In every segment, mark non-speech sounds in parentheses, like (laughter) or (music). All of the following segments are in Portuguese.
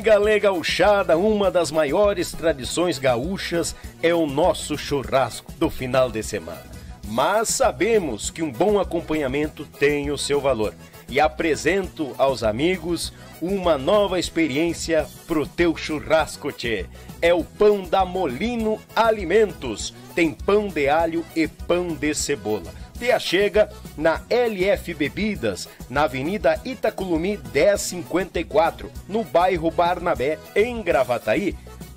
galera legauchada, uma das maiores tradições gaúchas é o nosso churrasco do final de semana. Mas sabemos que um bom acompanhamento tem o seu valor. E apresento aos amigos uma nova experiência pro teu churrasco, tchê. É o pão da Molino Alimentos. Tem pão de alho e pão de cebola. Te chega na LF Bebidas, na Avenida Itaculumi 1054, no bairro Barnabé, em Gravataí.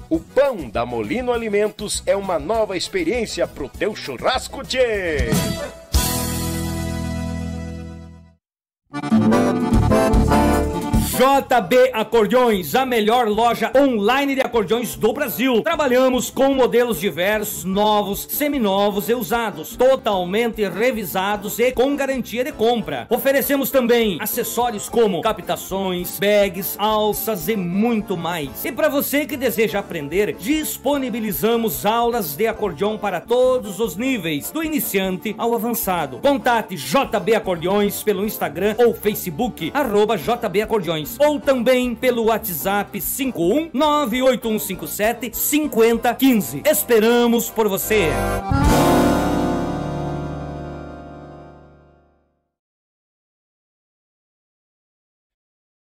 O pão da Molino Alimentos é uma nova experiência pro teu churrasco, tchê! JB Acordeões, a melhor loja online de acordeões do Brasil. Trabalhamos com modelos diversos, novos, seminovos e usados, totalmente revisados e com garantia de compra. Oferecemos também acessórios como captações, bags, alças e muito mais. E para você que deseja aprender, disponibilizamos aulas de acordeão para todos os níveis, do iniciante ao avançado. Contate JB Acordeões pelo Instagram ou Facebook, arroba JB Acordeões ou também pelo WhatsApp 51 98157 5015. Esperamos por você!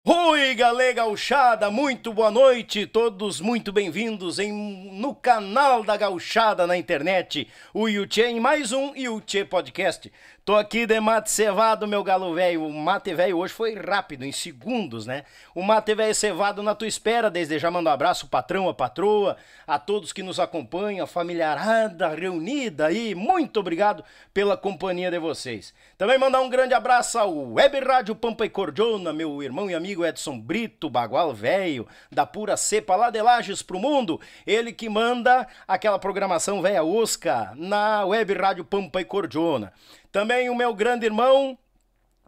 Oi, galera gauchada, muito boa noite, todos muito bem-vindos em no canal da gauchada na internet, o Yuchê em mais um Yuchê Podcast. Tô aqui de mate cevado, meu galo velho. O mate velho hoje foi rápido, em segundos, né? O mate velho cevado na tua espera. Desde já mando um abraço, patrão, a patroa, a todos que nos acompanham, a familiarada reunida aí. Muito obrigado pela companhia de vocês. Também mandar um grande abraço ao Web Rádio Pampa e Cordiona, meu irmão e amigo Edson Brito, bagual velho, da pura cepa lá de Lages pro mundo. Ele que manda aquela programação velha osca na Web Rádio Pampa e Cordiona. Também o meu grande irmão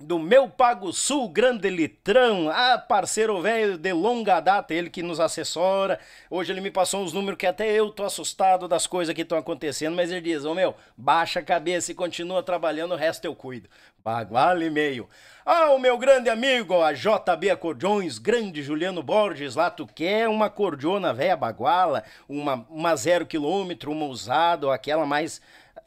do meu Pago Sul, grande litrão, ah, parceiro velho de longa data, ele que nos assessora. Hoje ele me passou uns números que até eu tô assustado das coisas que estão acontecendo, mas ele diz: Ô oh, meu, baixa a cabeça e continua trabalhando, o resto eu cuido. Baguala e meio. Ah, o meu grande amigo, a JB Acordeões, grande Juliano Borges, lá tu quer uma cordiona velha baguala, uma, uma zero quilômetro, uma usada, aquela mais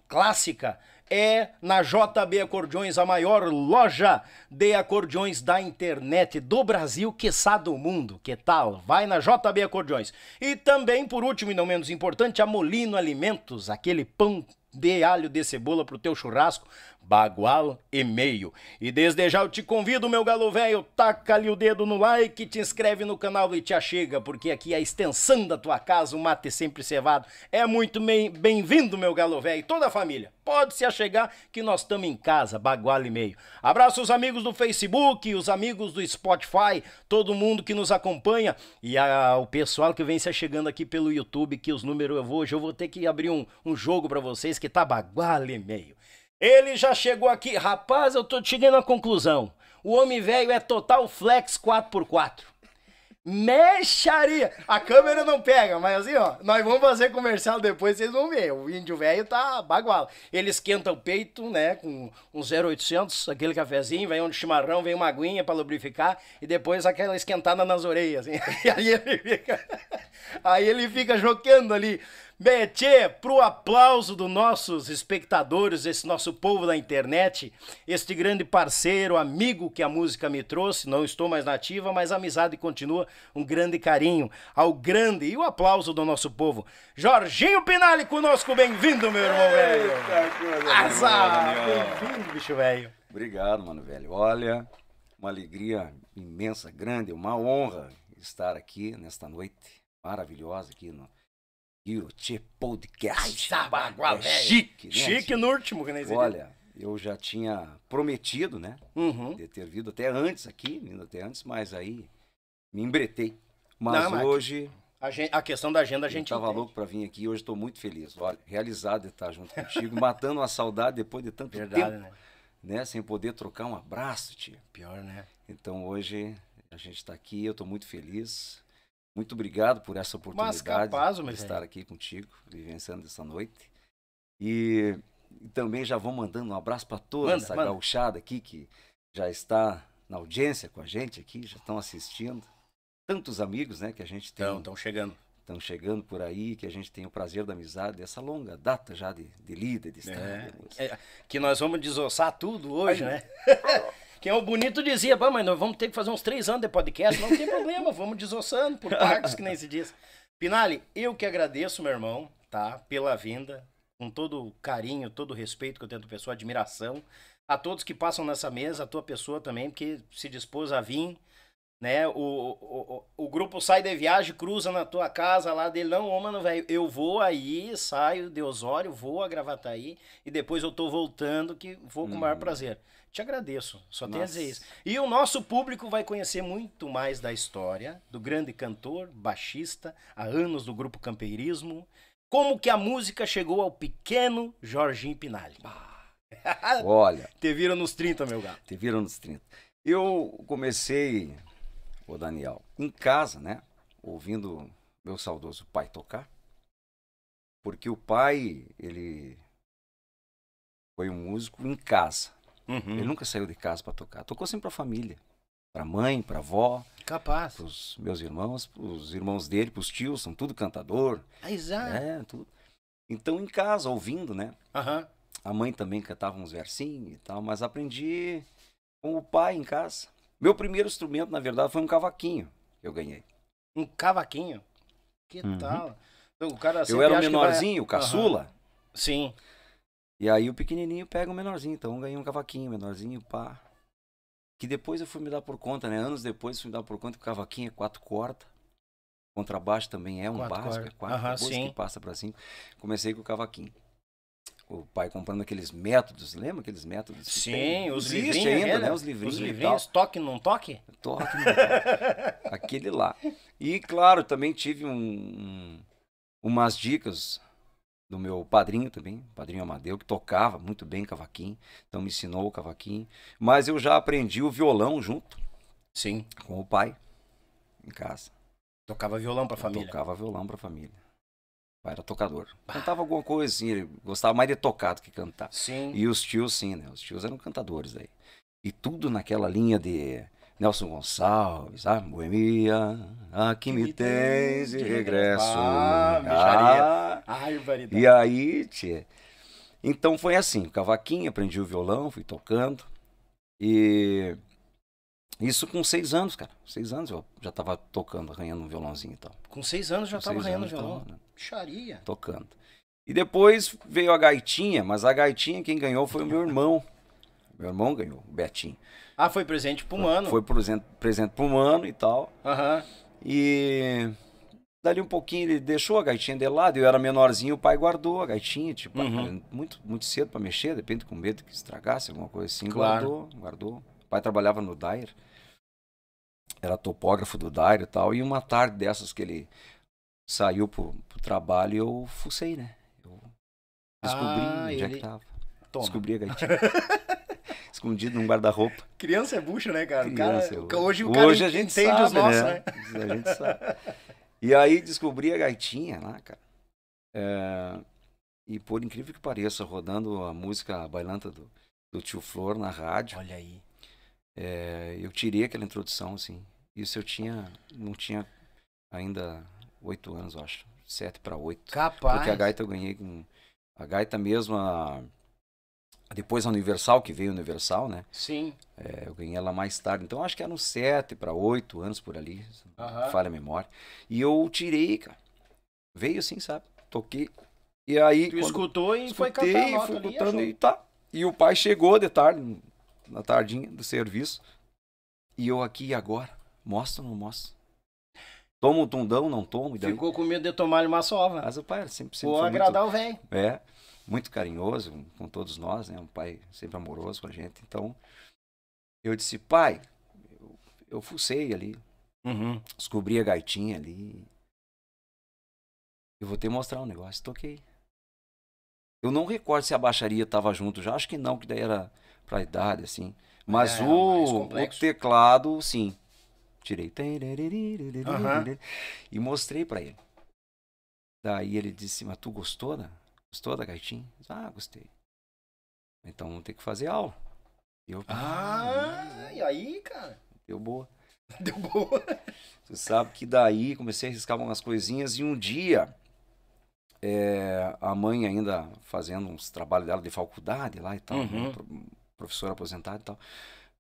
clássica é na JB Acordeões, a maior loja de acordeões da internet do Brasil, quiçá do mundo. Que tal? Vai na JB Acordeões. E também, por último e não menos importante, a Molino Alimentos, aquele pão de alho de cebola pro teu churrasco, Bagual e meio. E desde já eu te convido, meu galo velho, taca ali o dedo no like, te inscreve no canal e te achega, porque aqui é a extensão da tua casa, o mate sempre cevado. É muito bem-vindo, meu galo velho, toda a família. Pode se achegar que nós estamos em casa, Bagual e meio. Abraço os amigos do Facebook, os amigos do Spotify, todo mundo que nos acompanha e a, o pessoal que vem se achegando aqui pelo YouTube, que os números eu vou, hoje eu vou ter que abrir um, um jogo para vocês que tá Bagual e meio. Ele já chegou aqui. Rapaz, eu tô chegando à conclusão. O homem velho é total flex 4x4. Mexaria! A câmera não pega, mas assim, ó, nós vamos fazer comercial depois, vocês vão ver. O índio velho tá bagual. Ele esquenta o peito, né, com um 0800, aquele cafezinho, vem um chimarrão, vem uma aguinha para lubrificar e depois aquela esquentada nas orelhas, assim. (laughs) E aí ele fica Aí ele fica jogando ali. Betê, pro aplauso dos nossos espectadores, esse nosso povo da internet, este grande parceiro, amigo que a música me trouxe, não estou mais nativa, mas a amizade continua, um grande carinho ao grande e o aplauso do nosso povo. Jorginho Pinali conosco, bem-vindo, meu irmão velho. Azar, né, bem-vindo, bicho velho. Obrigado, mano velho. Olha, uma alegria imensa, grande, uma honra estar aqui nesta noite maravilhosa aqui no Iroti Podcast. Ai, é chique, né? Chique no último, que nem Olha, eu já tinha prometido, né? Uhum. De ter vindo até antes aqui, vindo até antes, mas aí me embretei. Mas, Não, hoje. A, gente, a, questão da agenda a gente. Eu tava entende. louco para vir aqui hoje estou muito feliz. Olha, realizado de estar junto contigo, (laughs) matando a saudade depois de tanto Verdade, tempo. Né? né? Sem poder trocar um abraço, tio. Pior, né? Então hoje a gente está aqui, eu estou muito feliz. Muito obrigado por essa oportunidade capaz, de estar aqui contigo, vivenciando essa noite. E, e, também já vou mandando um abraço para toda manda, essa manda. gauchada aqui que já está na audiência com a gente aqui, já estão assistindo. Tantos amigos, né, que a gente tem. Estão chegando. Estão chegando por aí, que a gente tem o prazer da amizade, essa longa data já de, de líder, de estar. É, é, que nós vamos desossar tudo hoje, Ai, né? (laughs) Quem é o bonito dizia, mas nós vamos ter que fazer uns três anos de podcast, não tem problema, vamos desossando por (laughs) partes, que nem se diz. Pinali, eu que agradeço, meu irmão, tá? Pela vinda, com todo o carinho, todo o respeito que eu tenho do pessoal, admiração. A todos que passam nessa mesa, a tua pessoa também, porque se dispôs a vir, né? O, o, o, o grupo sai de viagem, cruza na tua casa lá dele, não, ô mano, velho, eu vou aí, saio de Osório, vou a Gravataí e depois eu tô voltando, que vou com o maior uhum. prazer. Te agradeço, só Nossa. tenho a dizer isso. E o nosso público vai conhecer muito mais da história do grande cantor, baixista, há anos do grupo Campeirismo, como que a música chegou ao pequeno Jorginho Pinali. (laughs) Olha. Te viram nos 30, meu gato. Te viram nos 30. Eu comecei, o Daniel, em casa, né? Ouvindo meu saudoso pai tocar. Porque o pai, ele foi um músico em casa. Uhum. Ele nunca saiu de casa para tocar. Tocou sempre para a família, para mãe, para avó. Capaz. os meus irmãos, os irmãos dele, os tios, são tudo cantador. Ah, exato. É, tudo. Então, em casa, ouvindo, né? Uhum. A mãe também cantava uns versinhos e tal, mas aprendi com o pai em casa. Meu primeiro instrumento, na verdade, foi um cavaquinho que eu ganhei. Um cavaquinho? Que uhum. tal? Então, o cara eu era o menorzinho, vai... o caçula. Uhum. Sim. E aí o pequenininho pega o menorzinho, então eu ganhei um cavaquinho, menorzinho, pá. Que depois eu fui me dar por conta, né? Anos depois eu fui me dar por conta que o cavaquinho é quatro cortas. Contrabaixo também é um quatro básico, é quatro, uhum, depois sim. que passa para cinco. Comecei com o cavaquinho o pai comprando aqueles métodos, lembra aqueles métodos? Sim, tem, os livrinhos ainda, né? né? Os livrinhos, os livrinhos toque não toque? Toque não toque. Aquele lá. E claro, também tive um, um, umas dicas do meu padrinho também, padrinho Amadeu, que tocava muito bem cavaquinho, então me ensinou o cavaquinho. Mas eu já aprendi o violão junto. Sim. Com o pai, em casa. Tocava violão pra eu família? Tocava violão pra família. O pai era tocador. Cantava alguma coisa, assim, ele gostava mais de tocar do que cantar. Sim. E os tios, sim, né? Os tios eram cantadores daí. E tudo naquela linha de Nelson Gonçalves, a ah, boemia, aqui ah, me tens e regresso. Ah, ah, e aí, tia. Então foi assim, cavaquinho, aprendi o violão, fui tocando. E isso com seis anos, cara. Seis anos eu já tava tocando, arranhando um violãozinho e tal. Com seis anos já com tava arranhando violão. Tava, Charia. Né, tocando. E depois veio a gaitinha, mas a gaitinha quem ganhou foi o meu irmão. Meu irmão ganhou, o Betinho. Ah, foi presente pro mano. Foi presente, presente pro mano e tal. Aham. E dali um pouquinho ele deixou a gaitinha de lado, eu era menorzinho, o pai guardou a gaitinha, tipo, uhum. muito, muito cedo para mexer, depende com medo que estragasse alguma coisa assim, claro. guardou, guardou. O pai trabalhava no Dyer. Era topógrafo do Dyer e tal, e uma tarde dessas que ele saiu pro, pro trabalho, eu fucei, né? Eu descobri ah, onde ele... é que tava. Toma. Descobri a gaitinha. (laughs) escondido num guarda-roupa. Criança é bucha, né, cara? Criança, é cara hoje o cara a gente entende sabe, os nossos, né? né? A gente sabe. E aí descobri a gaitinha lá, cara. É... E por incrível que pareça, rodando a música Bailanta do, do Tio Flor na rádio. Olha aí. É... eu tirei aquela introdução, assim. Isso eu tinha. Não tinha ainda oito anos, eu acho. Sete para oito. Capaz. Porque a gaita eu ganhei com. A gaita mesmo, a depois a Universal, que veio Universal, né? Sim. É, eu ganhei ela mais tarde. Então acho que era uns 7 para 8 anos por ali. Uhum. Falha a memória. E eu tirei, cara. Veio assim, sabe? Toquei. E aí. Tu escutou e foi cantar a fui ali, e tá. E o pai chegou de tarde, na tardinha do serviço. E eu aqui e agora. Mostra ou não mostra? Toma um tundão, não tomo. Daí... Ficou com medo de tomar uma sova. Mas o pai sempre, sempre Vou agradar muito... o velho. É muito carinhoso com todos nós, né? Um pai sempre amoroso com a gente. Então, eu disse, pai, eu, eu fucei ali, uhum. descobri a gaitinha ali. Eu vou te mostrar um negócio. Toquei. Eu não recordo se a baixaria estava junto já, acho que não, que daí era pra idade, assim. Mas é, é o, o teclado, sim. Tirei. Uhum. E mostrei para ele. Daí ele disse, mas tu gostou, né? Gostou da gaitinha? Ah, gostei. Então vamos ter que fazer aula. Eu, ah, e aí, cara? Deu boa. (laughs) Deu boa. Você sabe que daí comecei a riscar umas coisinhas e um dia é, a mãe ainda fazendo uns trabalhos dela de faculdade lá e tal, uhum. né, professora aposentada e tal,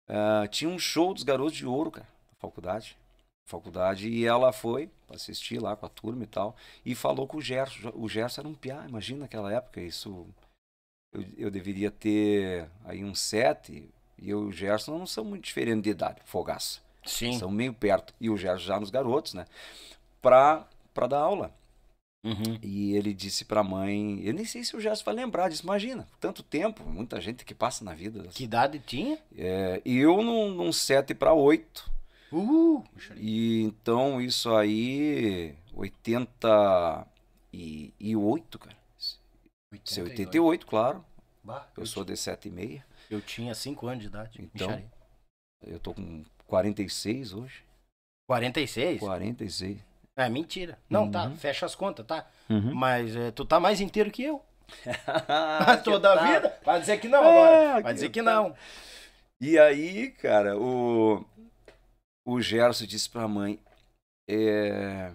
uh, tinha um show dos garotos de ouro, cara, na faculdade faculdade e ela foi assistir lá com a turma e tal e falou com o Gerson. O Gerson era um piá, imagina naquela época, isso eu, eu deveria ter aí um sete e eu e o Gerson não são muito diferentes de idade, fogaça. Sim. São meio perto. E o Gerson já nos garotos, né? Pra, pra dar aula. Uhum. E ele disse pra mãe, eu nem sei se o Gerson vai lembrar disso, imagina, tanto tempo, muita gente que passa na vida. Que assim. idade tinha? É, eu num, num sete para oito Uh, E então isso aí, 88, cara. 88, Seu 88 claro. Bah, eu, eu sou de 7,6. Eu tinha 5 anos de idade. Então, Micharia. eu tô com 46 hoje. 46? 46. É mentira. Não, tá, uhum. tá, fecha as contas, tá? Uhum. Mas é, tu tá mais inteiro que eu. (laughs) (laughs) Toda a vida? Vai dizer que não é, agora. Vai dizer que, que não. E aí, cara, o o Gerson disse para a mãe: é,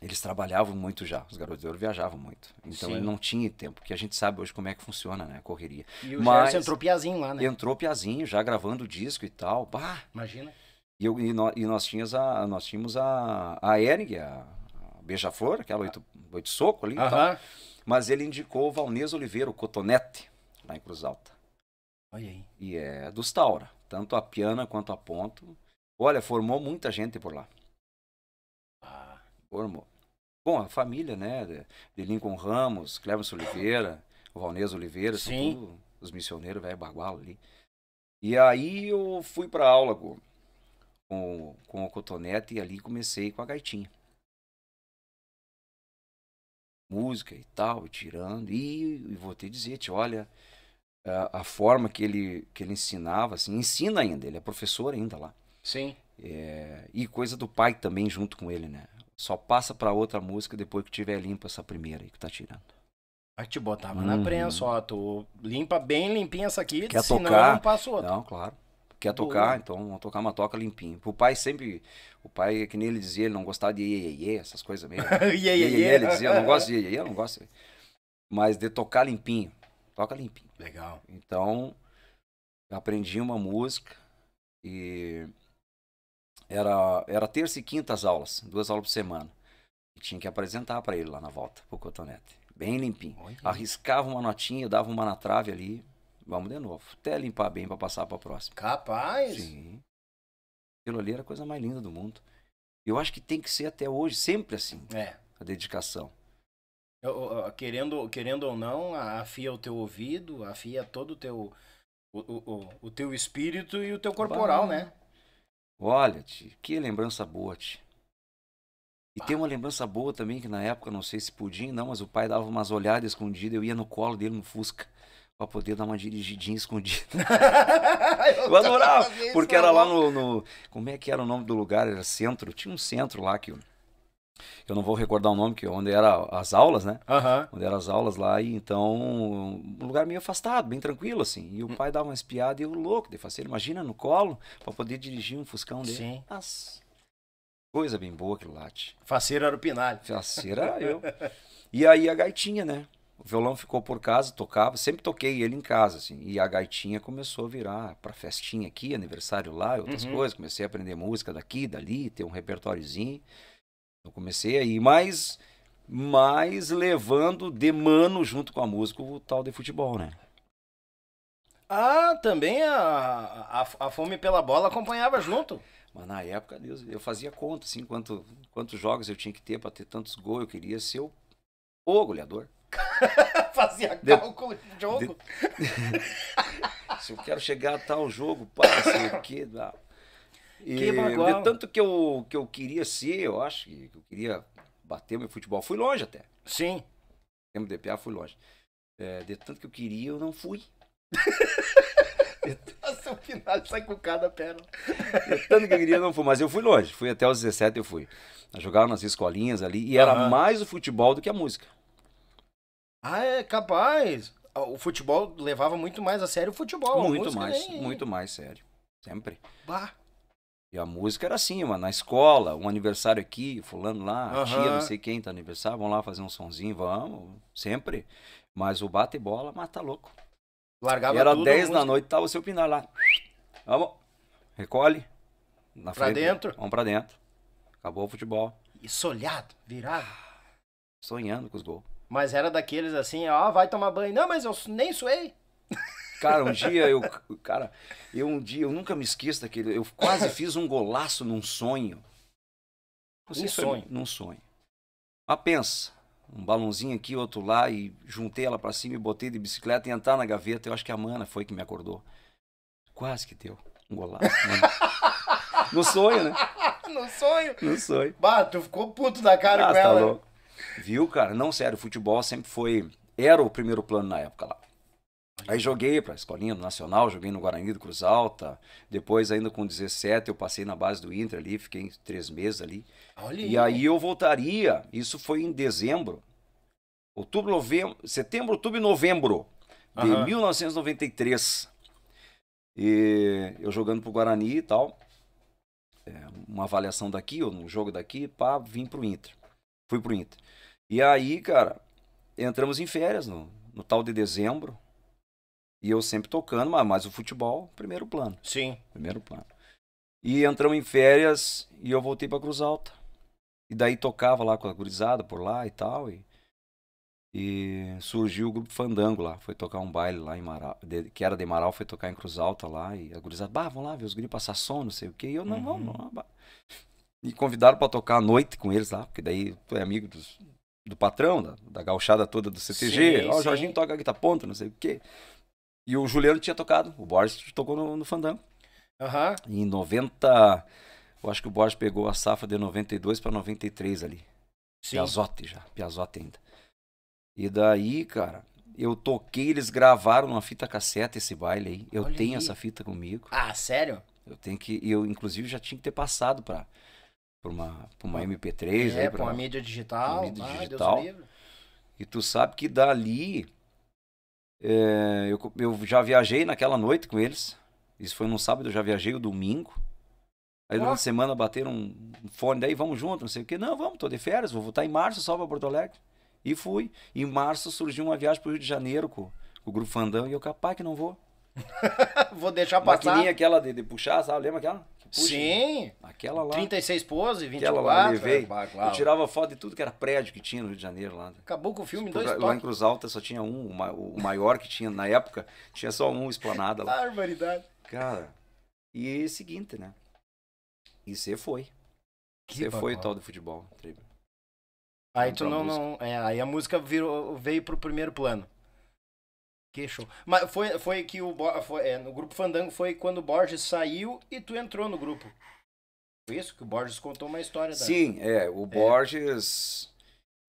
eles trabalhavam muito já, os garotos de ouro viajavam muito. Então Sim. ele não tinha tempo, porque a gente sabe hoje como é que funciona, né? A correria. E o Mas, Gerson entrou piazinho lá, né? Entrou piazinho, já gravando o disco e tal. Bah! Imagina. E, eu, e, nós, e nós, tínhamos a, nós tínhamos a, a a, Beija-Flor, aquela oito, oito soco ali uh -huh. Mas ele indicou o Valnez Oliveira, o Cotonete, lá em Cruz Alta. Olha aí. E é dos Taura. Tanto a piana quanto a ponto. Olha, formou muita gente por lá. Ah. Formou. Bom, a família, né? De, de Lincoln Ramos, Cleves Oliveira, o Valnez Oliveira, Sim. Tudo, os missioneiros, velho, bagual ali. E aí eu fui pra aula com, com, com o cotonete e ali comecei com a gaitinha música e tal, tirando. E, e vou te dizer, te olha, a, a, forma que ele, que ele ensinava, assim, ensina ainda, ele é professor ainda lá. Sim. É, e coisa do pai também junto com ele, né? Só passa para outra música depois que tiver limpa essa primeira aí que tá tirando. Aí te botava uhum. na prensa, ó, tu limpa bem limpinha essa aqui, Quer senão tocar? não passa outra. Não, claro. Quer Boa. tocar, então tocar uma toca limpinha. O pai sempre, o pai, que nem ele dizia, ele não gostava de iê, iê, iê essas coisas mesmo. (laughs) iê, iê, iê, ele dizia, eu não gosto de iê, iê, eu não gosto. Mas de tocar limpinho, toca limpinho. Legal. Então, aprendi uma música e era, era terça e quinta as aulas, duas aulas por semana. E tinha que apresentar para ele lá na volta, pro cotonete. Bem limpinho. Olha. Arriscava uma notinha, dava uma na trave ali, vamos de novo. Até limpar bem para passar para próxima. Capaz? Sim. Aquilo ali era a coisa mais linda do mundo. Eu acho que tem que ser até hoje, sempre assim. É. A dedicação. Querendo, querendo ou não, afia o teu ouvido, afia todo o teu, o, o, o, o teu espírito e o teu corporal, bah, né? Olha, tio, que lembrança boa, tio. E tem ah. uma lembrança boa também, que na época, não sei se pudim, não, mas o pai dava umas olhadas escondidas, eu ia no colo dele no Fusca pra poder dar uma dirigidinha escondida. (laughs) eu adorava, porque era lá no, no, Como é que era o nome do lugar? Era centro, tinha um centro lá que eu não vou recordar o nome, que é onde era as aulas, né? Uhum. Onde eram as aulas lá, e então, um lugar meio afastado, bem tranquilo, assim. E o hum. pai dava uma espiada e eu louco, de fazer, imagina no colo, para poder dirigir um fuscão dele. Sim. Nossa, coisa bem boa aquilo lá. faceiro era o Pinalho. era eu. (laughs) E aí a gaitinha, né? O violão ficou por casa, tocava, sempre toquei ele em casa, assim. E a gaitinha começou a virar para festinha aqui, aniversário lá, outras uhum. coisas. Comecei a aprender música daqui, dali, ter um repertóriozinho. Eu comecei a ir mais, levando de mano junto com a música o tal de futebol, né? Ah, também a, a, a fome pela bola acompanhava junto. Mas na época, Deus, eu fazia conta, assim, quanto, quantos jogos eu tinha que ter para ter tantos gols. Eu queria ser o, o goleador. (laughs) fazia cálculo de, jogo. De... (laughs) se eu quero chegar a tal jogo, pá, sei o quê. Dá... E que tanto que eu, que eu queria ser, eu acho, que eu queria bater meu futebol. Fui longe até. Sim. Tempo de DPA, fui longe. É, de tanto que eu queria, eu não fui. (laughs) Nossa, o final sai com cada perna. De tanto que eu queria, eu não fui. Mas eu fui longe. Fui até os 17, eu fui. Eu jogava nas escolinhas ali e uhum. era mais o futebol do que a música. Ah, é capaz. Ah, o futebol levava muito mais a sério o futebol. Muito mais, nem... muito mais sério. Sempre. Bah. E a música era assim, mano, na escola, um aniversário aqui, fulano lá, uhum. tia, não sei quem tá aniversário, vamos lá fazer um sonzinho, vamos, sempre. Mas o bate bola mata louco. Largava e era tudo, 10 da noite, tava o seu pinar lá. Vamos, recolhe. Na pra frente, dentro. Vamos pra dentro. Acabou o futebol. E solhado, virado. Sonhando com os gols. Mas era daqueles assim, ó, vai tomar banho. Não, mas eu nem suei. (laughs) Cara, um dia eu. Cara, eu um dia, eu nunca me esqueço daquele. Eu quase fiz um golaço num sonho. Não um sonho. num sonho. Mas ah, pensa, um balãozinho aqui, outro lá, e juntei ela para cima e botei de bicicleta e entrar na gaveta. Eu acho que a Mana foi que me acordou. Quase que deu. Um golaço. Né? (laughs) no sonho, né? no sonho. No sonho. Bah, tu ficou puto da cara ah, com tá ela. Né? Louco. Viu, cara? Não, sério, futebol sempre foi. Era o primeiro plano na época lá. Aí joguei para a escolinha do Nacional, joguei no Guarani do Cruz Alta. Depois, ainda com 17, eu passei na base do Inter ali, fiquei três meses ali. Olha. E aí eu voltaria. Isso foi em dezembro. Outubro, novembro. Setembro, outubro e novembro de uhum. 1993. E eu jogando pro Guarani e tal. É, uma avaliação daqui, ou um jogo daqui, pá, vim pro Inter. Fui pro Inter. E aí, cara, entramos em férias no, no tal de dezembro. E eu sempre tocando, mas, mas o futebol, primeiro plano. Sim. Primeiro plano. E entramos em férias e eu voltei para Cruz Alta. E daí tocava lá com a gurizada por lá e tal. E, e surgiu o grupo Fandango lá. Foi tocar um baile lá em Mara de, que era de Marau, foi tocar em Cruz Alta lá. E a gurizada, bah, vamos lá ver os guris passar som, não sei o quê. E eu, não, uhum. vamos, vamos lá. E convidaram para tocar à noite com eles lá, porque daí tu é amigo dos, do patrão, da, da gauchada toda do CTG. Ó, oh, o Jorginho toca aqui, tá ponta, não sei o quê. E o Juliano tinha tocado, o Boris tocou no, no Fandango. Uhum. em 90, eu acho que o Boris pegou a safra de 92 para 93 ali. Sim. Piazote já, Piazote ainda. E daí, cara, eu toquei, eles gravaram uma fita cassete esse baile aí. Eu Olha tenho aí. essa fita comigo. Ah, sério? Eu tenho que, eu inclusive já tinha que ter passado para para uma, uma ah, MP3 é, para uma mídia digital, uma mídia ah, digital. e tu sabe que dali é, eu, eu já viajei naquela noite com eles. Isso foi no sábado, eu já viajei o domingo. Aí durante a semana bateram um fone, daí vamos junto, não sei o que. Não, vamos, tô de férias, vou voltar em março só pra Porto Alegre. E fui. Em março surgiu uma viagem pro Rio de Janeiro com, com o Grupo Fandão e eu, capaz que não vou. (laughs) vou deixar passar. Maquininha aquela de, de puxar, sabe? Lembra aquela? Puxa, Sim. Aquela lá. 36 pose, 24. Aquela lá eu levei. É, eu tirava foto de tudo que era prédio que tinha no Rio de Janeiro lá. Né? Acabou com o filme, dois Lá em Cruz Alta só tinha um, o maior que tinha na época, tinha só um esplanada lá. Barbaridade. Cara, e é seguinte, né? E você foi. Você foi o tal do futebol, Aí tu não, não é, aí a música virou, veio pro primeiro plano. Que show. Mas foi, foi que o foi, é, no grupo Fandango foi quando o Borges saiu e tu entrou no grupo. Foi isso que o Borges contou uma história da... Sim, é, o é. Borges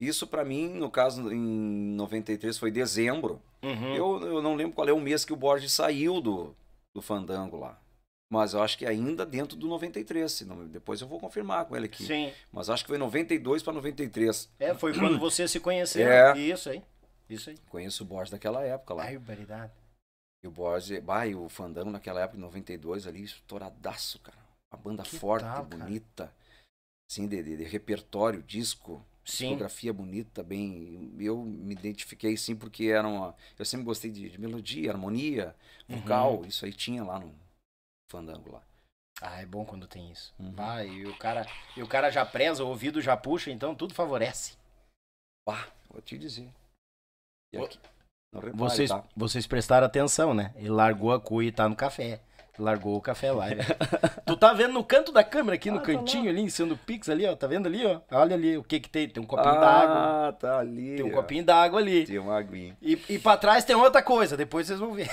isso para mim, no caso, em 93 foi dezembro. Uhum. Eu, eu não lembro qual é o mês que o Borges saiu do, do Fandango lá. Mas eu acho que ainda dentro do 93. Senão, depois eu vou confirmar com ele aqui. Sim. Mas acho que foi 92 para 93. É, foi quando você se conheceu. É. Isso aí. Isso aí. Conheço o Borges daquela época lá. Barbaridade. E o Borges, bah, e o Fandango naquela época, em 92, ali, estouradaço, cara. Uma banda que forte, tal, bonita. sim de, de, de, repertório, disco. Sim. Fotografia bonita, bem. Eu me identifiquei sim, porque era uma. Eu sempre gostei de, de melodia, harmonia, uhum. vocal. Uhum. Isso aí tinha lá no Fandango lá. Ah, é bom quando tem isso. Uhum. Vai, e o cara, e o cara já preza, o ouvido já puxa, então tudo favorece. Bah, vou te dizer repare, vocês, tá? vocês prestaram atenção, né? Ele largou a cuia e tá no café. Largou o café lá. Né? (laughs) tu tá vendo no canto da câmera, aqui ah, no tá cantinho ali, em cima do Pix ali, ó. Tá vendo ali, ó? Olha ali o que que tem. Tem um copinho ah, d'água. Ah, tá ali. Tem um ó. copinho d'água ali. Tem uma aguinha. E, e pra trás tem outra coisa, depois vocês vão ver.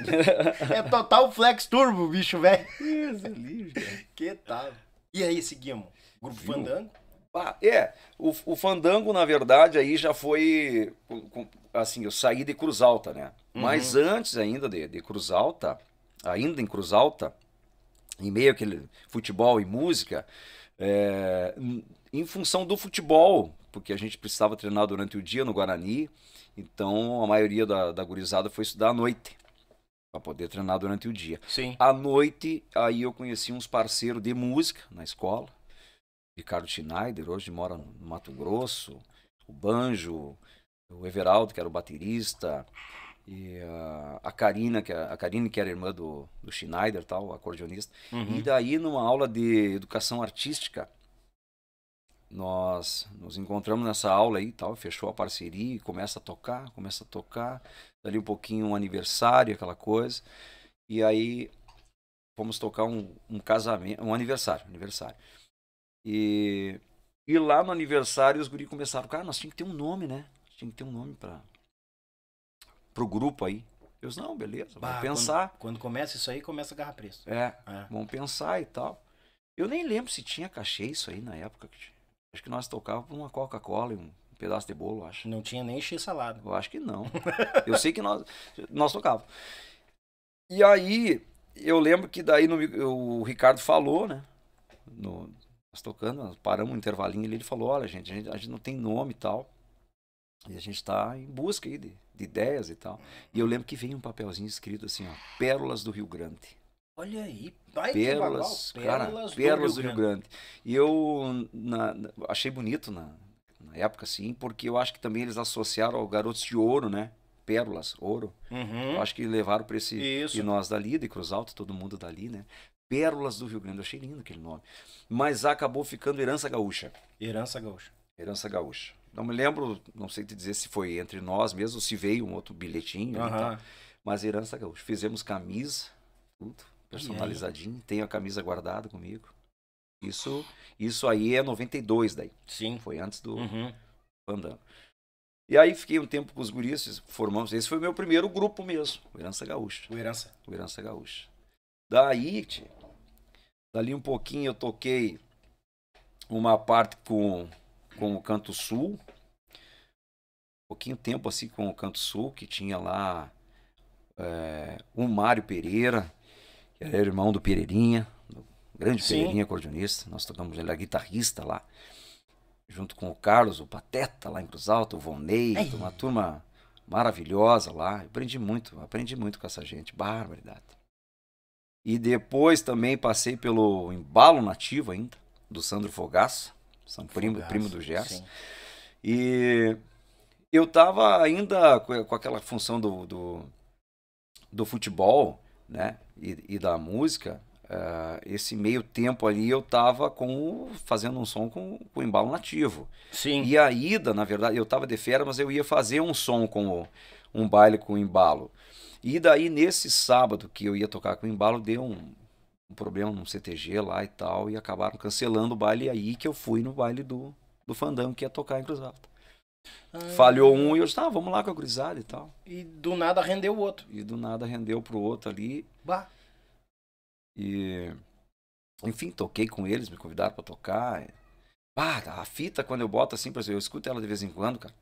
(laughs) é total flex turbo, bicho, é velho. Que tal? E aí, seguimos. Grupo Viu? Fandango. Ah, é, o, o Fandango, na verdade, aí já foi. Com, com, assim, eu saí de Cruz Alta, né? Uhum. Mas antes ainda de, de Cruz Alta, ainda em Cruz Alta, em meio àquele futebol e música, é, em função do futebol, porque a gente precisava treinar durante o dia no Guarani, então a maioria da, da gurizada foi estudar à noite para poder treinar durante o dia. Sim. À noite, aí eu conheci uns parceiros de música na escola. Ricardo Schneider, hoje mora no Mato Grosso, o Banjo, o Everaldo, que era o baterista, e a, ah, a Karina, que a, é, a Karine, que era irmã do, do Schneider, tal, acordeonista. Uhum. E daí, numa aula de educação artística, nós nos encontramos nessa aula aí, tal, fechou a parceria, e começa a tocar, começa a tocar, dali um pouquinho um aniversário, aquela coisa. E aí fomos tocar um, um casamento, um aniversário, aniversário. E e lá no aniversário os guri começaram, cara, nós tinha que ter um nome, né? Tinha que ter um nome para o grupo aí. Eu disse, não, beleza, bah, pensar. Quando, quando, começa isso aí, começa a agarrar preço. É, é, vamos pensar e tal. Eu nem lembro se tinha cachê isso aí na época. Acho que nós tocavamos uma Coca-Cola e um pedaço de bolo, acho. Não tinha nem x salada. Eu acho que não. (laughs) eu sei que nós, nós tocávamos. E aí, eu lembro que daí no, o Ricardo falou, né? No, nós tocando, nós paramos um intervalinho ali, ele falou, olha gente, a gente, a gente não tem nome e tal. E a gente está em busca de, de, ideias e tal. E eu lembro que veio um papelzinho escrito assim, ó, Pérolas do Rio Grande. Olha aí, pérolas, que pérolas, cara, do pérolas do Rio, Rio Grande. E eu na, na, achei bonito na, na época, assim, porque eu acho que também eles associaram ao Garotos de Ouro, né? Pérolas, ouro. Uhum. Eu acho que levaram para esse. Isso. E nós dali, de Cruz Alta, todo mundo dali, né? Pérolas do Rio Grande. Eu achei lindo aquele nome. Mas acabou ficando Herança Gaúcha. Herança Gaúcha. Herança Gaúcha. Não me lembro, não sei te dizer se foi entre nós mesmo, se veio um outro bilhetinho uhum. Tá. Mas herança gaúcha. Fizemos camisa, tudo, personalizadinho. Tenho a camisa guardada comigo. Isso, isso aí é 92 daí. Sim. Foi antes do uhum. Andando. E aí fiquei um tempo com os guris, formamos. Esse foi o meu primeiro grupo mesmo, o Herança Gaúcha. O Herança. O Herança Gaúcha. Daí, tchê, dali um pouquinho eu toquei uma parte com, com o Canto Sul, pouquinho tempo assim com o Canto Sul, que tinha lá é, o Mário Pereira, que era irmão do Pereirinha, do grande Sim. Pereirinha acordeonista. Nós tocamos, ele era guitarrista lá, junto com o Carlos, o Pateta lá em Cruz Alta, o Vonei, uma turma maravilhosa lá. Aprendi muito, aprendi muito com essa gente, barbaridade. E depois também passei pelo embalo nativo ainda, do Sandro Fogaça, são primo, primo do Gerson. Sim. E eu estava ainda com aquela função do, do, do futebol né? e, e da música, uh, esse meio tempo ali eu estava com, fazendo um som com, o embalo nativo. Sim. E a ida, na verdade, eu estava de férias, mas eu ia fazer um som com o, um baile com embalo. E daí, nesse sábado que eu ia tocar com embalo, deu um, um problema no CTG lá e tal, e acabaram cancelando o baile. aí que eu fui no baile do, do Fandango, que ia tocar em Cruz Alta. Ai, ah. Falhou um e eu disse, ah, vamos lá com a cruzada e tal. E do nada rendeu o outro. E do nada rendeu pro outro ali. Bah. E. Enfim, toquei com eles, me convidaram para tocar. Bah, a fita, quando eu boto assim, eu escuto ela de vez em quando, cara.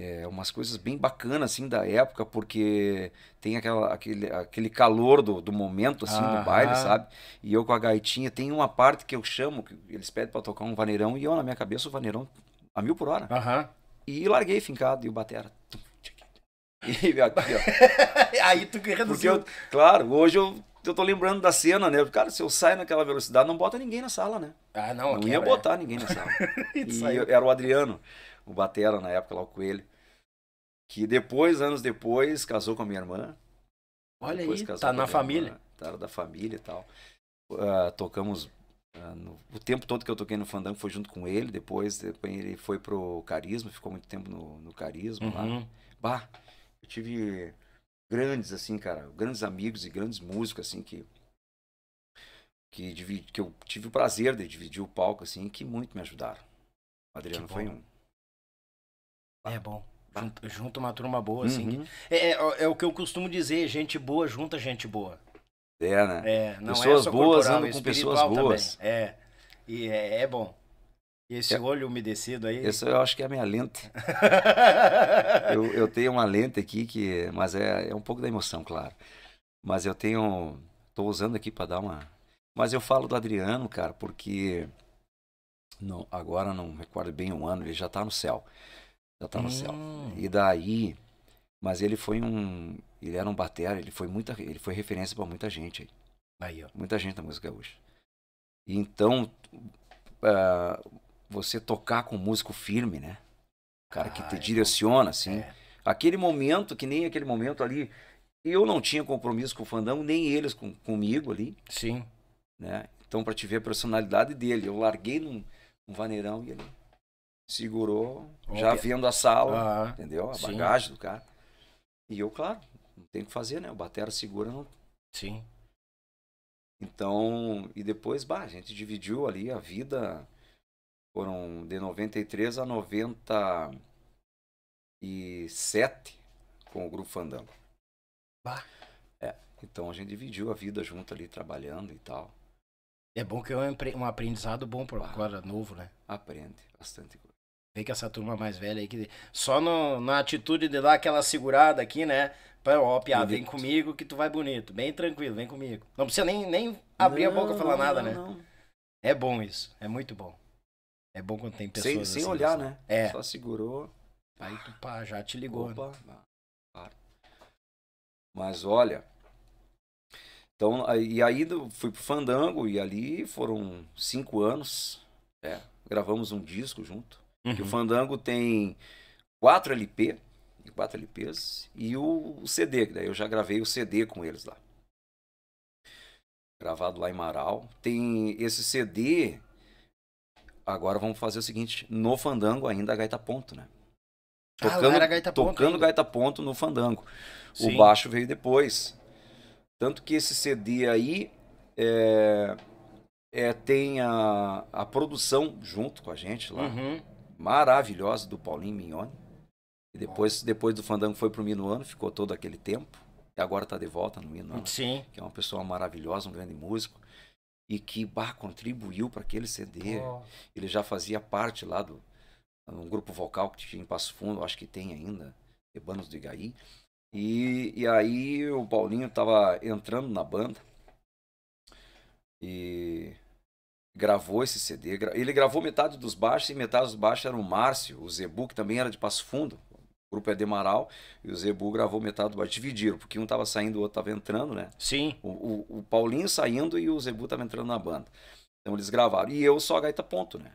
É, umas coisas bem bacanas assim da época, porque tem aquela, aquele, aquele calor do, do momento assim ah, do baile, sabe? E eu com a gaitinha, tem uma parte que eu chamo, que eles pedem para tocar um vaneirão e eu na minha cabeça o vaneirão a mil por hora. Aham. E larguei fincado e o batera. E aqui, ó. (laughs) Aí tu reduziu. Eu, claro, hoje eu, eu tô lembrando da cena, né? Cara, se eu saio naquela velocidade, não bota ninguém na sala, né? Ah, não. Não ia é botar ninguém na sala. (laughs) e, eu, era o Adriano, o batera na época lá, o Coelho. Que depois, anos depois, casou com a minha irmã. Olha aí, tá na família. Irmã, tá da família e tal. Uh, tocamos ah, no, o tempo todo que eu toquei no Fandango foi junto com ele, depois, depois ele foi pro Carisma, ficou muito tempo no, no Carisma uhum. lá. Bah, eu tive grandes, assim, cara, grandes amigos e grandes músicos, assim, que que, dividi, que eu tive o prazer de dividir o palco, assim, que muito me ajudaram. O Adriano foi um. Bah. É bom. Junta, uma turma boa, assim. Uhum. é, é, é o que eu costumo dizer, gente boa junta gente boa. É, né? É, não é pessoas é só boas corporal, andam com pessoas boas. Também. É. E é, é bom. E esse é, olho umedecido aí. Isso eu acho que é a minha lente. (laughs) eu, eu, tenho uma lente aqui que. Mas é, é um pouco da emoção, claro. Mas eu tenho. Tô usando aqui para dar uma. Mas eu falo do Adriano, cara, porque. Não, agora não recordo bem um ano, ele já tá no céu. Já tá no hum. céu. E daí. Mas ele foi um. Ele era um batera, ele foi muita, ele foi referência para muita gente aí. Aí, ó. Muita gente da música gaúcha. Então, uh, você tocar com um músico firme, né? Cara que ah, te é. direciona, assim. É. Aquele momento, que nem aquele momento ali, eu não tinha compromisso com o Fandão, nem eles com, comigo ali. Sim. Né? Então, para te ver a personalidade dele, eu larguei num, num vaneirão e ele segurou, Óbvio. já vendo a sala, entendeu? A sim. bagagem do cara. E eu, claro, tem que fazer, né? O batera segura não. Sim. Então, e depois, bah, a gente dividiu ali a vida. Foram de 93 a 97 com o Grupo Fandango. Bah. É, então a gente dividiu a vida junto ali, trabalhando e tal. É bom que é um aprendizado bom para agora, novo, né? Aprende bastante coisa. Vê que essa turma mais velha aí que só no, na atitude de dar aquela segurada aqui, né? Pão, ó, piá, vem comigo que tu vai bonito. Bem tranquilo, vem comigo. Não precisa nem, nem abrir não, a boca e falar não, nada, né? Não. É bom isso, é muito bom. É bom quando tem pessoas. Sem, assim, sem olhar, assim. né? É. Só segurou. Aí tu pá, já te ligou. Né? Opa, né? claro. Mas olha. Então, e aí fui pro Fandango e ali foram cinco anos. É, gravamos um disco junto. Uhum. o Fandango tem quatro LP. Quatro LPs e o, o CD, que daí eu já gravei o CD com eles lá. Gravado lá em Marau. Tem esse CD. Agora vamos fazer o seguinte: no Fandango ainda a gaita ponto, né? Ah, tocando, ah, gaita ponto tocando gaita ponto no Fandango. Sim. O baixo veio depois. Tanto que esse CD aí é, é, tem a, a produção junto com a gente lá. Uhum. Maravilhosa do Paulinho Mignone. E depois, depois do Fandango foi pro Minuano, ficou todo aquele tempo. E agora está de volta no Minuano. Sim. Que é uma pessoa maravilhosa, um grande músico. E que, bah, contribuiu para aquele CD. Ele já fazia parte lá do um grupo vocal que tinha em Passo Fundo, acho que tem ainda, Ebanos do Igaí. E, e aí o Paulinho estava entrando na banda e gravou esse CD. Ele gravou metade dos baixos e metade dos baixos era o Márcio, o Zebu, que também era de Passo Fundo. O grupo é Demaral e o Zebu gravou metade do baixo. Dividiram, porque um tava saindo, o outro tava entrando, né? Sim. O, o, o Paulinho saindo e o Zebu tava entrando na banda. Então eles gravaram. E eu só a gaita ponto, né?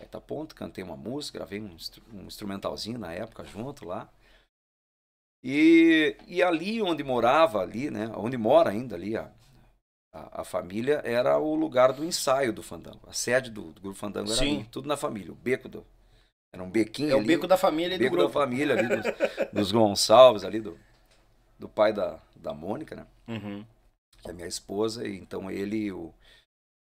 Gaita ponto, cantei uma música, gravei um, um instrumentalzinho na época junto lá. E, e ali onde morava, ali, né? Onde mora ainda ali, a, a, a família, era o lugar do ensaio do Fandango. A sede do, do grupo Fandango era Sim. ali, tudo na família. O beco do, era um bequinho. É ali, o beco da família ali beco do grupo. da família ali dos, dos, Gonçalves, ali do, do pai da, da Mônica, né? Uhum. Que é minha esposa. E então ele, o,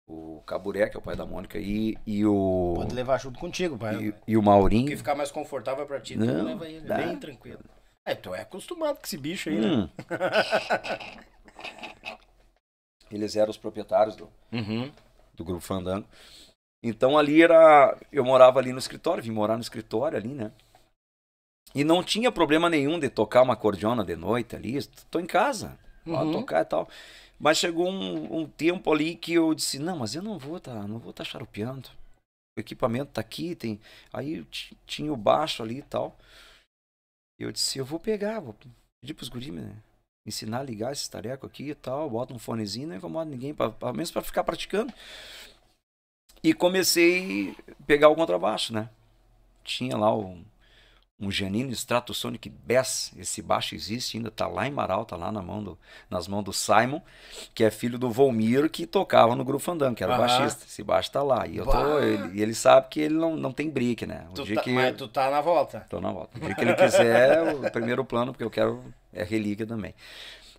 o Caburé, que é o pai da Mônica, e, e o. Pode levar junto contigo, pai. E, e o Maurinho. Que ficar mais confortável pra ti, Não, leva ele. Dá. Bem tranquilo. É, tu é acostumado com esse bicho aí, né? hum. né? (laughs) Eles eram os proprietários do, uhum. do Grupo Fandango. Então ali era. Eu morava ali no escritório, vim morar no escritório ali, né? E não tinha problema nenhum de tocar uma acordeona de noite ali. Tô em casa, vou uhum. tocar e tal. Mas chegou um, um, tempo ali que eu disse, não, mas eu não vou tá, não vou tá charupeando. O equipamento tá aqui, tem. Aí tinha o baixo ali e tal. Eu disse, eu vou pegar, vou pedir pros guris, né? Ensinar a ligar esses tareco aqui e tal, bota um fonezinho, não incomoda ninguém, pra, pra, menos para ficar praticando. E comecei a pegar o contrabaixo, né? Tinha lá um, um Giannino Stratosonic Bass. Esse baixo existe ainda, tá lá em Marau, tá lá na mão do, nas mãos do Simon, que é filho do Volmir, que tocava no Grupo Fandango, que era uhum. baixista. Esse baixo tá lá. E eu tô, ele, ele, sabe que ele não, não tem brick, né? O tu dia tá, que, mas tu tá na volta. Tô na volta. O dia que ele quiser, é o primeiro plano, porque eu quero é relíquia também.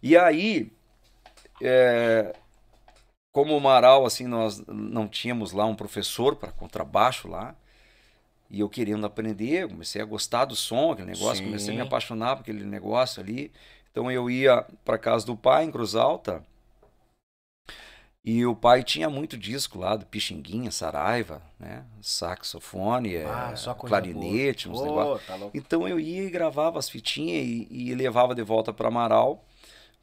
E aí, é, como o Maral assim, nós não tínhamos lá um professor para contrabaixo lá. E eu querendo aprender, comecei a gostar do som, aquele negócio, Sim. comecei a me apaixonar por aquele negócio ali. Então eu ia para casa do pai em Cruz Alta. E o pai tinha muito disco lá do Pixinguinha, Saraiva, né? Saxofone, é, ah, é, clarinete, boa. uns oh, negócios. Tá então eu ia e gravava as fitinhas e, e levava de volta para Amaral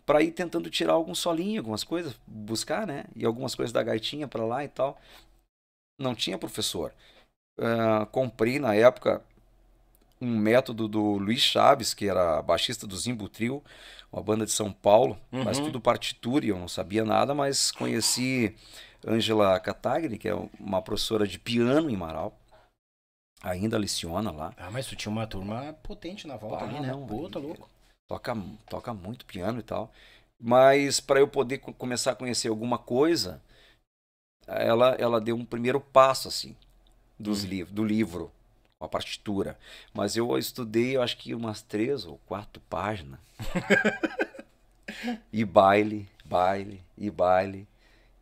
para ir tentando tirar algum solinho, algumas coisas, buscar, né? E algumas coisas da gaitinha para lá e tal. Não tinha professor. Uh, comprei na época um método do Luiz Chaves, que era baixista do Zimbo Trio, uma banda de São Paulo, uhum. mas tudo partitura, eu não sabia nada, mas conheci Angela Catagni, que é uma professora de piano em Marau. Ainda leciona lá. Ah, mas tu tinha uma turma potente na volta ah, ali, né? Não, Pô, tá louco toca, toca muito piano e tal. Mas para eu poder começar a conhecer alguma coisa, ela, ela deu um primeiro passo assim dos uhum. livros, do livro, a partitura. Mas eu estudei, eu acho que umas três ou quatro páginas. (laughs) e baile, baile, e baile.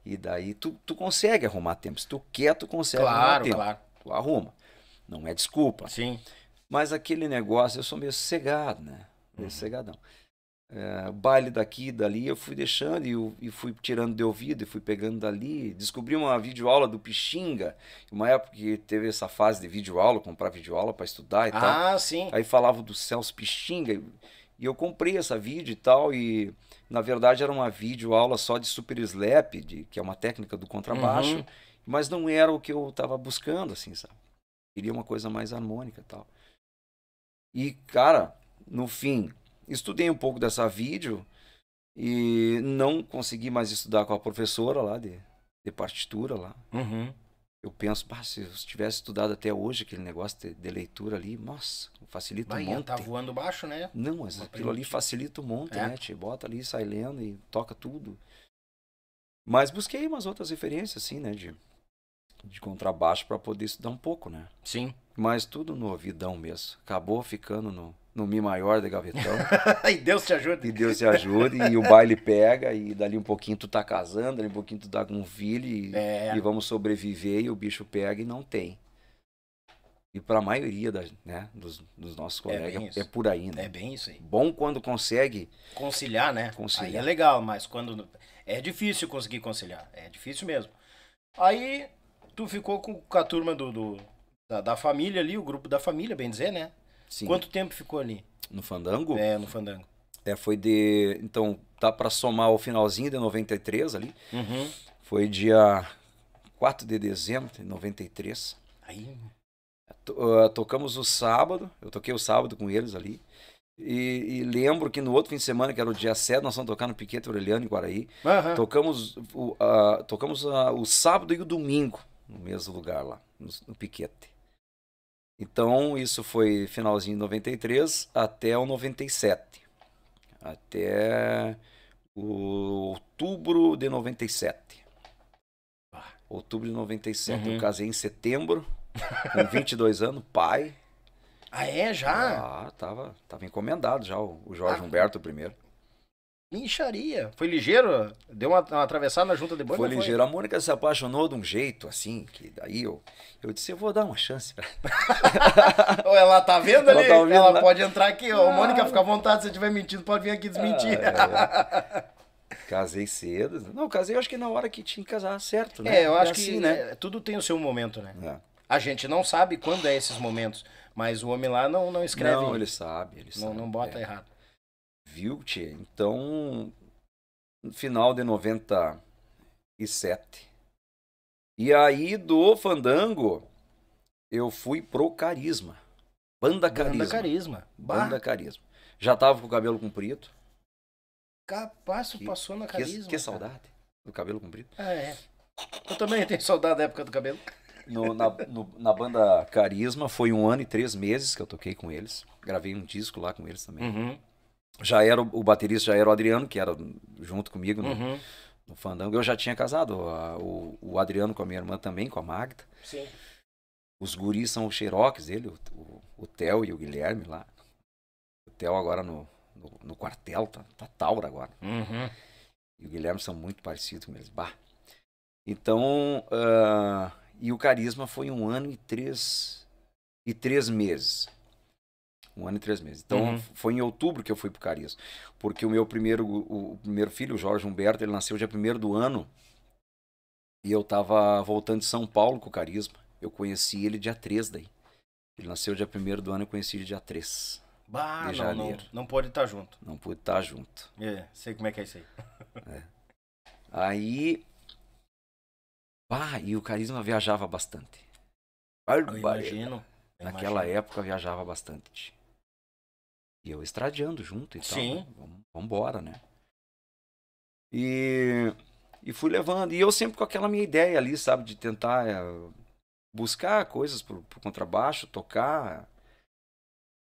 E daí tu, tu consegue arrumar tempo. Se tu quer, tu consegue claro, arrumar tempo. Claro, Tu arruma. Não é desculpa. Sim. Mas aquele negócio, eu sou meio sossegado, né? uhum. cegadão. É, o baile daqui e dali eu fui deixando e, eu, e, fui tirando de ouvido e fui pegando dali. Descobri uma videoaula do Pixinga, uma época que teve essa fase de videoaula, comprar videoaula para estudar e ah, tal. Ah, sim. Aí falava do Celso Pixinga e eu comprei essa vídeo e tal. E na verdade era uma videoaula só de super slap, de, que é uma técnica do contrabaixo, uhum. mas não era o que eu estava buscando, assim, sabe? Queria uma coisa mais harmônica e tal. E, cara, no fim, estudei um pouco dessa vídeo e não consegui mais estudar com a professora lá de, de partitura lá. Uhum. Eu penso, se eu tivesse estudado até hoje aquele negócio de, de leitura ali, nossa, facilita Bahia, um tá monte. tá voando baixo, né? Não, mas aquilo ali facilita um monte, é. né? Te bota ali, sai lendo e toca tudo. Mas busquei umas outras referências, assim, né? De, de contrabaixo para poder estudar um pouco, né? Sim. Mas tudo no ouvidão mesmo. Acabou ficando no, no Mi maior da Gavetão. (laughs) e Deus te ajude. E Deus te ajude. e o baile pega, e dali um pouquinho tu tá casando, dali um pouquinho tu tá com um filho, e, é. e vamos sobreviver, e o bicho pega e não tem. E para a maioria das, né, dos, dos, nossos é colegas é, é, por aí, né? É bem isso aí. Bom quando consegue conciliar, né? Conciliar. Aí é legal, mas quando é difícil conseguir conciliar, é difícil mesmo. Aí tu ficou com, a turma do, do da, da família ali, o grupo da família, bem dizer, né? Sim. Quanto tempo ficou ali? No Fandango? É, no Fandango. É, foi de. Então, tá para somar o finalzinho de 93 ali. Uhum. Foi dia 4 de dezembro de 93. Aí. Uh, tocamos o sábado, eu toquei o sábado com eles ali. E, e, lembro que no outro fim de semana, que era o dia 7, nós vamos tocar no Piquete Aureliano em Guaraí. Uhum. Tocamos, o, uh, tocamos uh, o sábado e o domingo no mesmo lugar lá, no, no Piquete. Então, isso foi finalzinho de 93 até o 97. Até o outubro de 97. Ah. Outubro de 97. Uhum. Eu casei em setembro, com 22 anos, pai. Ah, é? Já? Ah, tava, tava encomendado já o, Jorge ah. Humberto primeiro. Incharia. Foi ligeiro? Deu uma, uma atravessada na junta de boi? Foi ligeiro. Foi? A Mônica se apaixonou de um jeito, assim, que daí eu, eu disse, eu vou dar uma chance. Pra... ela (laughs) tá vendo ela ali? Tá ela pode entrar aqui. Ô, Mônica, fica à vontade. Se você estiver mentindo, pode vir aqui desmentir. Ah, é. (laughs) é. Casei cedo. Não, casei acho que na hora que tinha que casar, certo, né? É, eu acho é assim, que né? É, tudo tem o seu momento, né? É. A gente não sabe quando é esses momentos, mas o homem lá não, não escreve. Não, ele sabe, ele não, sabe. Não bota é. errado. Então, no final de 97. E aí do Fandango, eu fui pro Carisma. Banda Carisma. Banda Carisma. Bah. Banda Carisma. Já tava com o cabelo comprido. Capaz, passou na Carisma. Que, que saudade do cabelo comprido. Ah, é. Eu também tenho saudade da época do cabelo. No, na, no, na, banda Carisma foi um ano e três meses que eu toquei com eles. Gravei um disco lá com eles também. Uhum já era o baterista, já era o Adriano, que era junto comigo no, uhum. no Fandango. Eu já tinha casado a, o, o, Adriano com a minha irmã também, com a Magda. Sim. Os guris são os Xerox ele o, o, o Theo e o Guilherme lá. O Theo agora no, no, no quartel, tá, tá Taura agora. Uhum. E o Guilherme são muito parecidos com eles. Bah. Então, uh, e o Carisma foi um ano e três, e três meses. Um ano e três meses. Então, uhum. foi em outubro que eu fui pro Carias. Porque o meu primeiro, o, o primeiro filho, o Jorge Humberto, ele nasceu dia primeiro do ano. E eu tava voltando de São Paulo com o Carisma. Eu conheci ele dia três daí. Ele nasceu dia primeiro do ano, eu conheci ele dia três Bah, não, não, não, pode estar tá junto. Não pode estar tá junto. É, sei como é que é isso aí. (laughs) É. Aí. Bah, e o Carisma viajava bastante. Eu imagino. Naquela imagino. época viajava bastante. E eu estradiando junto e Sim. tal. Sim. Né? Vambora, né? E, e fui levando. E eu sempre com aquela minha ideia ali, sabe? De tentar é, buscar coisas pro, pro contrabaixo, tocar,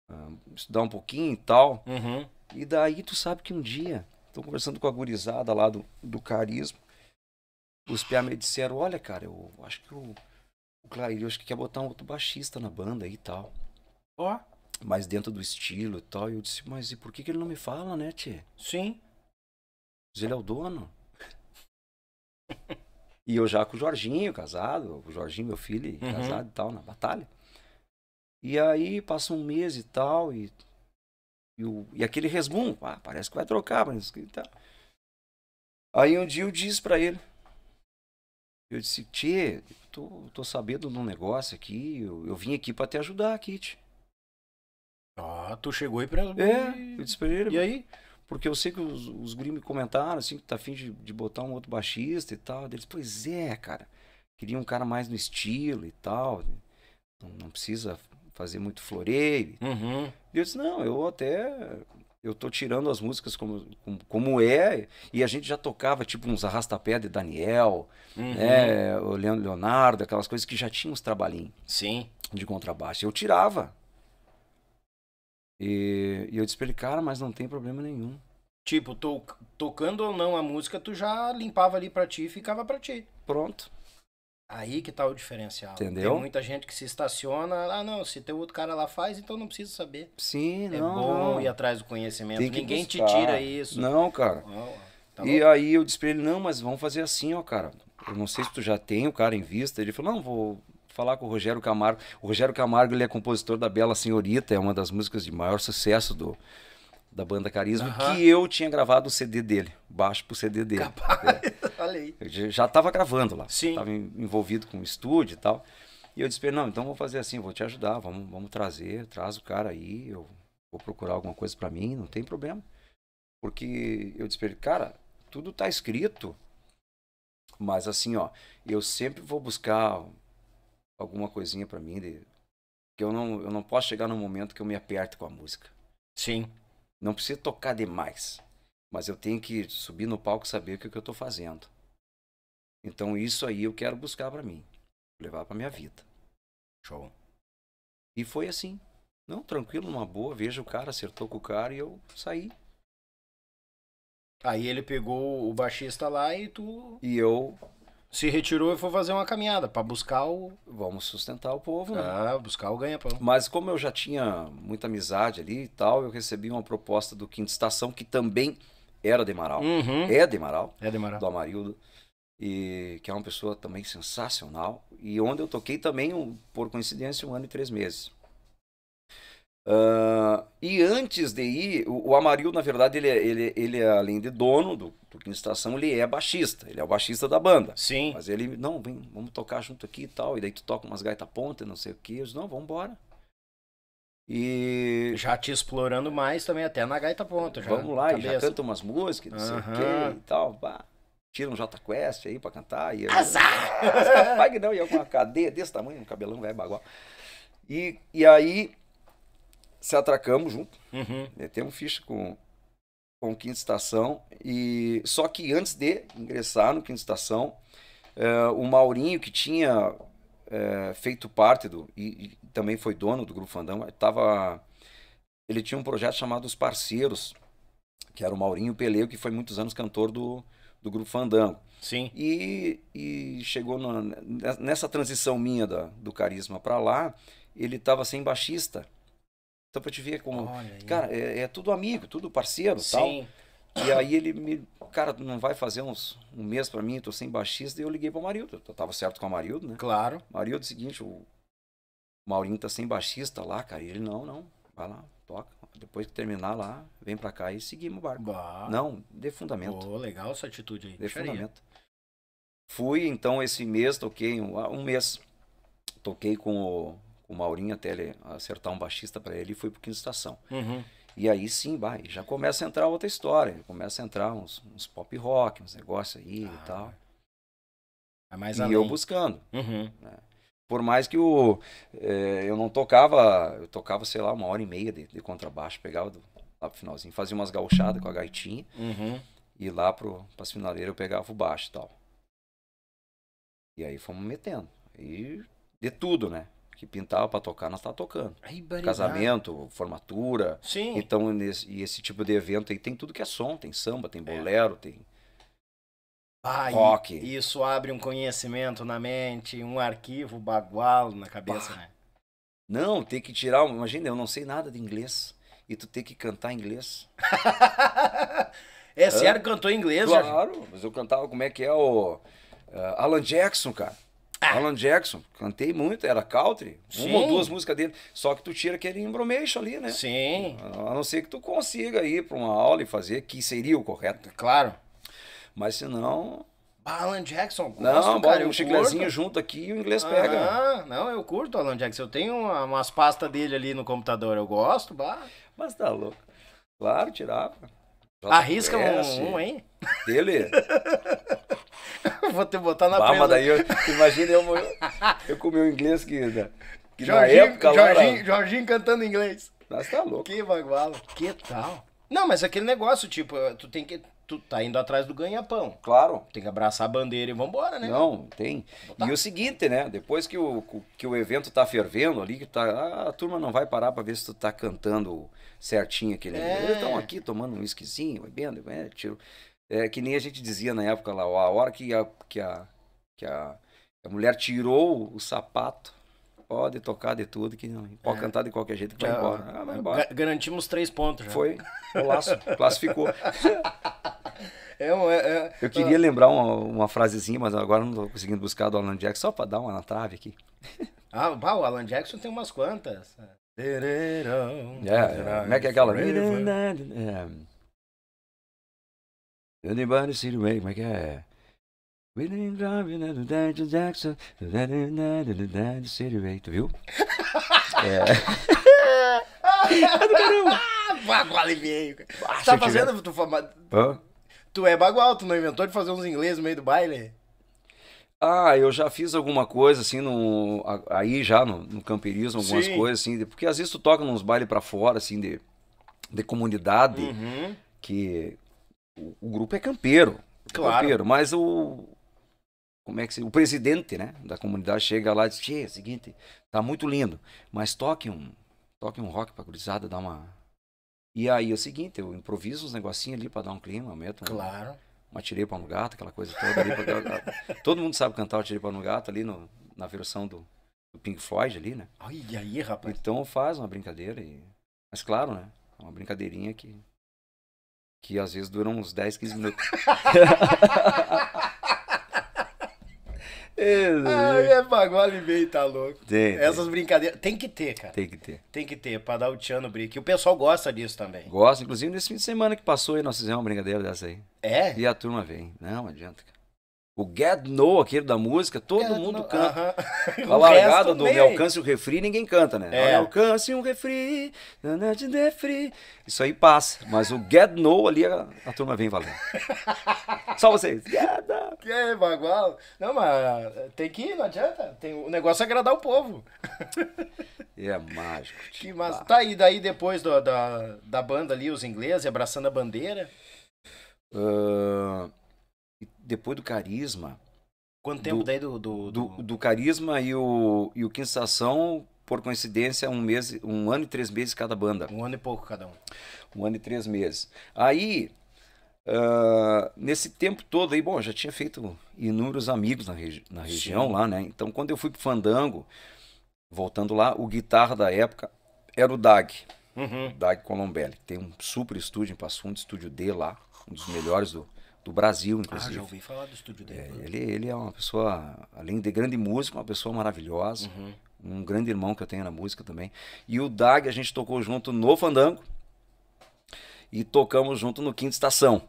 uh, estudar um pouquinho e tal. Uhum. E daí tu sabe que um dia, tô conversando com a gurizada lá do, do Carisma, os PA me disseram, olha cara, eu acho que o, o Clair, acho que quer botar um outro baixista na banda aí e tal. Ó. Oh mais dentro do estilo e tal. E eu disse, mas e por que, que ele não me fala, né, tchê? Sim. Mas ele é o dono. (laughs) e eu já com o Jorginho, casado, o Jorginho, meu filho, uhum. casado e tal, na batalha. E aí passa um mês e tal, e, e, o, e aquele resmungo, ah, parece que vai trocar, mas que tá. Aí um dia eu disse para ele, eu disse, Tchê, tô, tô sabendo de um negócio aqui, eu, eu vim aqui para te ajudar, Kit. Ah, tu chegou aí pra. É, eu disse pra ele. E aí? Porque eu sei que os, os guri me comentaram, assim, que tá afim de, de botar um outro baixista e tal. Eles, pois é, cara. Queria um cara mais no estilo e tal. Não, não precisa fazer muito floreio. Uhum. E eu disse, não, eu até eu tô tirando as músicas como, como, como, é, e a gente já tocava tipo uns arrastapé de Daniel, uhum. né, o Leandro Leonardo, aquelas coisas que já tinham uns trabalhinhos. Sim. De contrabaixo. Eu tirava. E, e eu disse pra ele, cara, mas não tem problema nenhum. Tipo, to, tocando ou não a música, tu já limpava ali pra ti e ficava pra ti. Pronto. Aí que tá o diferencial. Entendeu? Tem muita gente que se estaciona, ah não, se tem outro cara lá faz, então não precisa saber. Sim, é não. É bom não. ir atrás do conhecimento. Ninguém buscar. te tira isso. Não, cara. Oh, tá e aí eu disse pra ele, não, mas vamos fazer assim, ó, cara. Eu não sei se tu já tem o cara em vista. Ele falou, não, vou, falar com o Rogério Camargo. O Rogério Camargo ele é compositor da Bela Senhorita, é uma das músicas de maior sucesso do, da banda Carisma, que eu tinha gravado o CD dele, baixo pro CD dele. Capaz, é. falei. (laughs) Eu já estava gravando lá, estava envolvido com o estúdio e tal. E eu disse ele, não, então vou fazer assim, vou te ajudar, vamos, vamos trazer, traz o cara aí, eu vou procurar alguma coisa para mim, não tem problema. Porque eu disse pra ele, cara, tudo tá escrito, mas assim, ó, eu sempre vou buscar alguma coisinha para mim. De... Que eu não, eu não posso chegar no momento que eu me aperto com a música. Sim. Não precisa tocar demais. Mas eu tenho que subir no palco e saber o que, é que eu estou fazendo. Então isso aí eu quero buscar para mim. Levar para minha vida. Show. E foi assim. Não, tranquilo, numa boa. vejo o cara, acertou com o cara e eu saí. Aí ele pegou o baixista lá e tu. E eu se retirou e foi fazer uma caminhada para buscar o. Vamos sustentar o povo, né? Ah, buscar o ganha-pão. Mas como eu já tinha muita amizade ali e tal, eu recebi uma proposta do Quinta Estação, que também era de Amaral. Uhum. É de Amaral. É de Amaral. Do Amarildo. E que é uma pessoa também sensacional. E onde eu toquei também, um, por coincidência, um ano e três meses. Uh, e antes de ir, o, o Amarildo, na verdade, ele, é, ele, ele é, além de dono do, do Quinta Estação, ele é baixista, ele é o baixista da banda. Sim. Mas ele, não, vem, vamos tocar junto aqui e tal, e daí tu toca umas gaita ponta, não sei o que, eu disse, não, vamos embora. E... Já te explorando mais também, até na gaita ponta. Já, vamos lá, cabeça. e já canta umas músicas, não sei o que e tal, pá tira um J Quest aí pra cantar. E eu, Azar! Pai (laughs) que não, e alguma cadeia desse tamanho, um cabelão velho bagual. E, e aí se atracamos junto. Uhum. Metemos né, ficha com, com Quinta Estação. E, só que antes de ingressar no Quinta Estação, eh, o Maurinho, que tinha eh, feito parte do. E, e, também foi dono do Grupo Fandão, tava, ele tinha um projeto chamado Os Parceiros, que era o Maurinho Peleu, que foi muitos anos cantor do, do Grupo Fandango. Sim. E, e chegou na, nessa transição minha da, do carisma para lá, ele estava sem baixista. Então, pra te ver como. Cara, é, é, tudo amigo, tudo parceiro Sim. tal. E aí ele me. Cara, não vai fazer uns, um mês pra mim, tô sem baixista. E eu liguei pro Marildo. Eu tava certo com o Marildo, né? Claro. Marildo, é o seguinte, o Maurinho tá sem baixista lá, cara. E ele, não, não. Vai lá, toca. Depois que terminar lá, vem pra cá e seguimos o barco. Bah. Não, de fundamento. Pô, legal essa atitude aí. Dê Deixaria. fundamento. Fui, então, esse mês, toquei um, ah, um mês. Toquei com o o Maurinho até ele acertar um baixista para ele e foi pro Quinta Estação. Uhum. E aí sim, vai, já começa a entrar outra história, começa a entrar uns, uns pop rock, uns negócios aí ah, e tal. É mais e além. eu buscando. Uhum. Né? Por mais que o, é, eu não tocava, eu tocava, sei lá, uma hora e meia de, de contrabaixo, pegava do, lá pro finalzinho, fazia umas gauchadas com a gaitinha uhum. e lá pro, pras finaleiras eu pegava o baixo e tal. E aí fomos metendo. E de tudo, né? que pintava para tocar, nós tá tocando. Aí, Casamento, formatura. Sim. Então, nesse, e esse tipo de evento aí tem tudo que é som, tem samba, tem é. bolero, é. tem ah, rock. Isso abre um conhecimento na mente, um arquivo bagual na cabeça, bah. né? Não, tem que tirar, imagina, eu não sei nada de inglês e tu tem que cantar inglês. (laughs) é sério, que cantou inglês, Claro, já. mas eu cantava como é que é o uh, Alan Jackson, cara. Ah. (laughs) Alan Jackson, cantei muito, era country, Sim. uma ou duas músicas dele. Só que tu tira aquele embromeixo ali, né? Sim. A não ser que tu consiga ir para uma aula e fazer, que seria o correto. Claro. Mas senão. Alan Jackson, gosto, não, cara, bora, um chiclezinho curto. junto aqui e o inglês pega. Ah, não, eu curto Alan Jackson. Eu tenho umas pastas dele ali no computador, eu gosto, bah. Mas tá louco. Claro, tirava. Arrisca um, um, hein? Dele? (laughs) Vou te botar na bah, daí eu, imagina eu, eu, eu com o meu inglês que, né, que Jorginho, época Jorginho, lá, Jorginho cantando inglês. Mas tá louco. Que baguala. Que tal? Não, mas aquele negócio, tipo, eh, tu tem que tu tá indo atrás do ganha-pão. Claro. Tem que abraçar a bandeira e vambora, né? Não, tem. E o seguinte, né? Depois que o, que o evento tá fervendo ali, que tá, ah, a turma não vai parar pra ver se tu tá cantando certinho aquele. É. Eles estão aqui tomando um esquisinho, bebendo, é, tiro é, que nem a gente dizia na época lá, a hora que a, que a, que a, a mulher tirou o sapato, pode tocar de tudo, que não, pode é. cantar de qualquer jeito que vai embora. Ah, vai embora. Garantimos três pontos. Já. Foi, o laço, (laughs) classificou. É, é é, eu queria lembrar uma, uma, frasezinha, mas agora não estou conseguindo buscar do Alan Jackson, só para dar uma na trave aqui. (laughs) Ah, o Alan Jackson tem umas quantas. É, como é que é aquela? É. Anybody see the way, como é que é? We didn't drive, né? Do Dante Jackson, do Dante City Way, tu viu? (laughs) é. Tá é do caramba! Bagual e Tá se eu fazendo tu fama... Hã? Tu é bagual, tu não inventou de fazer uns ingleses no meio do baile? Ah, eu já fiz alguma coisa assim no aí já no, no campeirismo, algumas Sim. coisas assim, porque às vezes tu toca nos bailes pra fora assim de de comunidade Uhum. que o, grupo é campeiro. É claro. Campeiro, mas o. Como é que se. O presidente, né? Da comunidade chega lá e diz: é o seguinte, tá muito lindo, mas toque um. Toque um rock pra gurizada, dá uma. E aí é o seguinte, eu improviso uns negocinhos ali pra dar um clima, meto. Claro uma tirei para um gato, aquela coisa toda ali. Pra... (laughs) Todo mundo sabe cantar o tirei para um gato ali no, na versão do, do Pink Floyd ali, né? Ai, aí, rapaz. Então faz uma brincadeira e... Mas claro, né? É uma brincadeirinha que que às vezes duram uns 10, 15 minutos. (laughs) é bagulho e meio, tá louco. Tem, Essas tem. brincadeiras. Tem que ter, cara. Tem que ter. Tem que ter, pra dar o tchan no brinque. O pessoal gosta disso também. Gosta, inclusive nesse fim de semana que passou aí, nós fizemos uma brincadeira dessa aí. É? E a turma vem. Não, adianta, cara. O Get No, aquele da música, todo Get mundo no, canta. Uh -huh. A largada do Me Alcance o Refri, ninguém canta, né? É. Alcance um refri, nana de refri. Isso aí passa. Mas o Get No ali, a, a turma vem valendo. (laughs) Só vocês. Get No. Que é, bagual. Não, mas eh, tem que ir, não adianta. Tem, o negócio é agradar o povo. é mágico. Que mas... Tá aí, daí depois do, da, da banda ali, os ingleses, abraçando a bandeira. Uh depois do carisma. Quanto tempo do, daí do do, do do, do... carisma e o, e o Quinsação, por coincidência, um mês, um ano e três meses cada banda. Um ano e pouco cada um. Um ano e três meses. Aí, uh, nesse tempo todo aí, bom, já tinha feito inúmeros amigos na, regi na região Sim. lá, né? Então, quando eu fui pro Fandango, voltando lá, o guitarra da época era o Dag. Uhum. Dag Colombelli. Tem um super estúdio em Passo Fundo, estúdio D lá, um dos melhores do, do Brasil, inclusive. Ah, já ouvi falar do estúdio dele. É, ele, ele é uma pessoa, além de grande músico, uma pessoa maravilhosa. Uhum. Um grande irmão que eu tenho na música também. E o Dag, a gente tocou junto no Fandango. E tocamos junto no Quinta Estação.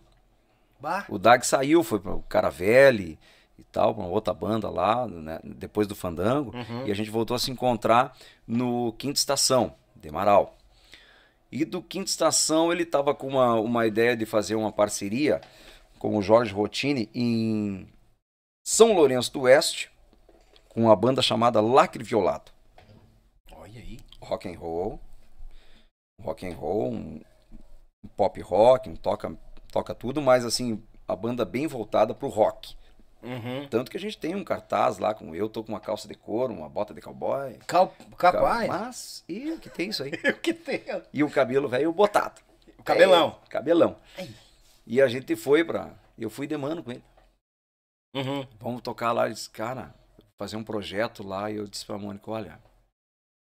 Bah. O Dag saiu, foi para o Caravelli e tal, para uma outra banda lá, né, depois do Fandango. Uhum. E a gente voltou a se encontrar no Quinta Estação, de Amaral. E do Quinta Estação ele estava com uma, uma ideia de fazer uma parceria com o Jorge Rotini em São Lourenço do Oeste, com uma banda chamada Lacre Violado. Olha aí. Rock and roll. Rock and roll, um pop rock, um toca, toca tudo, mas assim, a banda bem voltada pro rock. Uhum. Tanto que a gente tem um cartaz lá com eu, tô com uma calça de couro, uma bota de cowboy. Cal... Mas, e o que tem isso aí? (laughs) o que tem? E o cabelo velho botado. O cabelão. É, cabelão. Ai. E a gente foi pra. Eu fui de mano com ele. Uhum. Vamos tocar lá. Ele disse, cara, fazer um projeto lá. E eu disse pra Mônica: olha,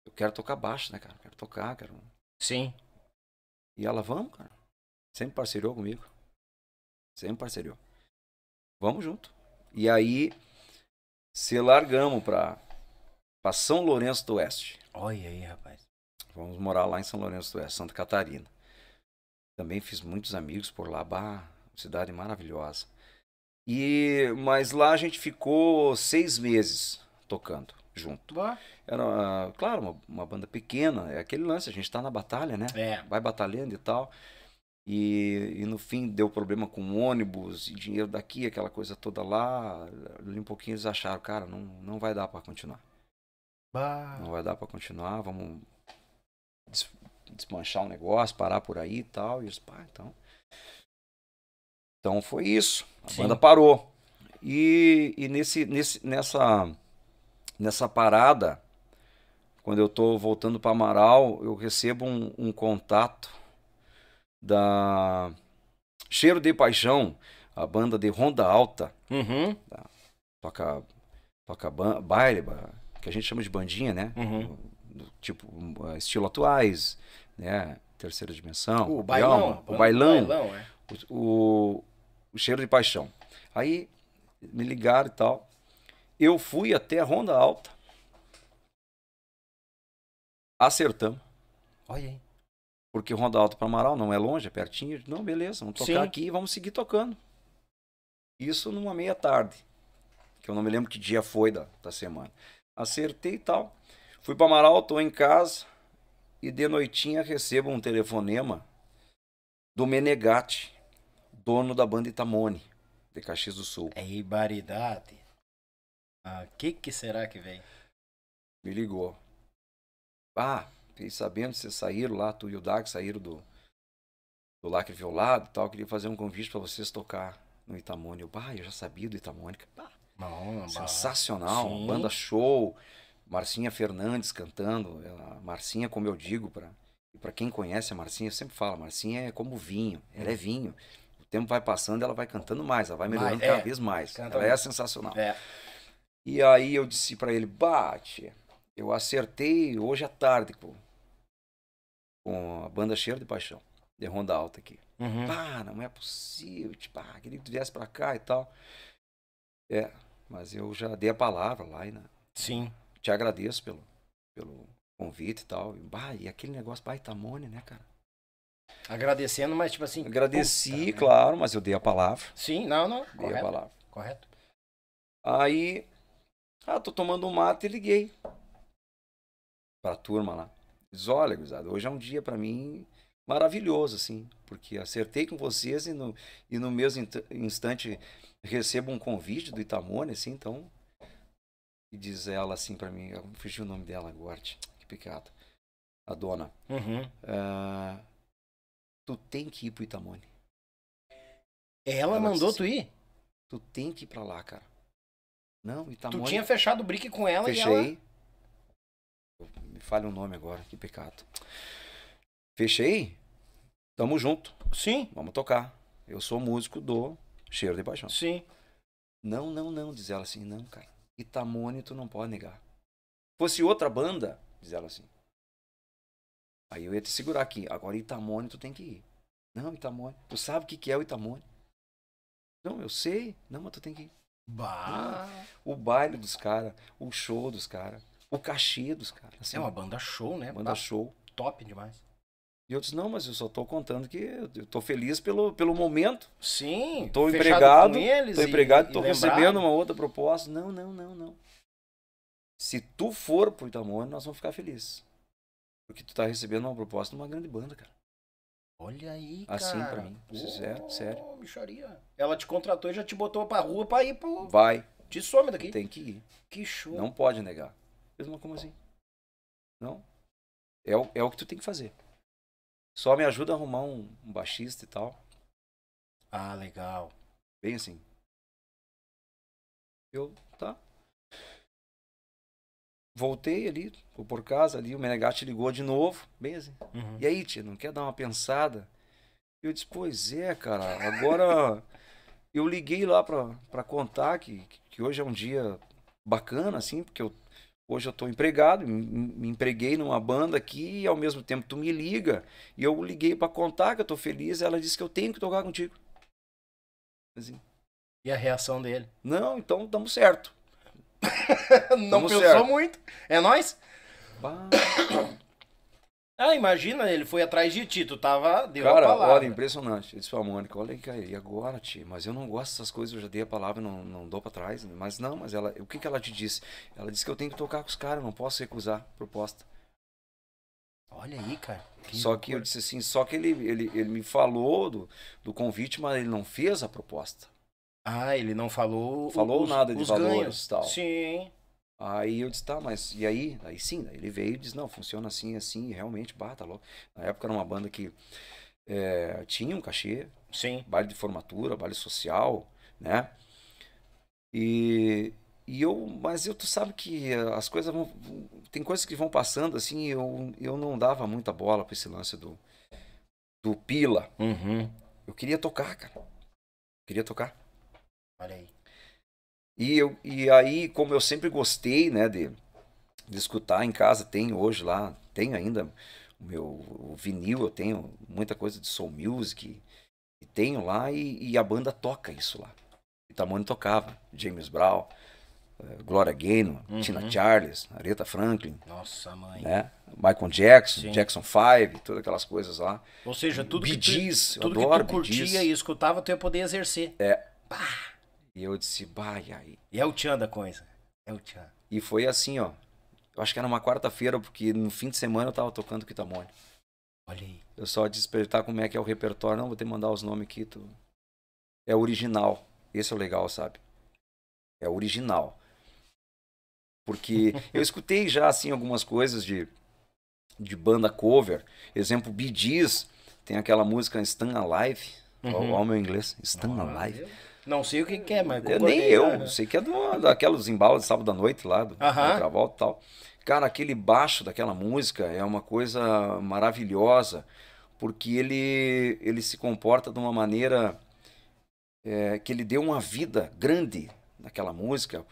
eu quero tocar baixo, né, cara? Quero tocar, quero. Sim. E ela, vamos, cara. Sempre parceriou comigo. Sempre parceriou. Vamos junto. E aí, se largamos pra, pra São Lourenço do Oeste. Olha aí, rapaz. Vamos morar lá em São Lourenço do Oeste, Santa Catarina. Também fiz muitos amigos por lá, bah, cidade maravilhosa. E mas lá a gente ficou seis meses tocando junto. Bah. Era, ah, claro, uma, uma, banda pequena, é aquele lance, a gente está na batalha, né? É. Vai batalhando e tal. E, e, no fim deu problema com ônibus e dinheiro daqui, aquela coisa toda lá. Ali um pouquinho eles acharam, cara, não, não vai dar para continuar. Bah. Não vai dar para continuar, vamos desmanchar um negócio, parar por aí e tal. E isso pá, então. Então foi isso. A Sim. banda parou. E, e nesse, nesse, nessa, nessa parada, quando eu estou voltando para Amaral, eu recebo um, um contato da Cheiro de Paixão, a banda de Ronda Alta. Uhum. da tá. Toca, toca baile, que a gente chama de bandinha, né? Uhum. tipo, é, estilo atuais, né? Terceira dimensão. O bailão. o bailão. O, bailão, é. o, o, o cheiro de paixão. Aí me ligaram e tal. Eu fui até a Ronda Alta. Acertamos. Olha aí. Porque Ronda Alta para Amaral não é longe, é pertinho. Não, beleza, vamos tocar Sim. aqui e vamos seguir tocando. Isso numa meia tarde. Que eu não me lembro que dia foi da, da semana. Acertei e tal. Fui para Amaral, tô em casa e de noitinha recebo um telefonema do Menegatti, dono da banda Itamone, de Caxias do Sul. É ribaridade. O ah, que, que será que vem? Me ligou. Ah, fiquei sabendo que vocês saíram lá, tu e o Dag saíram do, do Lacre Violado e tal. Queria fazer um convite para vocês tocar no Itamone. Eu, eu já sabia do Itamone, Bah, Não, sensacional, banda show. Marcinha Fernandes cantando. ela é, Marcinha, como eu digo, para para quem conhece a Marcinha, eu sempre falo, Marcinha é como vinho, ela é vinho. O tempo vai passando, ela vai cantando mais, ela vai melhorando cada é, vez mais. Ela é sensacional. É. E aí eu disse para ele, bate, eu acertei hoje à tarde com, com a banda Cheiro de Paixão, de Ronda Alta aqui. Uhum. não é possível, tipo, ah, queria que tu viesse pra cá e tal. É, mas eu já dei a palavra lá e na... Sim te agradeço pelo, pelo convite e tal. E, bah, e aquele negócio baitamone, tá né, cara? Agradecendo, mas tipo assim. Agradeci, puta, né? claro, né? mas eu dei a palavra. Sim, não, não. Dei correto, a palavra. Correto. Aí. Ah, tô tomando um mate e liguei. Pra turma lá. Diz, olha, hoje é um dia para mim maravilhoso, assim, porque acertei com vocês e no, e no mesmo instante recebo um convite do Itamone, assim, então e diz ela assim para mim, eu fugi o nome dela agora, que pecado. A dona. Uhum. Uh, tu tem que ir pro Itamone. Ela, ela mandou disse, tu assim, ir? Tu tem que ir pra lá, cara. Não, Itamone. Tu tinha fechado o brick com ela Fechei. e ela. Me falha o um nome agora, que pecado. Fechei? Tamo junto. Sim. Vamos tocar. Eu sou músico do Cheiro de Paixão. Sim. Não, não, não, diz ela assim, não, cara. Itamone tu não pode negar. Fosse outra banda, diz ela assim. Aí eu ia te segurar aqui. Agora Itamone tu tem que ir. Não, Itamone. Tu sabe o que, que é o Itamone? Não, eu sei. Não, mas tu tem que ir. Bah. O baile dos caras, o show dos caras, o cachê dos caras. É assim, é uma banda show, né? Banda bah. show. Top demais. E eu disse, não, mas eu só estou contando que eu estou feliz pelo, pelo momento. Sim, estou empregado, estou empregado, estou recebendo uma outra proposta. Não, não, não, não. Se tu for pro Itamone, nós vamos ficar felizes. Porque tu tá recebendo uma proposta de uma grande banda, cara. Olha aí, assim, cara. Assim pra mim. É Pô, sério. Bicharia. Ela te contratou e já te botou pra rua pra ir pro. Vai. Te some daqui. Tem que ir. Que show. Não pode negar. Mas como assim? Não. É o, é o que tu tem que fazer. Só me ajuda a arrumar um, um baixista e tal. Ah, legal. Bem assim. Eu, tá. Voltei ali, vou por casa ali, o Menegatti ligou de novo, bem assim. Uhum. E aí, tia, não quer dar uma pensada? Eu disse, pois é, cara, agora (laughs) eu liguei lá pra, pra contar que, que hoje é um dia bacana, assim, porque eu Hoje eu estou empregado, me empreguei numa banda aqui e ao mesmo tempo tu me liga. E eu liguei para contar que eu tô feliz. Ela disse que eu tenho que tocar contigo. Assim. E a reação dele? Não, então tamo certo. (laughs) Não tamo pensou certo. muito. É nós? Ah, imagina, ele foi atrás de ti, tu tava, deu Cara, a palavra. olha, impressionante. Ele disse pra Mônica, olha aí, e agora, tia? Mas eu não gosto dessas coisas, eu já dei a palavra, não, não dou pra trás. Mas não, mas ela, o que que ela te disse? Ela disse que eu tenho que tocar com os caras, não posso recusar proposta. Olha aí, cara. Que só que eu disse assim, só que ele, ele, ele me falou do, do convite, mas ele não fez a proposta. Ah, ele não falou... Falou os, nada de valores e tal. Sim, Aí eu disse, tá, mas e aí? Aí sim, daí ele veio e disse, não, funciona assim, assim, e realmente, bata tá louco. Na época era uma banda que é, tinha um cachê, sim. baile de formatura, baile social, né? E, e eu, mas eu, tu sabe que as coisas vão, tem coisas que vão passando, assim, eu, eu não dava muita bola pra esse lance do, do pila. Uhum. Eu queria tocar, cara. Eu queria tocar. Olha aí. E, eu, e aí, como eu sempre gostei, né, de, de escutar em casa, tem hoje lá, tem ainda o meu o vinil, eu tenho muita coisa de soul music, e tenho lá, e, e a banda toca isso lá. E Tamanho tocava, James Brown, eh, Gloria Gaynor, uhum. Tina Charles, Aretha Franklin. Nossa, mãe. Né? Michael Jackson, Sim. Jackson 5, todas aquelas coisas lá. Ou seja, tudo Bee que tu, Gees, tudo que tu curtia e escutava, tu ia poder exercer. É. Pá. E eu disse, vai aí. E é o tchan da coisa. É o tchan. E foi assim, ó. Eu acho que era uma quarta-feira, porque no fim de semana eu tava tocando Kitamone. Olha aí. Eu só despertar como é que é o repertório. Não, vou ter que mandar os nomes aqui. Tu... É original. Esse é o legal, sabe? É original. Porque (laughs) eu escutei já, assim, algumas coisas de, de banda cover. Exemplo, Bee Gees. Tem aquela música Stan Alive. Uhum. Olha o meu inglês. Stan oh, Alive. Deus não sei o que, que é, mas. Eu, nem eu, né? sei que é do, daquelas de sábado à noite lá, do, uh -huh. Travolta e tal. Cara, aquele baixo daquela música é uma coisa maravilhosa, porque ele, ele se comporta de uma maneira é, que ele deu uma vida grande naquela música.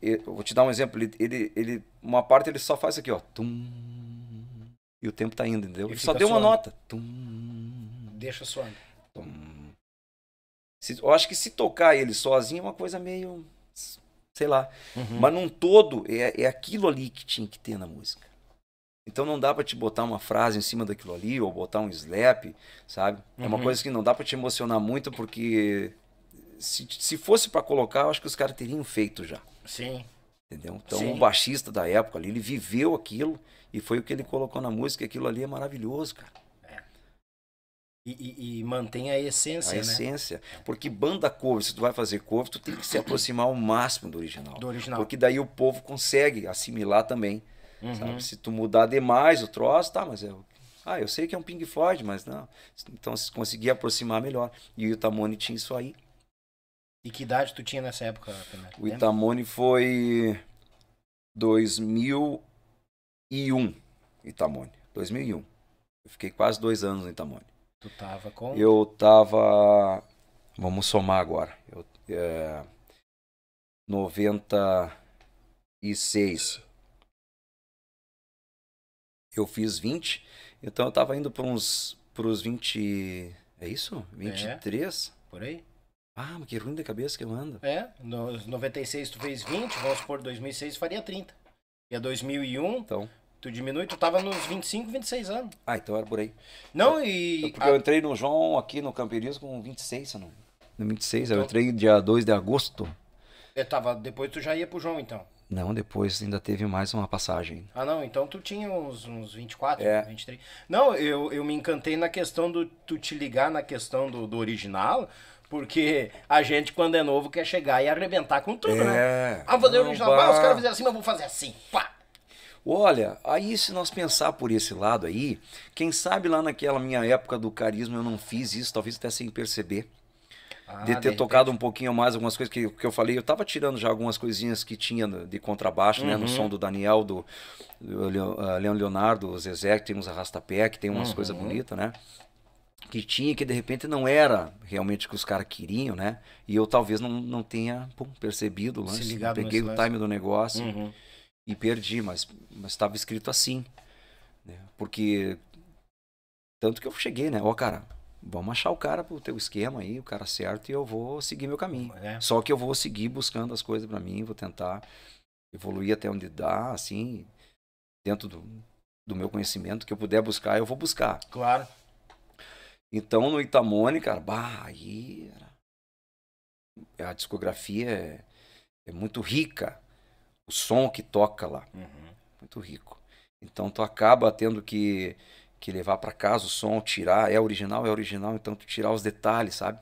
Eu vou te dar um exemplo. Ele, ele, ele, uma parte ele só faz aqui, ó. Tum, e o tempo tá indo, entendeu? Ele, ele só deu suando. uma nota. Tum, Deixa suando. Tum, eu acho que se tocar ele sozinho é uma coisa meio. sei lá. Uhum. Mas num todo, é, é aquilo ali que tinha que ter na música. Então não dá para te botar uma frase em cima daquilo ali, ou botar um slap, sabe? Uhum. É uma uhum. coisa que não dá para te emocionar muito, porque se, se fosse para colocar, eu acho que os caras teriam feito já. Sim. Entendeu? Então Sim. o baixista da época ali, ele viveu aquilo e foi o que ele colocou na música, aquilo ali é maravilhoso, cara. E, e, e, mantém a essência, a né? essência. Porque banda cover, se tu vai fazer cover, tu tem que se aproximar ao máximo do original. Do original. Porque daí o povo consegue assimilar também. Uhum. Sabe? Se tu mudar demais o troço, tá, mas é. Ah, eu sei que é um Pink Floyd, mas não. Então, se conseguir aproximar, melhor. E o Itamone tinha isso aí. E que idade tu tinha nessa época, Fernando? O Itamone foi 2001. Itamone. 2001. Eu fiquei quase dois anos no Itamone. Tu tava com? Eu tava. Vamos somar agora. Eu, é, 96. Eu fiz 20. Então eu tava indo para uns. Pros 20. É isso? 23? É, por aí. Ah, mas que ruim da cabeça que eu ando. É, nos 96 tu fez 20, vamos supor 2006 faria 30. E a 2001, então. Tu diminui, tu tava nos 25, 26 anos. Ah, então era por aí. Não, eu, e. Porque a... eu entrei no João aqui no Campeirismo com 26, se não. No 26, então... eu entrei dia 2 de agosto. Eu é, tava, depois tu já ia pro João, então. Não, depois ainda teve mais uma passagem. Ah, não, então tu tinha uns, uns 24, é. 23. Não, eu, eu me encantei na questão do tu te ligar na questão do, do original, porque a gente, quando é novo, quer chegar e arrebentar com tudo, né? é. né? Ah, vou fazer o original. Ah, os caras fizeram assim, mas vou fazer assim. Pá. Olha, aí se nós pensar por esse lado aí, quem sabe lá naquela minha época do carisma eu não fiz isso, talvez até sem perceber. Ah, de ter de tocado um pouquinho mais algumas coisas que, que eu falei. Eu tava tirando já algumas coisinhas que tinha de contrabaixo, uhum. né? No uhum. som do Daniel, do, do Leão ah, Leonardo, o Zezé, que tem uns arrastapé, que tem umas uhum. coisas bonitas, né? Que tinha que de repente não era realmente o que os caras queriam, né? E eu talvez não, não tenha pum, percebido o lance. Peguei o time do negócio. Uhum e perdi, mas estava escrito assim. Né? Porque. Tanto que eu cheguei, né? Ó, cara, vamos achar o cara pro teu esquema aí, o cara certo, e eu vou seguir meu caminho. É. Só que eu vou seguir buscando as coisas para mim, vou tentar evoluir até onde dá, assim, dentro do, do meu conhecimento que eu puder buscar, eu vou buscar. Claro. Então no Itamone, cara, bah, aí a discografia é, é muito rica o som que toca lá. Uhum. Muito rico. Então tu acaba tendo que, que levar para casa o som, tirar, é original, é original, então tu tirar os detalhes, sabe?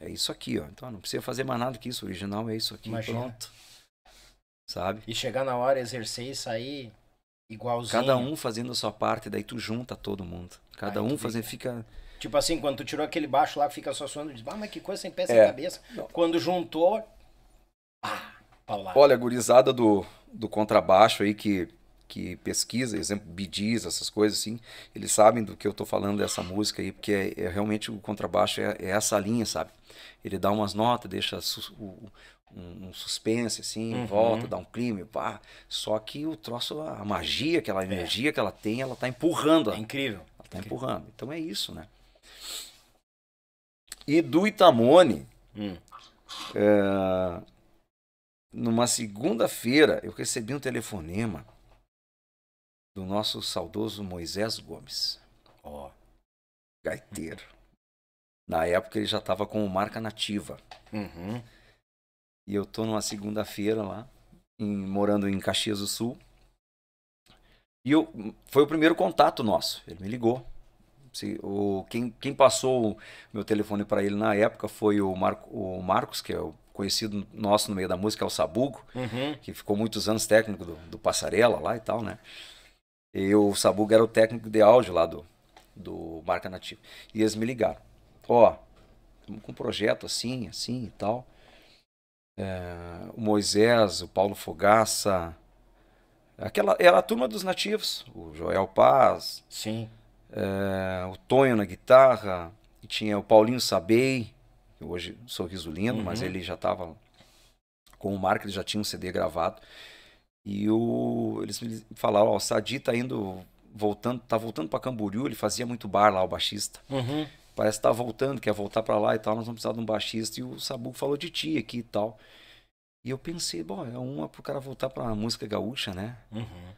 É isso aqui, ó. Então não precisa fazer mais nada que isso, o original é isso aqui, Imagina. pronto. Sabe? E chegar na hora, exercer isso aí igualzinho. Cada um fazendo a sua parte, daí tu junta todo mundo. Cada um fazendo, fica... Tipo assim, quando tu tirou aquele baixo lá, fica só suando, diz, ah, mas que coisa sem pé sem é. cabeça. Não. Quando juntou, Ah. Olha, a gurizada do, do contrabaixo aí que, que pesquisa, exemplo, bidis, essas coisas assim, eles sabem do que eu tô falando dessa música aí, porque é, é realmente o contrabaixo é, é, essa linha, sabe? Ele dá umas notas, deixa su, o, um, um, suspense, assim, uhum. volta, dá um clima, pá. Só que o troço, a magia, aquela é. energia é. que ela tem, ela tá empurrando. É incrível. Ela tá incrível. empurrando. Então é isso, né? E do Itamone, hum. é, numa segunda-feira, eu recebi um telefonema do nosso saudoso Moisés Gomes. Ó, oh, gaiteiro. Na época ele já estava com marca nativa. Uhum. E eu tô numa segunda-feira lá, em, morando em Caxias do Sul. E eu, foi o primeiro contato nosso. Ele me ligou. Se, o, quem, quem passou o meu telefone para ele na época foi o, Marco, o Marcos, que é o conhecido nosso no meio da música, é o Sabugo, uhum. que ficou muitos anos técnico do, do Passarela lá e tal, né? E o Sabugo era o técnico de áudio lá do, do Marca Nativa. E eles me ligaram. Ó, estamos com um projeto assim, assim e tal. É, o Moisés, o Paulo Fogaça, aquela era é a turma dos nativos, o Joel Paz, sim, é, o Tonho na guitarra, e tinha o Paulinho Sabei, hoje Sorriso Lindo, uhum. mas ele já estava com o marca, ele já tinha um CD gravado. E o, eles me falaram, ó, o Sadi tá indo, voltando, tá voltando para Camboriú, ele fazia muito bar lá, o baixista. Uhum. Parece que tá voltando, quer voltar para lá e tal, nós vamos precisar de um baixista. E o Sabu falou de ti aqui e tal. E eu pensei, bom, é uma pro cara voltar pra música gaúcha, né? Uhum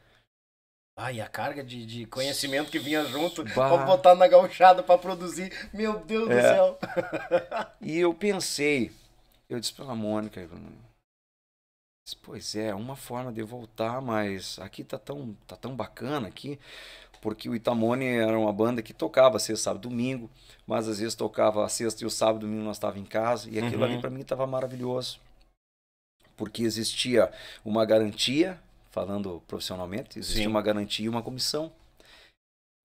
ai a carga de, de conhecimento que vinha junto bah. pra botar na gauchada pra produzir. Meu Deus é. do céu. (laughs) e eu pensei, eu disse pra Mônica, eu disse, pois é, uma forma de voltar, mas aqui tá tão, tá tão bacana aqui, porque o Itamone era uma banda que tocava sexta, sábado, domingo, mas às vezes tocava a sexta e o sábado, domingo nós estava em casa, e aquilo uhum. ali para mim estava maravilhoso. Porque existia uma garantia falando profissionalmente, existe Sim. uma garantia e uma comissão.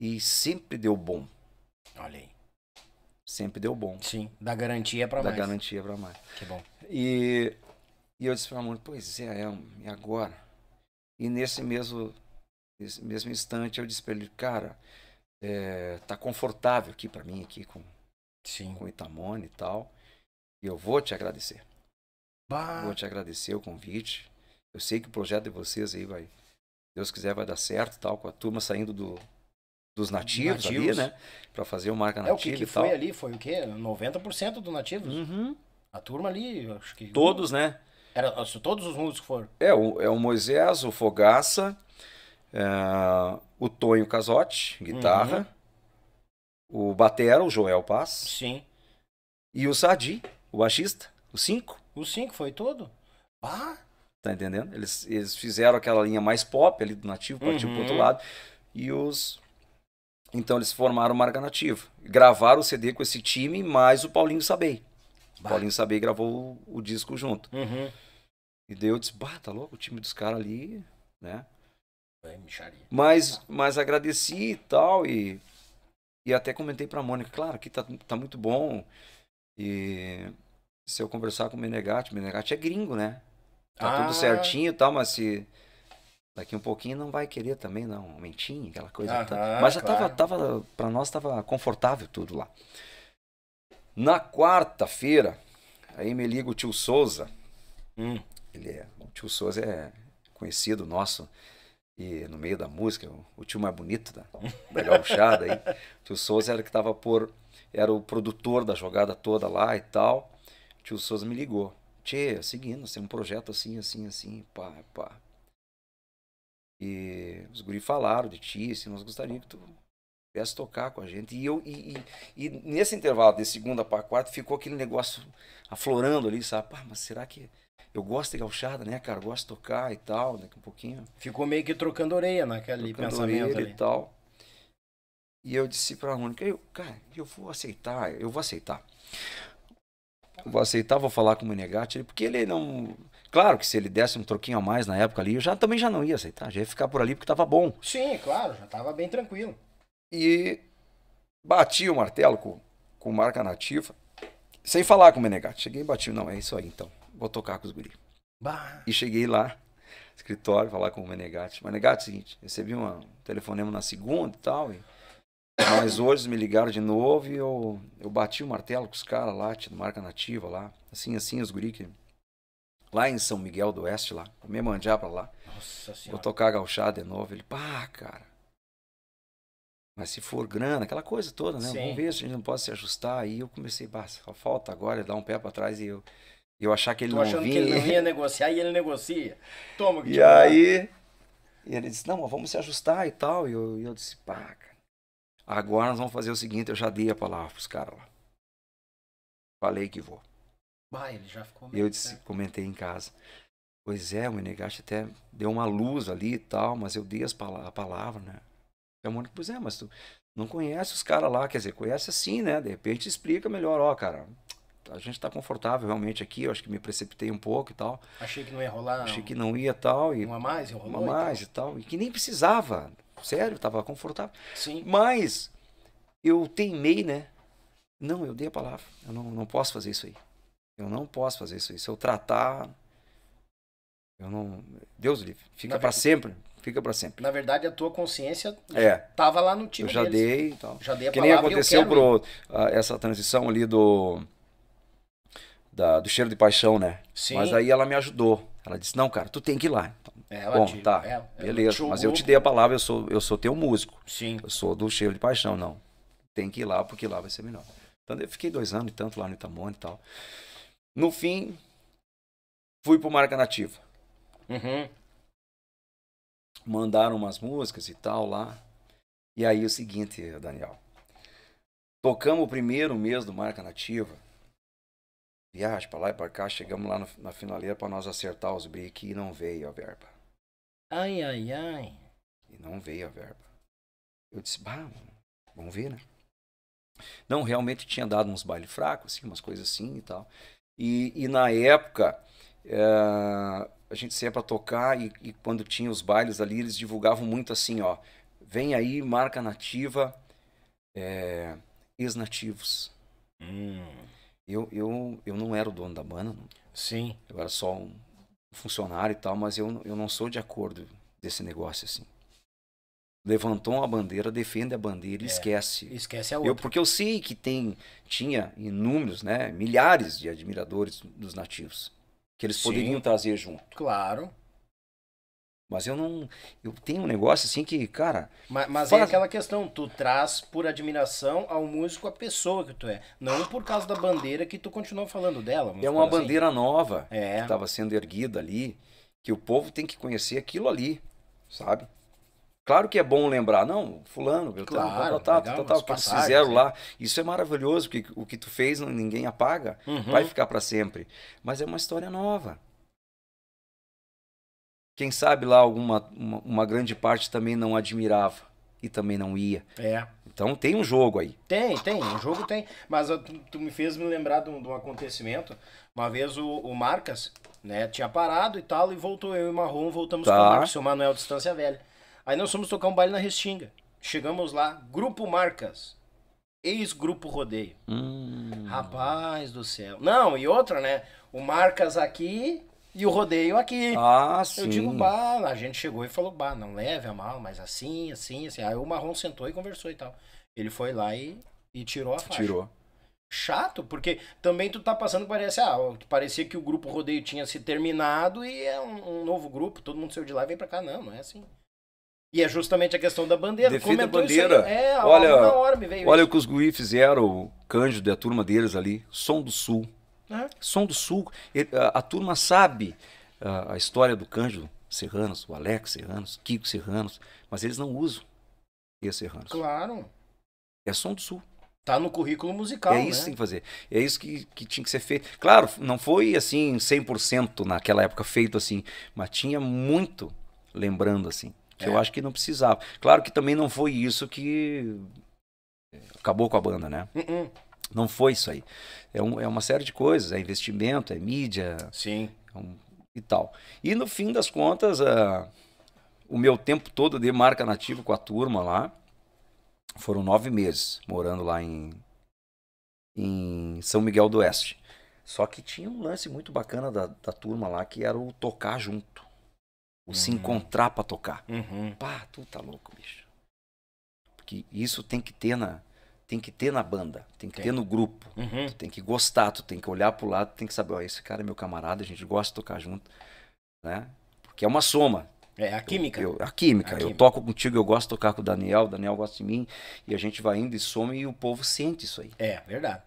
E sempre deu bom. Olha aí. Sempre deu bom. Sim, da garantia para mais. Da garantia para mais. Que bom. E, e eu disse para amor, pois é, é, e agora? E nesse mesmo, nesse mesmo instante eu disse para ele, cara, é, tá confortável aqui para mim, aqui com, Sim. com Itamone e tal. E eu vou te agradecer. Bah. Vou te agradecer o convite. Eu sei que o projeto de vocês aí vai, Deus quiser, vai dar certo, tal, com a turma saindo do, dos nativos, nativos. ali, né? Para fazer o marca nativa é, o que, que foi tal. ali? Foi o quê? 90% dos nativos? Uhum. A turma ali, acho que. Todos, né? Era, ah, todos os músicos foram. É, o, é o Moisés, o Fogaça, é, o Tonho Casotti, guitarra, uhum. o Batera, o Joel Paz. Sim. E o Sadi, o baixista, os cinco. Os cinco, foi todo? Ah, Tá entendendo? Eles, eles fizeram aquela linha mais pop ali do nativo, partiu uhum. pro outro uhum. lado. E os. Então eles formaram marca nativa. Gravaram o CD com esse time, mais o Paulinho Sabei. Bah. Paulinho Sabei gravou o, o disco junto. Uhum. E deu eu disse, bah, tá louco, o time dos caras ali, né? mas, mas agradeci e tal, e, e até comentei pra Mônica, claro, aqui tá, tá muito bom. E se eu conversar com o Menegatti, o Menegatti é gringo, né? Tá ah. tudo certinho e tal, mas se daqui um pouquinho não vai querer também, não. Aumentinho, aquela coisa. Aham, tá. Mas já claro. tava, tava, pra nós tava confortável tudo lá. Na quarta-feira, aí me liga o tio Souza. Hum. Ele é, o tio Souza é conhecido nosso. E no meio da música, o, tio mais bonito da, da aí. O (laughs) tio Souza era que tava por. Era o produtor da jogada toda lá e tal. O tio Souza me ligou. Tchê, seguindo, tem assim, um projeto assim, assim, assim, pá, pá. E os guri falaram de ti, se assim, nós gostaríamos que tu viesse tocar com a gente. E eu e, e, e nesse intervalo de segunda para quarta ficou aquele negócio aflorando ali, sabe? Pá, mas será que eu gosto de gauchada, né, cara? Eu gosto de tocar e tal, daqui um pouquinho. Ficou meio que trocando orelha naquele trocando pensamento orelha ali. e tal. E eu disse pra Mônica, eu, cara, eu vou aceitar, eu vou aceitar vou aceitar, vou falar com o Menegatti, porque ele não. Claro que se ele desse um troquinho a mais na época ali, eu já também já não ia aceitar, já ia ficar por ali porque tava bom. Sim, claro, já tava bem tranquilo. E bati o martelo com, com marca nativa, sem falar com o Menegatti. Cheguei e bati, não, é isso aí então, vou tocar com os guri. Bah. E cheguei lá, escritório, falar com o Menegatti. Menegatti, é o seguinte, recebi uma, um telefonema na segunda e tal, e é, mas hoje me ligaram de novo e eu, eu bati o martelo com os caras lá, de marca nativa lá. Assim, assim, os guri que... Lá em São Miguel do Oeste, lá. me mandar pra lá. Nossa senhora. Vou tocar gauchada de novo. Ele, pá, cara. Mas se for grana, aquela coisa toda, né? Sim. Vamos ver se a gente não pode se ajustar. Aí eu comecei, pá, só falta agora ele dar um pé pra trás e eu, eu achar que ele Tô não vinha. achando que ele não ia (laughs) negociar e ele negocia. Toma, que E aí... E ele disse, não, mas vamos se ajustar e tal. E eu, eu disse, pá, cara. Agora nós vamos fazer o seguinte, eu já dei a palavra pros caras lá. Falei que vou. Bah, ele já ficou meio, Eu disse, comentei em casa. Pois é, o Menegaste até deu uma luz ali e tal, mas eu dei as pala a palavra, né? É o pois é, mas tu não conhece os caras lá, quer dizer, conhece assim, né? De repente explica melhor, ó, cara, a gente tá confortável realmente aqui, eu acho que me precipitei um pouco e tal. Achei que não ia rolar. Achei que não ia tal. E, uma mais, rolou. Uma mais e tal. E, tal. e que nem precisava sério, estava confortável. Sim. Mas eu teimei, né? Não, eu dei a palavra. Eu não, não posso fazer isso aí. Eu não posso fazer isso aí. Se eu tratar. Eu não. Deus livre. Fica para sempre. Fica para sempre. Na verdade, a tua consciência é. tava lá no time. Eu já deles. dei então Já dei a que palavra, nem aconteceu pro, essa transição ali do. Da, do cheiro de paixão, né? Sim. Mas aí ela me ajudou. Ela disse: Não, cara, tu tem que ir lá. É, ela Bom, tá, É, beleza. mas eu te dei a palavra, eu sou, eu sou teu músico. Sim. Eu sou do cheiro de paixão, não. Tem que ir lá, porque lá vai ser melhor. Então eu fiquei dois anos e tanto lá no Itamone e tal. No fim, fui pro Marca Nativa. Uhum. Mandaram umas músicas e tal lá. E aí o seguinte, Daniel. Tocamos o primeiro mês do Marca Nativa. Viagem pra lá e pra cá, chegamos lá no, na finaleira para nós acertar os briques e não veio a verba. Ai, ai, ai. E não veio a verba. Eu disse, bah, vamos ver, né? Não, realmente tinha dado uns baile fracos, assim, umas coisas assim e tal. E, e na época, é, a gente saía para tocar e, e, quando tinha os bailes ali, eles divulgavam muito assim, ó. Vem aí, marca nativa, é, ex-nativos. Hum. Eu, eu, eu não era o dono da banda. Não. Sim. Eu era só um funcionário e tal, mas eu, eu não sou de acordo desse negócio assim. Levantou uma bandeira, defende a bandeira e é, esquece. Esquece a outra. Eu, porque eu sei que tem, tinha inúmeros, né, milhares de admiradores dos nativos que eles poderiam trazer junto. Claro. Mas eu não. Eu tenho um negócio assim que, cara. Mas, mas é faz... é aquela questão, tu traz por admiração ao músico a pessoa que tu é. Não por causa da bandeira que tu continua falando dela. É uma assim. bandeira nova é. que estava sendo erguida ali, que o povo tem que conhecer aquilo ali, sabe? Claro que é bom lembrar, não, fulano, eu claro, tal, que fizeram lá. Isso é maravilhoso, porque o que tu fez ninguém apaga, uhum. vai ficar para sempre. Mas é uma história nova. Quem sabe lá alguma uma, uma grande parte também não admirava e também não ia. É. Então tem um jogo aí. Tem, tem, um jogo tem. Mas tu, tu me fez me lembrar de um, de um acontecimento. Uma vez o, o, Marcas, né, tinha parado e tal, e voltou eu e o Marrom, voltamos tá. com o Marcos, o Manuel Distância Velha. Aí nós fomos tocar um baile na Restinga. Chegamos lá, Grupo Marcas. Ex-grupo rodeio. Hum. Rapaz do céu. Não, e outra, né? O Marcas aqui, e o rodeio aqui. Ah, eu sim. Eu digo, bah, a gente chegou e falou, bah, não leve a mala, mas assim, assim, assim. Aí o Marrom sentou e conversou e tal. Ele foi lá e, e tirou a faixa. Tirou. Chato, porque também tu tá passando, parece, ah, parecia que o grupo rodeio tinha se terminado e é um, um novo grupo, todo mundo saiu de lá e vem pra cá. Não, não é assim. E é justamente a questão da bandeira. Defenda a bandeira. Aí, é, olha, hora me veio olha o que os Gui fizeram, o Cândido e a turma deles ali, Som do Sul. É. Som do Sul. Ele, a, a, turma sabe a, a história do Cândido Serranos, o Alex Serranos, Kiko Serranos, mas eles não usam esse Serranos. Claro. É Som do Sul. Tá no currículo musical, É isso né? que tem que fazer. É isso que, que tinha que ser feito. Claro, não foi assim 100% naquela época feito assim, mas tinha muito lembrando assim. Que é. eu acho que não precisava. Claro que também não foi isso que é, acabou com a banda, né? Uh -uh. Não foi isso aí. É, um, é uma série de coisas, é investimento, é mídia. Sim. É um, e tal. E no fim das contas, uh, o meu tempo todo de marca nativa com a turma lá foram nove meses morando lá em, em São Miguel do Oeste. Só que tinha um lance muito bacana da, da turma lá que era o tocar junto. O uhum. se encontrar para tocar. Uhum. Pá, tu tá louco, bicho. Porque isso tem que ter na, tem que ter na banda, tem que tem. ter no grupo. Uhum. tem que gostar, tu tem que olhar pro lado, tem que saber, ó, esse cara é meu camarada, a gente gosta de tocar junto, né? Porque é uma soma. É, a química. Eu, eu, a química. a química. Eu toco contigo, eu gosto de tocar com o Daniel, o Daniel gosta de mim, e a gente vai indo e soma e o povo sente isso aí. É, verdade.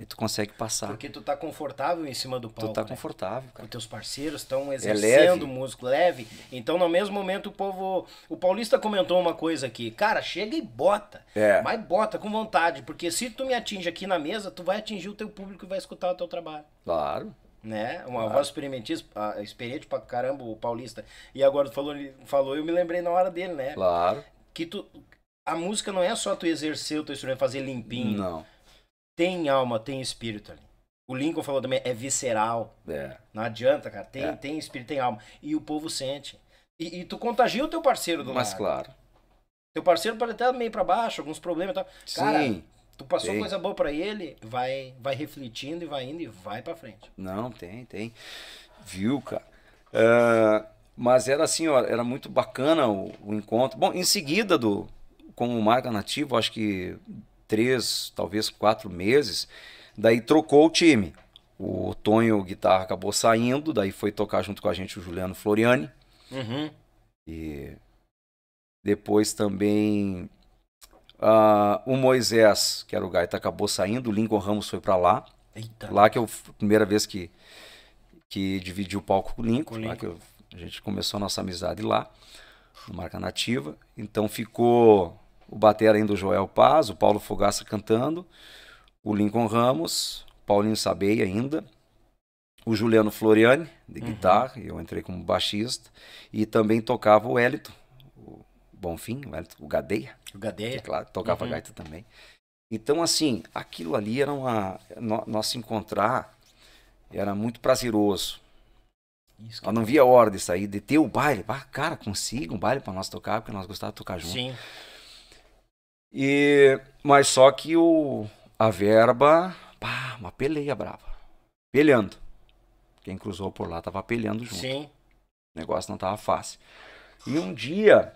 E tu consegue passar. Porque tu tá confortável em cima do palco. Tu tá né? confortável, cara. Os teus parceiros estão é exercendo é músico leve. Então, no mesmo momento, o povo. O paulista comentou uma coisa aqui. Cara, chega e bota. É. Mas bota com vontade. Porque se tu me atinge aqui na mesa, tu vai atingir o teu público e vai escutar o teu trabalho. Claro. Né? Uma claro. voz experimentista, ah, experiente pra caramba, o paulista. E agora tu falou, falou, eu me lembrei na hora dele, né? Claro. Que tu. A música não é só tu exercer o teu instrumento, fazer limpinho. Não tem alma, tem espírito ali. O Lincoln falou também, é visceral. É. Não adianta, cara. Tem, é. tem espírito, tem alma. E o povo sente. E, e tu contagia o teu parceiro do Mas lado. claro. Teu parceiro pode até meio para baixo, alguns problemas e tal. Sim. Cara, tu passou tem. coisa boa para ele, vai vai refletindo e vai indo e vai para frente. Não, tem, tem. Viu, cara? Ah, mas era assim, ó, era muito bacana o, o encontro. Bom, em seguida do como marca nativa, acho que três, talvez quatro meses. Daí trocou o time. O Tonho Guitarra acabou saindo, daí foi tocar junto com a gente o Juliano Floriani. Uhum. E depois também uh, o Moisés, que era o gaita, acabou saindo. O Lincoln Ramos foi para lá. Eita. Lá que eu, primeira vez que, que dividi o palco com o Lincoln. Com Lincoln. Lá que eu, a gente começou a nossa amizade lá, no Marca Nativa. Então ficou o batera ainda o Joel Paz, o Paulo Fogaça cantando, o Lincoln Ramos, Paulinho Sabei ainda, o Juliano Floriani, de uhum. guitarra, eu entrei como baixista, e também tocava o Hélito, o Bonfim, o, Hélito, o Gadeia. O Gadeia. É claro, tocava uhum. gaita também. Então, assim, aquilo ali era uma. Nós se encontrar era muito prazeroso. Isso não via a hora de sair, de ter o baile. Ah, cara, consiga um baile para nós tocar, porque nós gostávamos de tocar junto. Sim. E mas só que o a verba, pá, uma peleia brava. Pelhando. Quem cruzou por lá tava peleando junto. Sim. O negócio não tava fácil. E um dia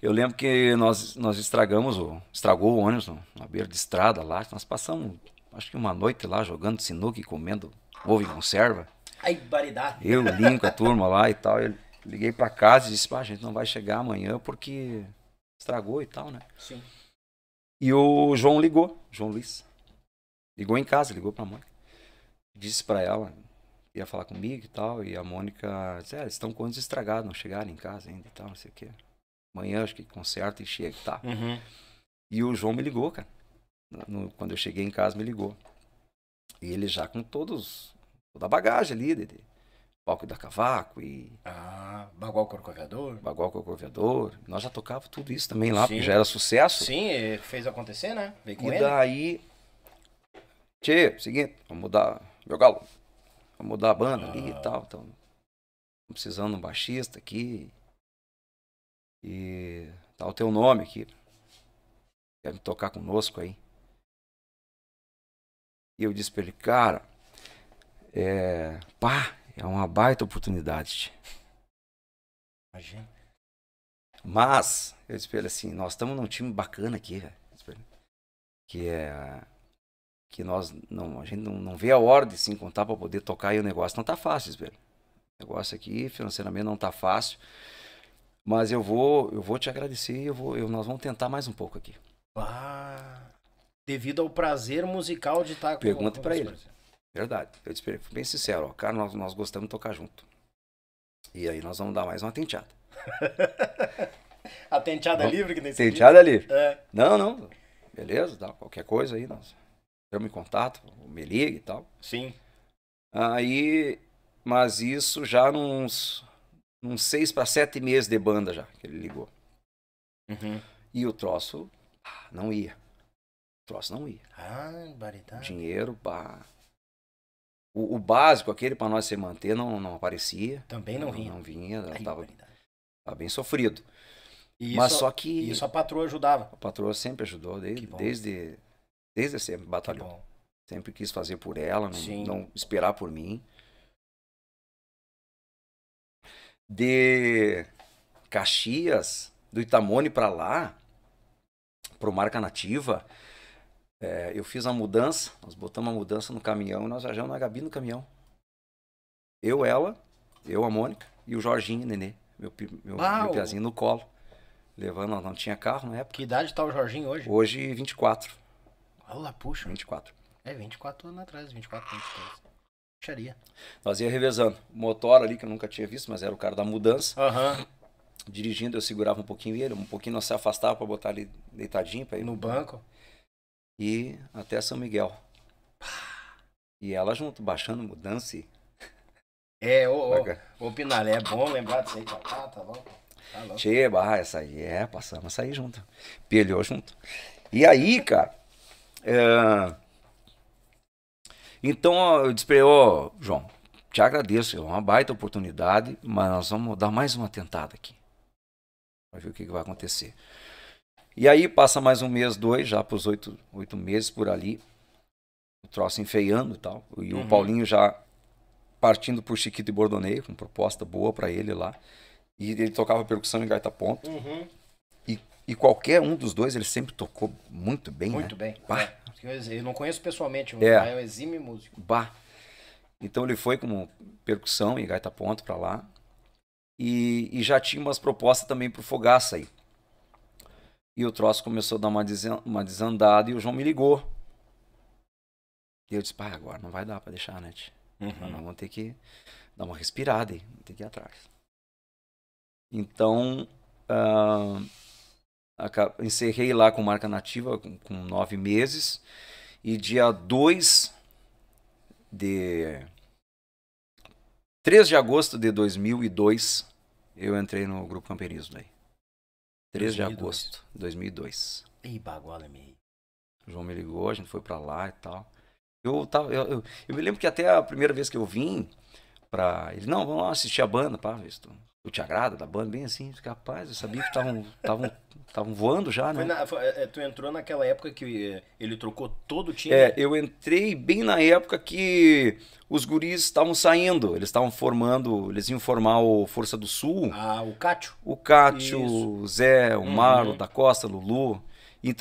eu lembro que nós, nós estragamos o. Estragou o ônibus na beira de estrada lá. Nós passamos acho que uma noite lá jogando sinuca e comendo ovo e conserva. Ai, baridade. Eu, limpo a turma lá e tal. Eu liguei para casa e disse: "Pá, a gente não vai chegar amanhã porque estragou e tal, né? Sim. E o João ligou, João Luiz. Ligou em casa, ligou pra Mônica. Disse pra ela, ia falar comigo e tal. E a Mônica disse, é, eles estão com ônibus estragados, não chegaram em casa ainda e tal, não sei o quê. Amanhã acho que conserta e chega e tá. Uhum. E o João me ligou, cara. No, quando eu cheguei em casa, me ligou. E ele já com todos, toda a bagagem ali, Dede palco da Cavaco e. Ah, Bagual Corcoveador. Bagual Corcoveador. Nós já tocava tudo isso também lá, Sim. porque já era sucesso. Sim, fez acontecer, né? Veio com e ele. daí. Tchê, seguinte, vamos mudar. Meu galo, vamos mudar a banda ah. ali e ah. tal. Então, precisando de um baixista aqui. E tá o teu nome aqui. Quer me tocar conosco aí? E eu disse pra ele, cara, é, pá, é uma baita oportunidade. Imagina. Mas, eu espero assim, nós estamos num time bacana aqui, velho. Que é. Que nós não. A gente não, não vê a hora de se encontrar para poder tocar e o negócio não tá fácil, velho. O negócio aqui, financeiramente, não tá fácil. Mas eu vou, eu vou te agradecer eu vou, eu, nós vamos tentar mais um pouco aqui. Ah, devido ao prazer musical de estar tá com Pergunta para ele. Verdade. Eu disse fui bem sincero, ó, cara, nós, nós gostamos de tocar junto. E aí nós vamos dar mais uma tenteada. (laughs) a tenteada não, livre que nem Tenteada livre. É. Não, não. Beleza, dá qualquer coisa aí, nós entramos em contato, me liga e tal. Sim. Aí, mas isso já nos uns seis para sete meses de banda já, que ele ligou. Uhum. E o troço não ia. O troço não ia. Ah, baritado. Dinheiro, pá. O, o básico, aquele para nós se manter, não, não aparecia. Também não vinha. Não vinha, não tava, tava bem sofrido. E Mas só que. Isso a patroa ajudava. A patroa sempre ajudou, desde, desde, desde sempre batalhão Sempre quis fazer por ela, não, não esperar por mim. De Caxias, do Itamone para lá, pro Marca Nativa, é, eu fiz a mudança, nós botamos a mudança no caminhão e nós viajamos na Gabi no caminhão. Eu, ela, eu, a Mônica e o Jorginho, Nenê, meu, meu, meu piazinho no colo. Levando, não tinha carro na época. Que idade tá o Jorginho hoje? Hoje, 24. Olha, puxa. 24. É, 24 anos atrás, 24, 23. Puxaria. Nós ia revezando. O motor ali, que eu nunca tinha visto, mas era o cara da mudança. Aham. Uhum dirigindo, eu segurava um pouquinho ele, um pouquinho nós se afastava para botar ele deitadinho para ir no banco e até São Miguel. E ela junto, baixando mudança. (laughs) É, ô, ô, é. ô Pinaré, é bom lembrar disso aí, tá, tá bom? Tá louco. Tá Cheba, essa aí, é, passamos a sair junto. Pelhou junto. E aí, cara, é... então eu disse ô, João, te agradeço, é uma baita oportunidade, mas nós vamos dar mais uma tentada aqui. Pra ver o que, que vai acontecer. E aí passa mais um mês, dois, já para os oito, oito meses por ali. O troço enfeiando e tal. E uhum. o Paulinho já partindo por Chiquito e Bordoneiro, com proposta boa para ele lá. E ele tocava percussão em gaita ponto. Uhum. E, e qualquer um dos dois, ele sempre tocou muito bem, Muito né? bem. Bah. É. Eu não conheço pessoalmente, mas é um exime músico. Bah. Então ele foi com percussão e gaita ponto para lá. E, e, já tinha umas propostas também pro Fogaça aí. E o troço começou a dar uma desandada e o João me ligou. E eu disse, pai, agora não vai dar para deixar, né? Uhum. Nós vamos ter que dar uma respirada aí, vamos ter que ir atrás. Então, uh, encerrei lá com marca nativa com, com, nove meses. E dia 2 de... 3 de agosto de 2002, eu entrei no Grupo Campeirismo daí. 3 de agosto de 2002. Ei, baguala, me. O João me ligou, a gente foi para lá e tal. Eu, tava, eu, eu, eu, me lembro que até a primeira vez que eu vim pra. Ele, não, vamos lá assistir a banda, pá, visto do Te Agrada, da banda, bem assim, rapaz, eu sabia que estavam voando já, né? Na, foi, é, tu entrou naquela época que eh, ele trocou todo o time? É, eu entrei bem na época que os guris estavam saindo, eles estavam formando, eles iam formar o Força do Sul. Ah, o Cátio? O Cátio, o Zé, o uhum. Maro, da Costa, Lulu.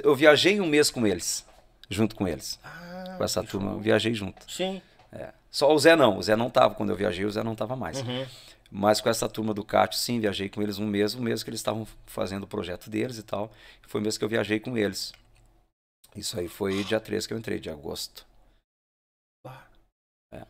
Eu viajei um mês com eles, junto com eles, ah, com essa turma, eu viajei junto. Sim. É. Só o Zé não, o Zé não tava, quando eu viajei o Zé não tava mais. Uhum. Mas com essa turma do Cátio, sim, viajei com eles um mês, um mês que eles estavam fazendo o projeto deles e tal. Foi o mês que eu viajei com eles. Isso aí foi dia 3 que eu entrei, de agosto. É.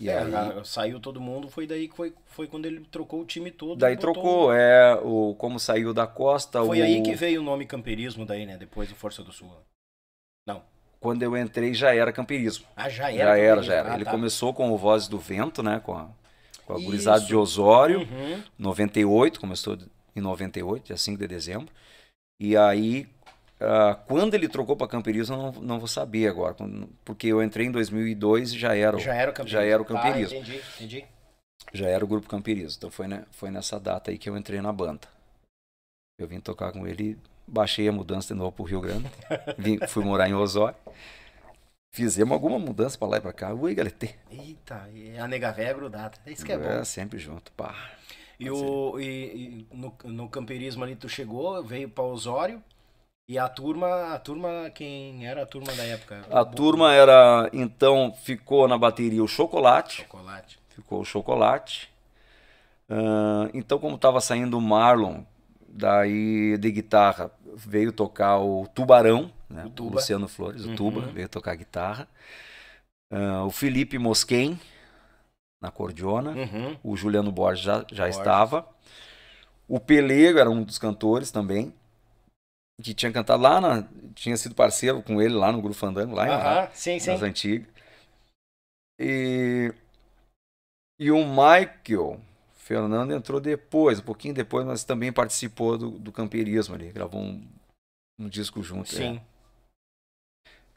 E é, aí... saiu todo mundo, foi daí que foi, foi quando ele trocou o time todo. Daí botou... trocou, é, o, como saiu da costa. Foi o... aí que veio o nome camperismo daí, né? Depois do Força do Sul. Não. Quando eu entrei já era camperismo. Ah, já era? Já era, já era. Ah, ele tá. começou com o Voz do Vento, né? Com a com a gurizada de Osório, uhum. 98, começou em 98, dia 5 de dezembro. E aí, uh, quando ele trocou para Camperizo, eu não, não vou saber agora, porque eu entrei em 2002 e já era, já era o Campeirismo. Já era o Campeirismo. Ah, entendi, entendi. Já era o grupo Camperizo. Então foi, né, foi nessa data aí que eu entrei na banda. Eu vim tocar com ele, baixei a mudança de novo para o Rio Grande, vim, fui morar em Osório. Fizemos alguma mudança para lá e para cá. Ui, galetê. Eita, a nega véia é grudada. É isso que é, é bom. É, sempre junto, pá. E, o, e, e no, no campeirismo ali tu chegou, veio para Osório. E a turma, a turma, quem era a turma da época? A o... turma era, então, ficou na bateria o Chocolate. Chocolate. Ficou o Chocolate. Uh, então, como estava saindo o Marlon, daí de guitarra, veio tocar o Tubarão né? O, Luciano Flores, o uhum. Tuba, veio tocar guitarra. Uh, o Felipe Mosquen, na cordiona. Uhum. O Juliano Borges já, já Borges. estava. O Pelego era um dos cantores também, que tinha cantado lá, na, tinha sido parceiro com ele lá no Grupo Fandango, lá em uhum. sim, nas sim. antigas. E, e o Michael Fernando entrou depois, um pouquinho depois, mas também participou do, do campeirismo ali, gravou um, um disco junto. É. Sim. É.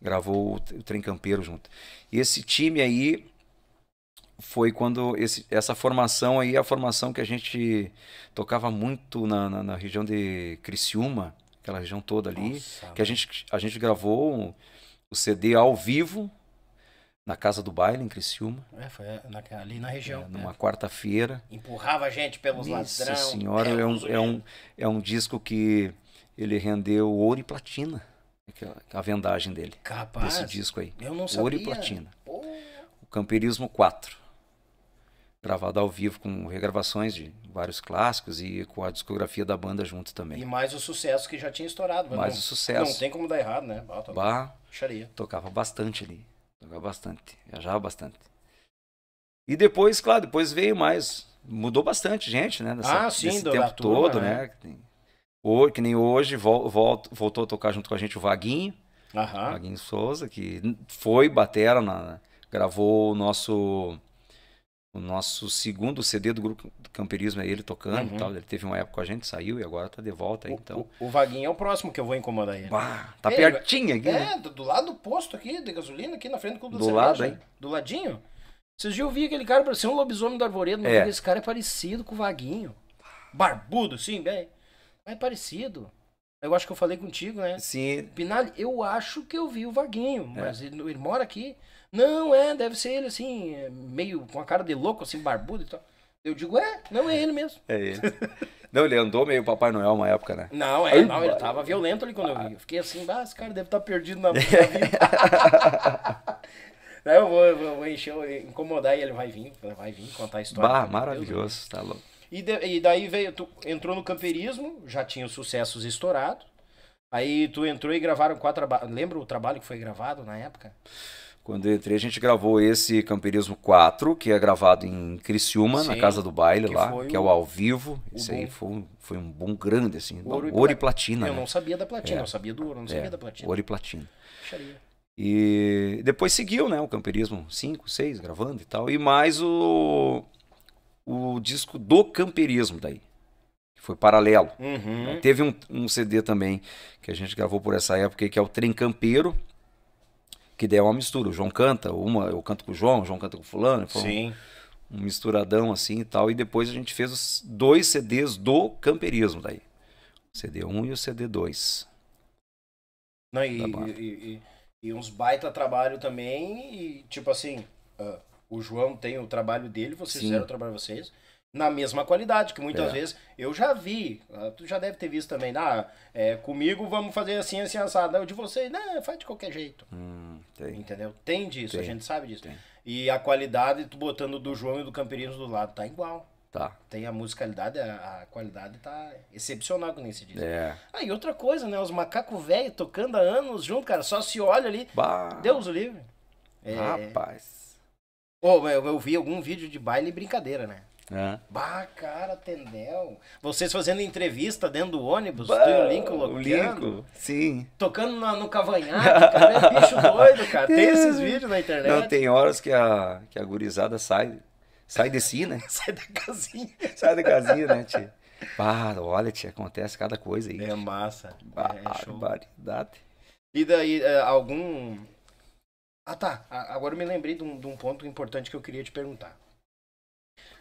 Gravou o, Trem Campeiro junto. E esse time aí foi quando esse, essa formação aí, é a formação que a gente tocava muito na, na, na região de Criciúma, aquela região toda ali, Nossa, que a gente, a gente gravou o CD ao vivo na casa do baile em Criciúma. É, foi é, na, ali na região. É, né? numa é. quarta-feira. Empurrava a gente pelos Nossa ladrão. Nossa senhora, é um, é, um, é um disco que ele rendeu ouro e platina a vendagem dele. Capaz. Desse disco aí. Eu não sabia. Ouro e platina. Pô. O Campeirismo 4. Gravado ao vivo com regravações de vários clássicos e com a discografia da banda junto também. E mais o sucesso que já tinha estourado. Mais não, o sucesso. Não tem como dar errado, né? Bota, bah, Tocava bastante ali. Tocava bastante. Viajava bastante. E depois, claro, depois veio mais. Mudou bastante gente, né? Nessa, ah, sim, desse tempo todo, né? né? Hoje, que nem hoje, vol, vol, voltou a tocar junto com a gente o Vaguinho. Aham. Vaguinho Souza, que foi batera, na, gravou o nosso o nosso segundo CD do grupo do Camperismo é ele tocando uhum. e tal. Ele teve uma época com a gente, saiu e agora tá de volta aí, o, então. O, o, Vaguinho é o próximo que eu vou incomodar ele. Bah, tá pertinho aqui. Né? É, né? do lado do posto aqui de gasolina, aqui na frente do clube do lado, hein? Do ladinho. Vocês já ouviram aquele cara parecia um lobisomem do arvoredo, mas é. esse cara é parecido com o Vaguinho. Barbudo, sim, bem. É parecido. Eu acho que eu falei contigo, né? Sim. Pinal, eu acho que eu vi o Vaguinho, é. mas é. ele, ele, mora aqui. Não, é, deve ser ele, assim, é, meio com a cara de louco, assim, barbudo e tal. Eu digo, é, não é ele mesmo. É ele. (laughs) não, ele andou meio Papai Noel uma época, né? Não, é, não, ele tava violento ali quando eu vi. Eu fiquei assim, ah, esse cara deve estar tá perdido na, na (laughs) vida. eu vou, eu vou, encher, incomodar e ele vai vir, vai vir contar a história. Bah, maravilhoso, Deus. tá louco. E, de, e daí veio, tu entrou no camperismo, já tinha os sucessos estourados. Aí tu entrou e gravaram quatro. Lembra o trabalho que foi gravado na época? Quando eu entrei, a gente gravou esse Camperismo 4, que é gravado em Criciúma, Sim, na Casa do Baile, que lá, que é o ao vivo. Isso aí foi, foi um bom grande, assim. Ouro, ouro e, platina. Eu né? não sabia da platina, é. eu sabia do ouro, não sabia é, da platina. Ouro e platina. Puxaria. E depois seguiu, né, o Camperismo 5, 6, gravando e tal. E mais o o disco do camperismo daí. Que foi paralelo. Uhum. Né? Teve um, um, CD também que a gente gravou por essa época, que é o Trem Campeiro. Que daí é uma mistura. O João canta, uma, eu canto com o João, o João canta com o fulano. Sim. Um, um misturadão assim e tal. E depois a gente fez os dois CDs do camperismo daí. O CD1 e o CD2. Não, e, e, e, e, uns baita trabalho também, e tipo assim, uh, o João tem o trabalho dele, vocês Sim. fizeram o trabalho de vocês na mesma qualidade, que muitas é. vezes eu já vi, ah, tu já deve ter visto também, ah, é, comigo vamos fazer assim, assim, assado, o de vocês, não, né, faz de qualquer jeito, hum, tem. entendeu? Tem disso, tem. a gente sabe disso. Tem. E a qualidade, tu botando do João e do Camperinos do lado, tá igual. Tá. Tem a musicalidade, a, a qualidade tá excepcional, com esse disco. É. Aí ah, outra coisa, né, os macacos velhos tocando há anos junto, cara, só se olha ali, bah. Deus o livre. É, Rapaz. Pô, eu, eu vi algum vídeo de baile e brincadeira, né? É. Bah, cara, Tendel. Vocês fazendo entrevista dentro do ônibus, bah, tu e o Lincoln sim. Tocando no cavanhaque, cara, é bicho doido, cara. Tem (laughs) é. esses vídeos na internet. Não, tem horas que a, que a gurizada sai, sai de si, né? (laughs) sai da casinha. sai da casinha, né, tia? Bah, olha, tia, acontece cada coisa aí. É massa. Bah, é, é E daí, é, algum ah tá, agora eu me lembrei de um, de um ponto importante que eu queria te perguntar.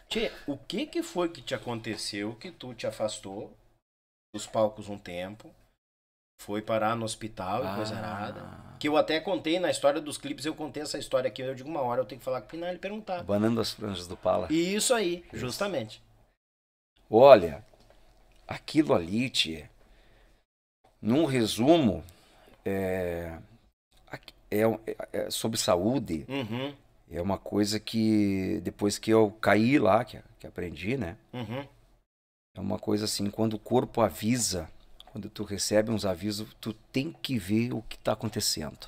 Tchê, o que que foi que te aconteceu que tu te afastou dos palcos um tempo, foi parar no hospital e ah. coisa nada. Que eu até contei na história dos clipes, eu contei essa história aqui, eu digo uma hora eu tenho que falar com o Pinal e perguntar. Banando as franjas do Pala. E isso aí, isso. justamente. Olha, aquilo ali, tia, num resumo, é, é, é, é sobre saúde uhum. é uma coisa que depois que eu caí lá, que, que aprendi, né? Uhum. É uma coisa assim, quando o corpo avisa, quando tu recebe uns avisos, tu tem que ver o que está acontecendo.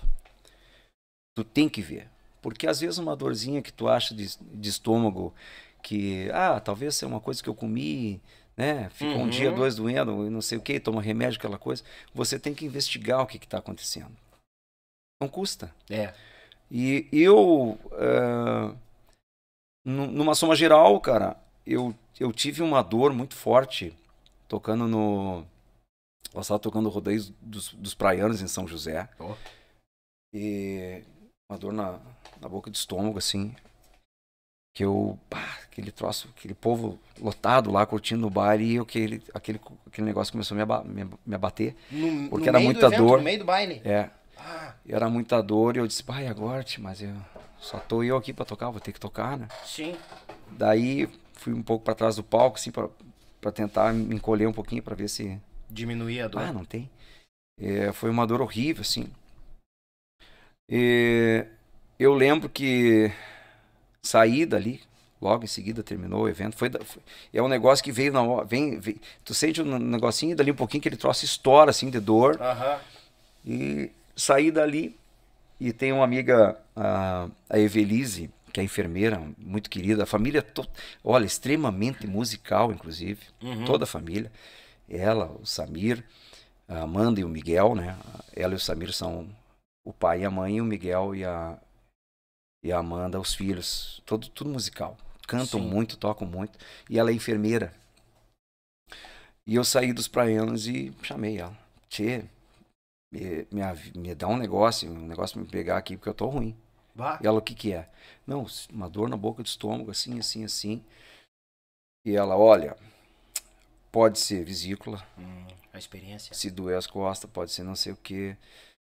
Tu tem que ver. Porque às vezes uma dorzinha que tu acha de, de estômago, que, ah, talvez seja uma coisa que eu comi, né? fica uhum. um dia, uhum. dois doendo, não sei o que, toma remédio, aquela coisa. Você tem que investigar o que está acontecendo. Não custa. É. E eu, é, numa soma geral, cara, eu, eu tive uma dor muito forte tocando no. Eu estava tocando rodeios dos, dos praianos em São José. Oh. E uma dor na, na boca do estômago, assim. Que eu. aquele troço, aquele povo lotado lá curtindo o baile e eu, aquele, aquele, aquele negócio começou a me, aba, me, me abater. No, porque no era muita evento, dor. No meio do baile? É. E era muita dor e eu disse, pai, agora, é mas eu só tô eu aqui para tocar, vou ter que tocar, né? Sim. Daí fui um pouco para trás do palco, assim, para tentar me encolher um pouquinho para ver se diminuía a dor. Ah, não tem. É, foi uma dor horrível, assim. E eu lembro que saí dali, logo em seguida terminou o evento. Foi, foi é um negócio que veio na hora, vem, vem, tu sente um negocinho dali um pouquinho que ele trouxe estoura assim de dor. Uhum. E Saí dali e tem uma amiga, a, a Evelise, que é enfermeira, muito querida, a família, to... olha, extremamente musical, inclusive, uhum. toda a família. Ela, o Samir, a Amanda e o Miguel, né? Ela e o Samir são o pai e a mãe, e o Miguel e a, e a Amanda, os filhos, todo, tudo musical. Cantam Sim. muito, tocam muito. E ela é enfermeira. E eu saí dos praianos e chamei ela. Tchê, me, me, me dá um negócio, um negócio me pegar aqui porque eu tô ruim. Bah. E ela, o que que é? Não, uma dor na boca do estômago, assim, assim, assim. E ela, olha, pode ser vesícula. Hum, a experiência. Se doer as costas, pode ser não sei o que.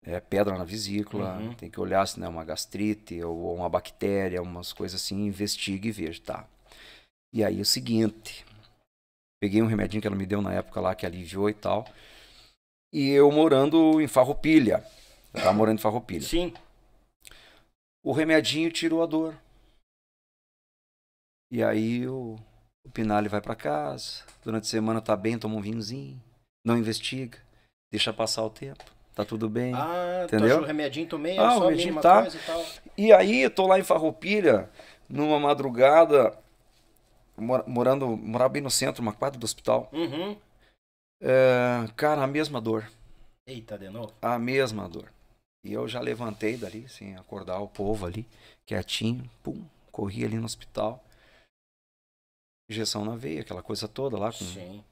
É, pedra na vesícula, uhum. tem que olhar se não é uma gastrite ou uma bactéria, umas coisas assim, investigue e veja, tá? E aí o seguinte, peguei um remedinho que ela me deu na época lá, que aliviou e tal e eu morando em Farroupilha. Eu tava morando em Farroupilha. Sim. O remedinho tirou a dor. E aí o, o Pinale vai para casa. Durante a semana tá bem, toma um vinhozinho. Não investiga. Deixa passar o tempo. Tá tudo bem. Ah, entendeu? o remedinho também? Ah, é o remedinho tá. E, e, aí eu tô lá em Farroupilha, numa madrugada, morando, morava bem no centro, uma quadra do hospital. Uhum. É, cara, a mesma dor. Eita, de novo? A mesma dor. E eu já levantei dali, sem acordar o povo ali, quietinho, pum, corri ali no hospital. Injeção na veia, aquela coisa toda lá, com Sim.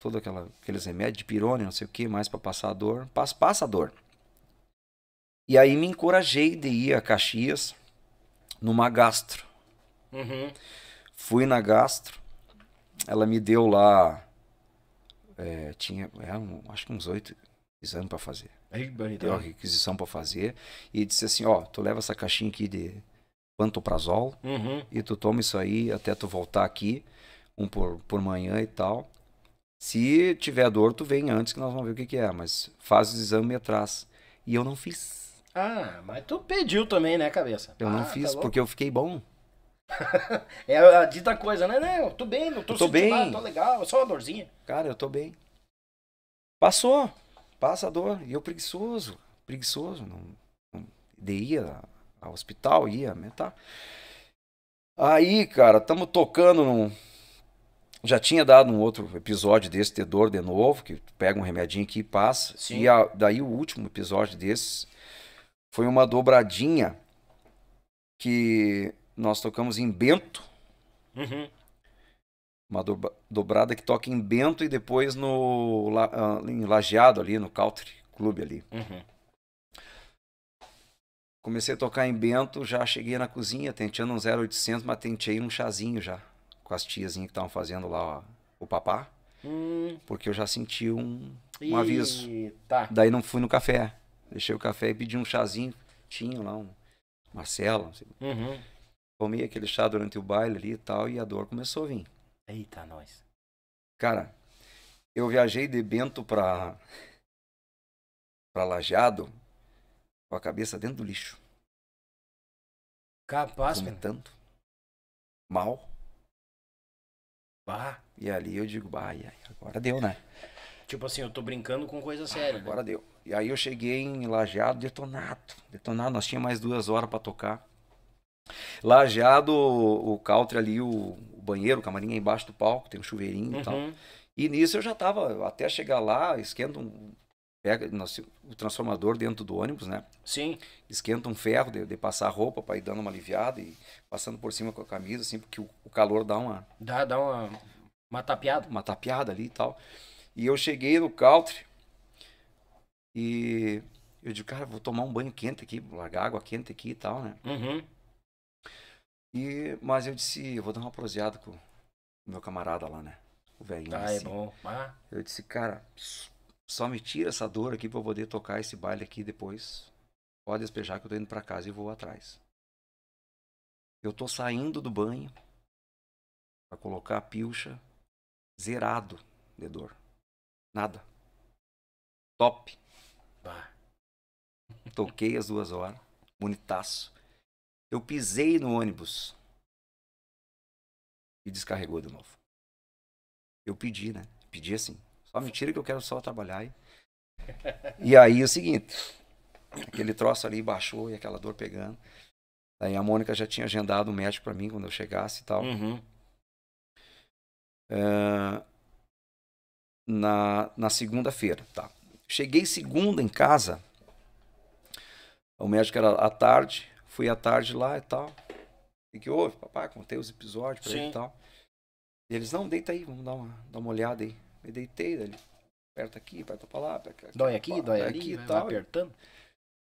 todo aquela, aqueles remédios de pirone, não sei o que, mais para passar a dor. Passa, passa a dor. E aí me encorajei de ir a Caxias numa gastro. Uhum. Fui na gastro, ela me deu lá é, tinha, era um, acho que uns oito exames para fazer. Aí, é Deu né? requisição para fazer e disse assim: ó, tu leva essa caixinha aqui de pantoprazol uhum. e tu toma isso aí até tu voltar aqui, um por, por manhã e tal. Se tiver dor, tu vem antes que nós vamos ver o que, que é, mas faz o exame e atrás. E eu não fiz. Ah, mas tu pediu também, né, cabeça? Eu ah, não tá fiz tá porque eu fiquei bom. (laughs) é a dita coisa, né? Não, eu tô bem, não tô, eu bem. Nada, tô legal, só uma dorzinha. Cara, eu tô bem. Passou, passa a dor. E eu preguiçoso, preguiçoso. Não, não ao hospital, ia mentar. Aí, cara, tamo tocando num... Já tinha dado um outro episódio desse, ter dor de novo, que pega um remedinho aqui e passa. Sim. E a, daí o último episódio desse foi uma dobradinha que nós tocamos em Bento. Uhum. Uma dobrada que toca em Bento e depois no ah, em Lajeado ali, no Country Clube ali. Uhum. Comecei a tocar em Bento, já cheguei na cozinha, tenteando um 0800, mas tentei um chazinho já, com as tiazinhas que estavam fazendo lá ó, o papá. Hum. Porque eu já senti um, um aviso. Tá. Daí não fui no café. Deixei o café e pedi um chazinho. Tinha lá um Marcelo. Uhum. Tomei aquele chá durante o baile ali e tal, e a dor começou a vir. Eita, nós. Cara, eu viajei de Bento pra, pra Lajeado com a cabeça dentro do lixo. Capaz, Vomitando. Cara. Mal. Bah. E ali eu digo, bah, agora deu, né? Tipo assim, eu tô brincando com coisa séria. Ah, agora né? deu. E aí eu cheguei em Lajeado detonado. Detonado, nós tínhamos mais duas horas para tocar. Lajeado, o country ali, o, o banheiro, o camarim é embaixo do palco, tem um chuveirinho uhum. e tal. Uhum. E nisso eu já tava, até chegar lá, esquenta um. Pega nossa, o transformador dentro do ônibus, né? Sim. Esquenta um ferro de, de passar roupa para ir dando uma aliviada e passando por cima com a camisa, assim, porque o, o calor dá uma. Dá, dá uma. Uma tapeada. Uma tapeada ali e tal. E eu cheguei no country e eu digo, cara, vou tomar um banho quente aqui, largar água quente aqui e tal, né? Uhum. E, mas eu disse, eu vou dar uma proseada com o meu camarada lá, né? O velhinho. Ah, é assim. é bom. Ah. Eu disse, cara, só me tira essa dor aqui pra eu poder tocar esse baile aqui depois. Pode despejar que eu tô indo pra casa e vou atrás. Eu tô saindo do banho pra colocar a pilcha zerado de dor. Nada. Top. Bah. Toquei as duas horas. Bonitaço. Eu pisei no ônibus e descarregou de novo. Eu pedi, né? Pedi assim. Só mentira que eu quero só trabalhar. E, (laughs) e aí é o seguinte, aquele troço ali baixou e aquela dor pegando. Aí a Mônica já tinha agendado um médico para mim quando eu chegasse e tal. Uhum. Eh, na na segunda-feira, tá? Cheguei segunda em casa. O médico era à tarde. Fui à tarde lá e tal. E que houve, papai? Contei os episódios pra ele e tal. E eles, não, deita aí, vamos dar uma, dar uma olhada aí. Eu deitei, dali, aperta aqui, aperta pra lá, aperta aqui. Dói aqui, dói ali, aqui, tal. apertando.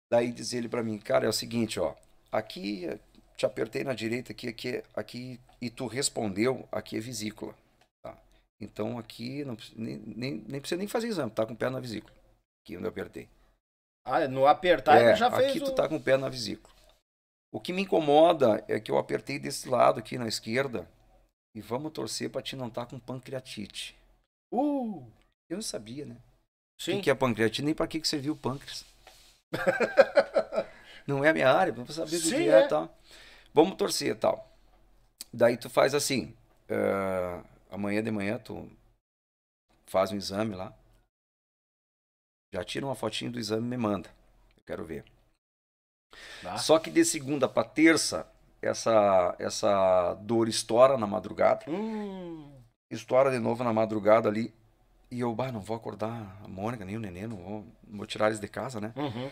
Daí diz ele pra mim, cara, é o seguinte, ó. Aqui, te apertei na direita aqui, aqui, aqui e tu respondeu, aqui é vesícula. Tá? Então aqui não, nem, nem, nem, precisa nem fazer exame, tá com o pé na vesícula. Aqui onde eu apertei. Ah, no apertar é, já fez. Aqui o... tu tá com o pé na vesícula. O que me incomoda é que eu apertei desse lado aqui na esquerda. E vamos torcer para te não estar tá com pancreatite. Uh! Eu não sabia, né? Sim. O que é pancreatite? Nem para que, que serviu o pâncreas. (laughs) não é a minha área, não vou saber Sim, do que é, é tá? tal. Vamos torcer tal. Daí tu faz assim. Uh, amanhã de manhã tu faz um exame lá. Já tira uma fotinho do exame e me manda. Eu quero ver. Tá. Só que de segunda para terça, essa, essa dor estoura na madrugada. Hum. Estoura de novo na madrugada ali. E eu, bah, não vou acordar a Mônica, nem o neném, não vou, vou tirar eles de casa, né? Uhum.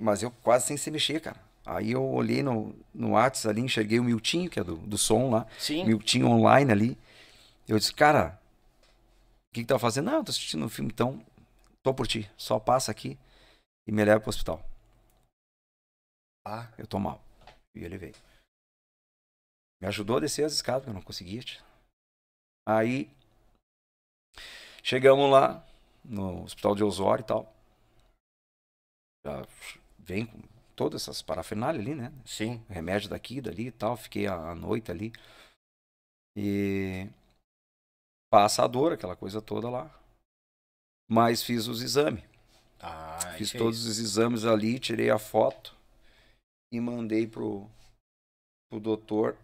Mas eu quase sem se mexer, cara. Aí eu olhei no, no Whats ali, enxerguei o Miltinho, que é do, do som lá. Sim. Miltinho online ali. Eu disse, cara, o que, que tá fazendo? Não, ah, tô assistindo um filme, então tô por ti. Só passa aqui e me leva pro hospital. Ah, eu tô mal. E ele veio. Me ajudou a descer as escadas, porque eu não conseguia. Aí chegamos lá no hospital de Osório e tal. Já vem com todas essas parafernália ali, né? Sim. Remédio daqui, dali e tal. Fiquei a, a noite ali. E passa a dor, aquela coisa toda lá. Mas fiz os exames. Ah, fiz todos é os exames ali, tirei a foto e mandei pro, pro doutor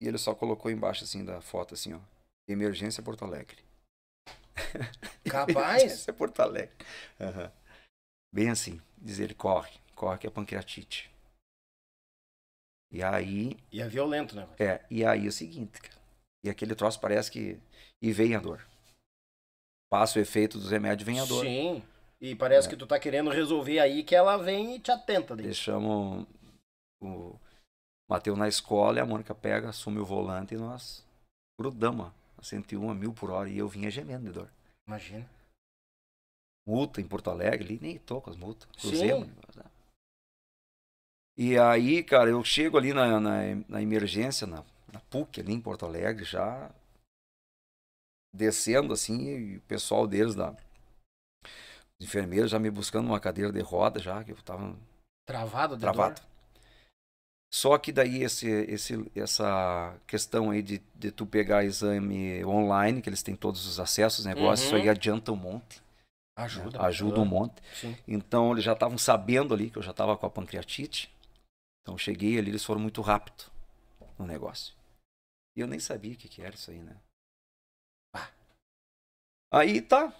e ele só colocou embaixo assim da foto assim, ó, emergência Porto Alegre. (laughs) Capaz? emergência Porto Alegre. Uhum. Bem assim, diz ele, corre, corre que é pancreatite. E aí. E é violento, né? É, e aí é o seguinte, cara. E aquele troço parece que. E vem a dor. Passa o efeito dos remédios, vem a dor. Sim. E parece é. que tu tá querendo resolver aí que ela vem e te atenta. Daí. Deixamos o Mateu na escola e a Mônica pega, assume o volante e nós grudamos a 101 a mil por hora e eu vinha gemendo de dor. Imagina. Multa em Porto Alegre, ali nem tô com as multas. Cruzeiro. É. E aí, cara, eu chego ali na, na, na emergência, na, na PUC, ali em Porto Alegre, já descendo assim, e o pessoal deles da, enfermeiros já me buscando uma cadeira de roda já, que eu estava travado, de travado. Dor. Só que daí esse, esse, essa questão aí de, de tu pegar exame online, que eles têm todos os acessos, negócio, né, uhum. isso aí uhum. adianta um monte. Ajuda. Né? Ajuda um monte. Sim. Então eles já estavam sabendo ali que eu já estava com a pancreatite. Então cheguei ali, eles foram muito rápido no negócio. E eu nem sabia o que, que era isso aí, né? Ah. Aí tá,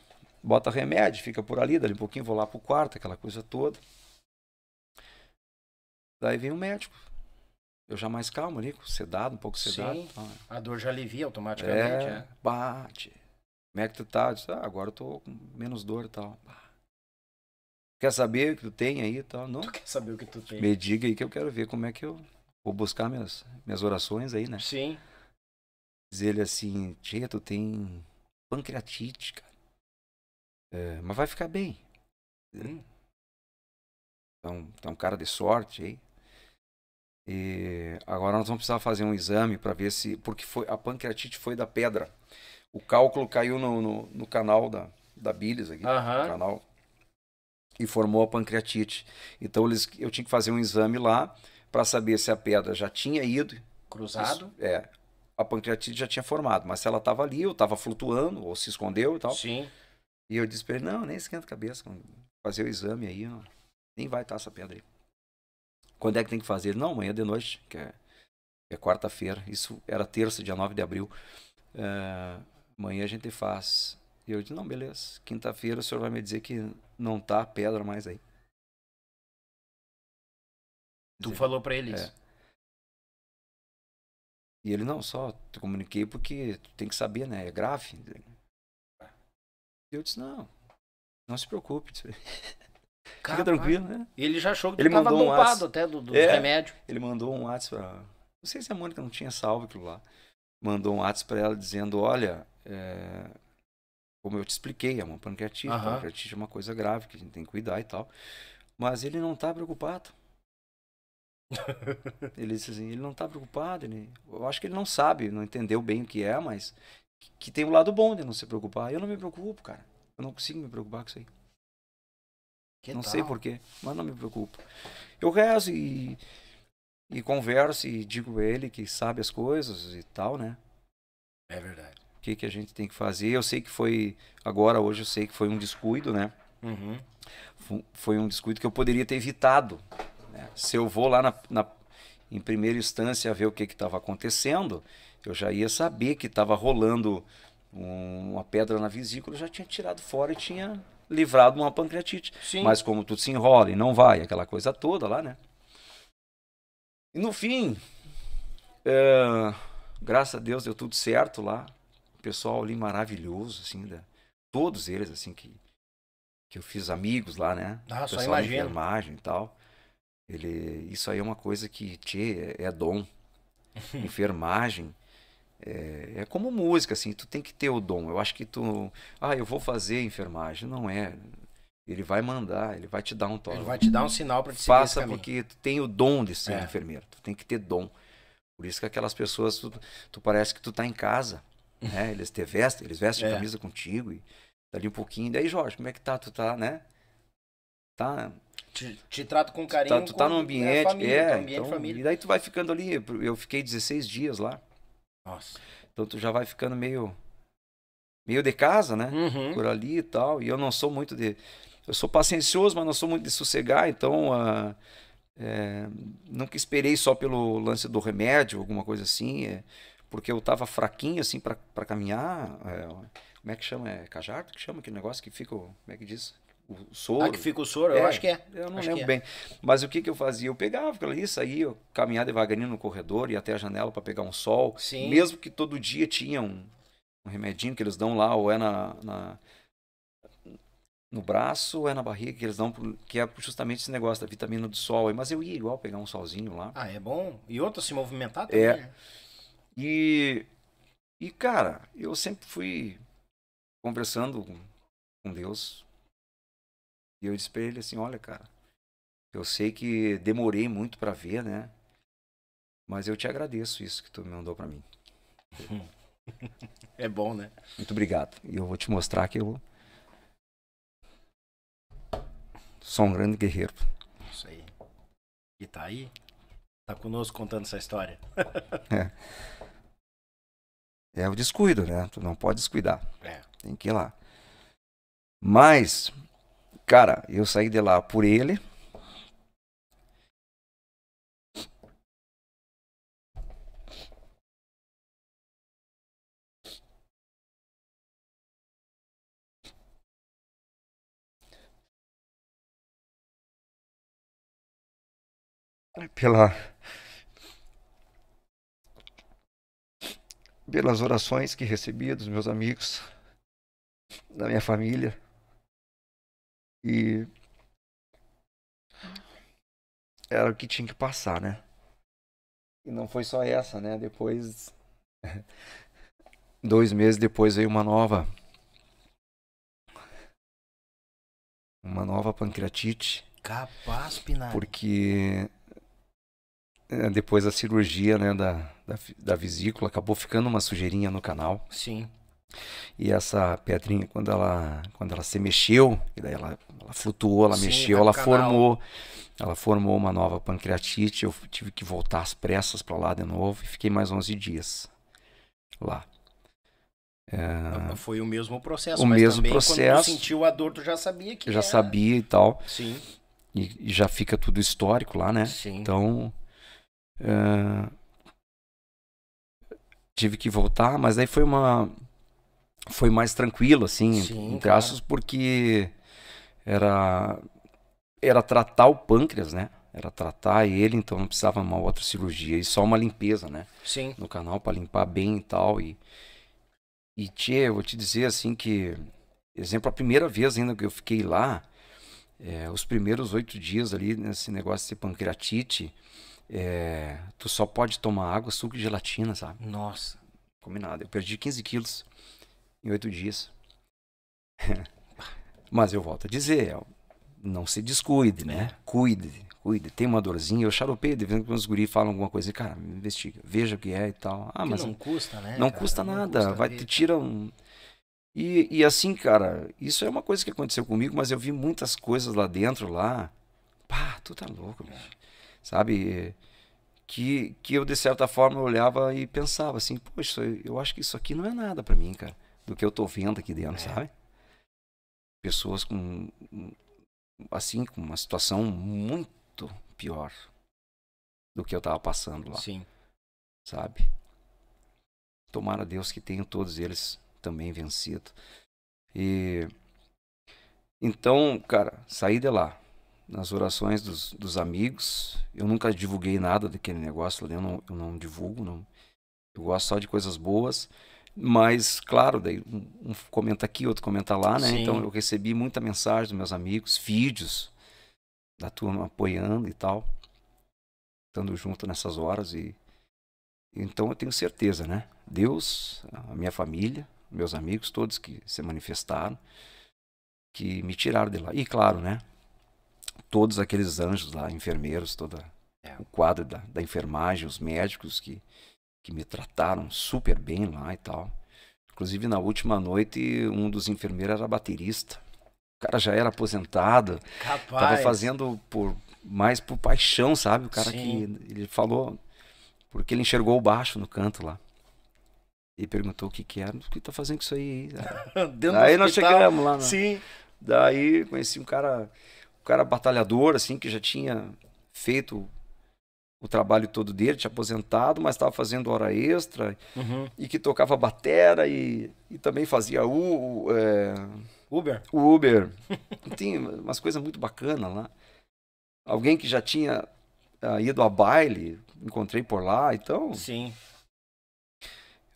bota remédio, fica por ali, dali um pouquinho vou lá pro quarto, aquela coisa toda. Daí vem o um médico. Eu já mais calmo ali, sedado, um pouco sedado. Sim, então, é. a dor já alivia automaticamente, é, é. Bate. Como é que tu tá? ah, agora eu tô com menos dor e tal. Quer saber o que tu tem aí e tal? Não. Tu quer saber o que tu tem? Me diga aí que eu quero ver como é que eu vou buscar minhas, minhas orações aí, né? Sim. Diz ele assim, tia, tu tem pancreatite, cara. É, mas vai ficar bem. Hum. Então, tá então, um cara de sorte aí. E agora nós vamos precisar fazer um exame para ver se. Porque foi, a pancreatite foi da pedra. O cálculo caiu no, no, no canal da, da bilis aqui. Uhum. canal. E formou a pancreatite. Então eles, eu tinha que fazer um exame lá para saber se a pedra já tinha ido. Cruzado? Isso, é. A pancreatite já tinha formado, mas se ela estava ali, ou estava flutuando, ou se escondeu e tal. Sim. E eu disse pra ele, não, nem esquenta a cabeça, fazer o exame aí, ó, nem vai estar essa pedra aí. Quando é que tem que fazer? Ele, não, amanhã de noite, que é, é quarta-feira. Isso era terça, dia 9 de abril. Ah, amanhã a gente faz. E eu disse, não, beleza. Quinta-feira o senhor vai me dizer que não tá pedra mais aí. Tu dizer, falou para ele É. E ele, não, só te comuniquei porque tu tem que saber, né? É grave. Eu disse, não, não se preocupe. (laughs) Fica tranquilo, né? Ele já achou que ele mandou um até do, do é, remédio. Ele mandou um WhatsApp pra... Não sei se a Mônica não tinha salvo aquilo lá. Mandou um WhatsApp pra ela dizendo, olha, é... como eu te expliquei, é uma pancreatite. Uhum. Pancreatite é uma coisa grave que a gente tem que cuidar e tal. Mas ele não tá preocupado. (laughs) ele disse assim, ele não tá preocupado. Ele... Eu acho que ele não sabe, não entendeu bem o que é, mas que tem o um lado bom de não se preocupar. Eu não me preocupo, cara. Eu não consigo me preocupar com isso aí. Que não tal? sei porquê, mas não me preocupo. Eu rezo e, e converso e digo a ele que sabe as coisas e tal, né? É verdade. O que, que a gente tem que fazer? Eu sei que foi. Agora, hoje, eu sei que foi um descuido, né? Uhum. Foi um descuido que eu poderia ter evitado. Né? Se eu vou lá na, na em primeira instância ver o que estava acontecendo, eu já ia saber que estava rolando um, uma pedra na vesícula, eu já tinha tirado fora e tinha livrado uma pancreatite. Sim. Mas como tudo se enrola e não vai, aquela coisa toda lá, né? E no fim, é, graças a Deus deu tudo certo lá. O pessoal ali maravilhoso, assim, todos eles, assim, que, que eu fiz amigos lá, né? Ah, o pessoal só imagina. enfermagem e tal. Ele, isso aí é uma coisa que, tchê, é, é dom. (laughs) enfermagem é, é, como música, assim, tu tem que ter o dom. Eu acho que tu. Ah, eu vou fazer enfermagem. Não é. Ele vai mandar, ele vai te dar um toque. Ele vai te dar um sinal para te seguir Faça porque tu tem o dom de ser é. enfermeiro. Tu tem que ter dom. Por isso que aquelas pessoas, tu, tu parece que tu tá em casa. (laughs) Né? Eles te vestem, eles vestem é. a camisa contigo. E tá ali um pouquinho. Daí, Jorge, como é que tá? Tu tá, né? Tá. Te, te trato com carinho. Tu tá, tu tá no é ambiente. Família, é, ambiente, então, família. E daí tu vai ficando ali. Eu fiquei 16 dias lá. Nossa. Então tu já vai ficando meio meio de casa, né? Uhum. Por ali e tal. E eu não sou muito de. Eu sou paciencioso, mas não sou muito de sossegar, então. Uh, é, nunca esperei só pelo lance do remédio, alguma coisa assim, é, porque eu tava fraquinho, assim, para caminhar. É, como é que chama? É cajado que chama aquele negócio que fica. Como é que diz? o soro. Ah, que fica o soro? É, eu acho que é. Eu não acho lembro é. bem. Mas o que, que eu fazia? Eu pegava aquilo ali, saía, eu caminhava devagarinho no corredor, ia até a janela para pegar um sol. Sim. Mesmo que todo dia tinha um, um remedinho que eles dão lá, ou é na, na no braço ou é na barriga que eles dão, que é justamente esse negócio da vitamina do sol. Mas eu ia igual pegar um solzinho lá. Ah, é bom. E outro se movimentar também. É. Né? E, e cara, eu sempre fui conversando com Deus e eu disse para ele assim: olha, cara, eu sei que demorei muito para ver, né? Mas eu te agradeço isso que tu me mandou para mim. (laughs) É bom, né? Muito obrigado. E eu vou te mostrar que eu sou um grande guerreiro. Isso aí. E tá aí? Tá conosco contando essa história. (laughs) É. É o descuido, né? Tu não pode descuidar. É. Tem que ir lá. Mas Cara, eu saí de lá por ele. Pela pelas orações que recebi dos meus amigos, da minha família. E. Era o que tinha que passar, né? E não foi só essa, né? Depois. (laughs) Dois meses depois veio uma nova. Uma nova pancreatite. Capaz, Pinar. Porque eh, depois da cirurgia né, da, da, da, vesícula, acabou ficando uma sujeirinha no canal. Sim. E essa pedrinha, quando ela, quando ela se mexeu, e daí ela, ela flutuou, ela Sim, mexeu, ela canal. formou. Ela formou uma nova pancreatite. Eu tive que voltar às pressas para lá de novo e fiquei mais 11 dias lá. É... Foi o mesmo processo. O mesmo também, processo. Quando tu sentiu a dor, tu já sabia que. Já era... sabia e tal. Sim. E, e, já fica tudo histórico lá, né? Sim. Então. É... Tive que voltar, mas aí foi uma foi mais tranquilo, assim, Sim, entre aspas, porque era, era tratar o pâncreas, né? Era tratar ele, então não precisava uma outra cirurgia e só uma limpeza, né? Sim. No canal para limpar bem e tal. E, e tchê, eu vou te dizer assim que, exemplo, a primeira vez ainda que eu fiquei lá, é, os primeiros oito dias ali nesse negócio de pancreatite, é, tu só pode tomar água, suco e gelatina, sabe? Nossa. Combinado. Eu perdi 15 quilos em oito dias. (laughs) Mas eu volto a dizer, é, não se descuide, né? É. Cuide, cuide. Tem uma dorzinha, eu xaropei, de vez em quando os guris falam alguma coisa, cara, investiga, veja o que é e tal. Ah, mas não custa, né? Não cara? custa não nada, custa vai te tira um... E, e assim, cara, isso é uma coisa que aconteceu comigo, mas eu vi muitas coisas lá dentro, lá. Pá, tu tá louco, bicho. Sabe? Que, que eu, de certa forma, olhava e pensava assim, poxa, eu acho que isso aqui não é nada para mim, cara do que eu tô vendo aqui dentro, é. sabe? Pessoas com assim, com uma situação muito pior do que eu tava passando lá. Sim. Sabe? Tomara Deus que tenham todos eles também vencido. E então, cara, saí de lá nas orações dos, dos, amigos. Eu nunca divulguei nada daquele negócio, eu não, eu não divulgo, não. Eu gosto só de coisas boas. Mas, claro, daí um comenta aqui, outro comenta lá, né? Sim. Então eu recebi muita mensagem dos meus amigos, vídeos da turma apoiando e tal. Estando junto nessas horas e então eu tenho certeza, né? Deus, a minha família, meus amigos, todos que se manifestaram, que me tiraram de lá. E claro, né? Todos aqueles anjos lá, enfermeiros, toda é. o quadro da, da enfermagem, os médicos que que me trataram super bem lá e tal. Inclusive, na última noite, um dos enfermeiros era baterista. O cara já era aposentado. Capaz. Tava fazendo por mais por paixão, sabe? O cara Sim. que ele falou porque ele enxergou o baixo no canto lá. E perguntou o que que era, o que tá fazendo isso aí? (laughs) Daí nós chegamos lá. Na... Né? Sim. Daí conheci um cara, um cara batalhador assim que já tinha feito o trabalho todo dele, tinha aposentado, mas estava fazendo hora extra uhum. e que tocava batera e, e também fazia o, é... Uber. Uber. (laughs) Tem umas coisas muito bacanas lá. Alguém que já tinha uh, ido a baile, encontrei por lá, então. Sim.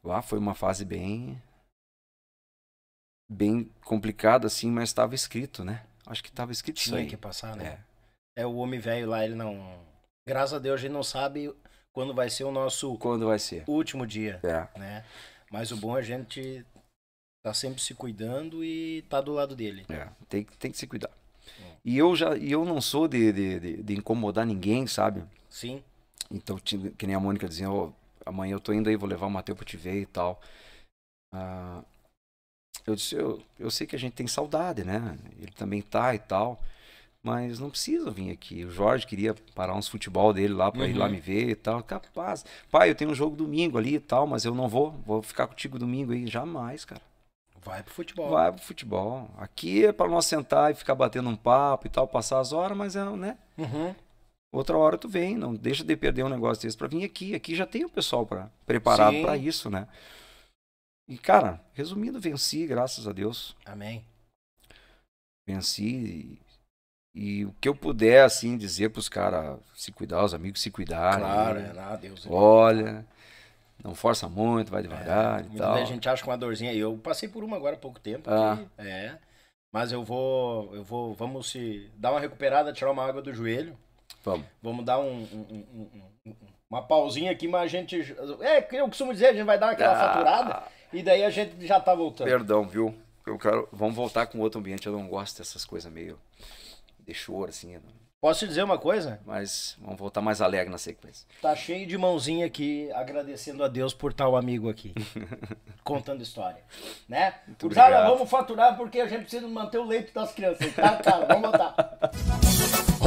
Lá foi uma fase bem. bem complicada, assim, mas estava escrito, né? Acho que estava escrito Tinha aí. que passar, né? É. é o homem velho lá, ele não graças a Deus, a gente não sabe quando vai ser o nosso quando vai ser último dia, é. né? Mas o bom é a gente tá sempre se cuidando e tá do lado dele. É, tem, tem que se cuidar. E eu já e eu não sou de, de, de, de incomodar ninguém, sabe? Sim. Então, que nem a Mônica dizia, oh, amanhã eu tô indo aí, vou levar o Matheus para te ver e tal. Ah, eu disse, eu, eu sei que a gente tem saudade, né? Ele também tá e tal mas não precisa vir aqui. O Jorge queria parar uns futebol dele lá para uhum. ir lá uhum. me ver e tal. Capaz. Pai, eu tenho um jogo domingo ali e tal, mas eu não vou, vou ficar contigo domingo aí. Jamais, cara. Vai pro futebol. Vai pro futebol. Aqui é pra nós sentar e ficar batendo um papo e tal, passar as horas, mas é, né? Uhum. Outra hora tu vem, não deixa de perder um negócio desse pra vir aqui. Aqui já tem o pessoal para preparado para isso, né? E, cara, resumindo, venci, graças a Deus. Amém. Venci e o que eu puder, assim, dizer para os caras se cuidar, os amigos se cuidarem. Claro, né? é Deus. É Olha, não força muito, vai devagar é, e tal. A gente acha com é uma dorzinha aí. Eu passei por uma agora há pouco tempo. Ah. Que, é. Mas eu vou, eu vou, vamos se dar uma recuperada, tirar uma água do joelho. Vamos. Vamos dar um, um, um, uma pausinha aqui, mas a gente. É, eu costumo dizer, a gente vai dar aquela ah. faturada e daí a gente já tá voltando. Perdão, viu? Eu quero, vamos voltar com outro ambiente. Eu não gosto dessas coisas meio deixou assim. Né? Posso te dizer uma coisa? Mas vamos voltar mais alegre na sequência. Tá cheio de mãozinha aqui agradecendo a Deus por tal amigo aqui. (laughs) contando história. Né? Cruzada, vamos faturar porque a gente precisa manter o leito das crianças, tá, cara? Vamos botar.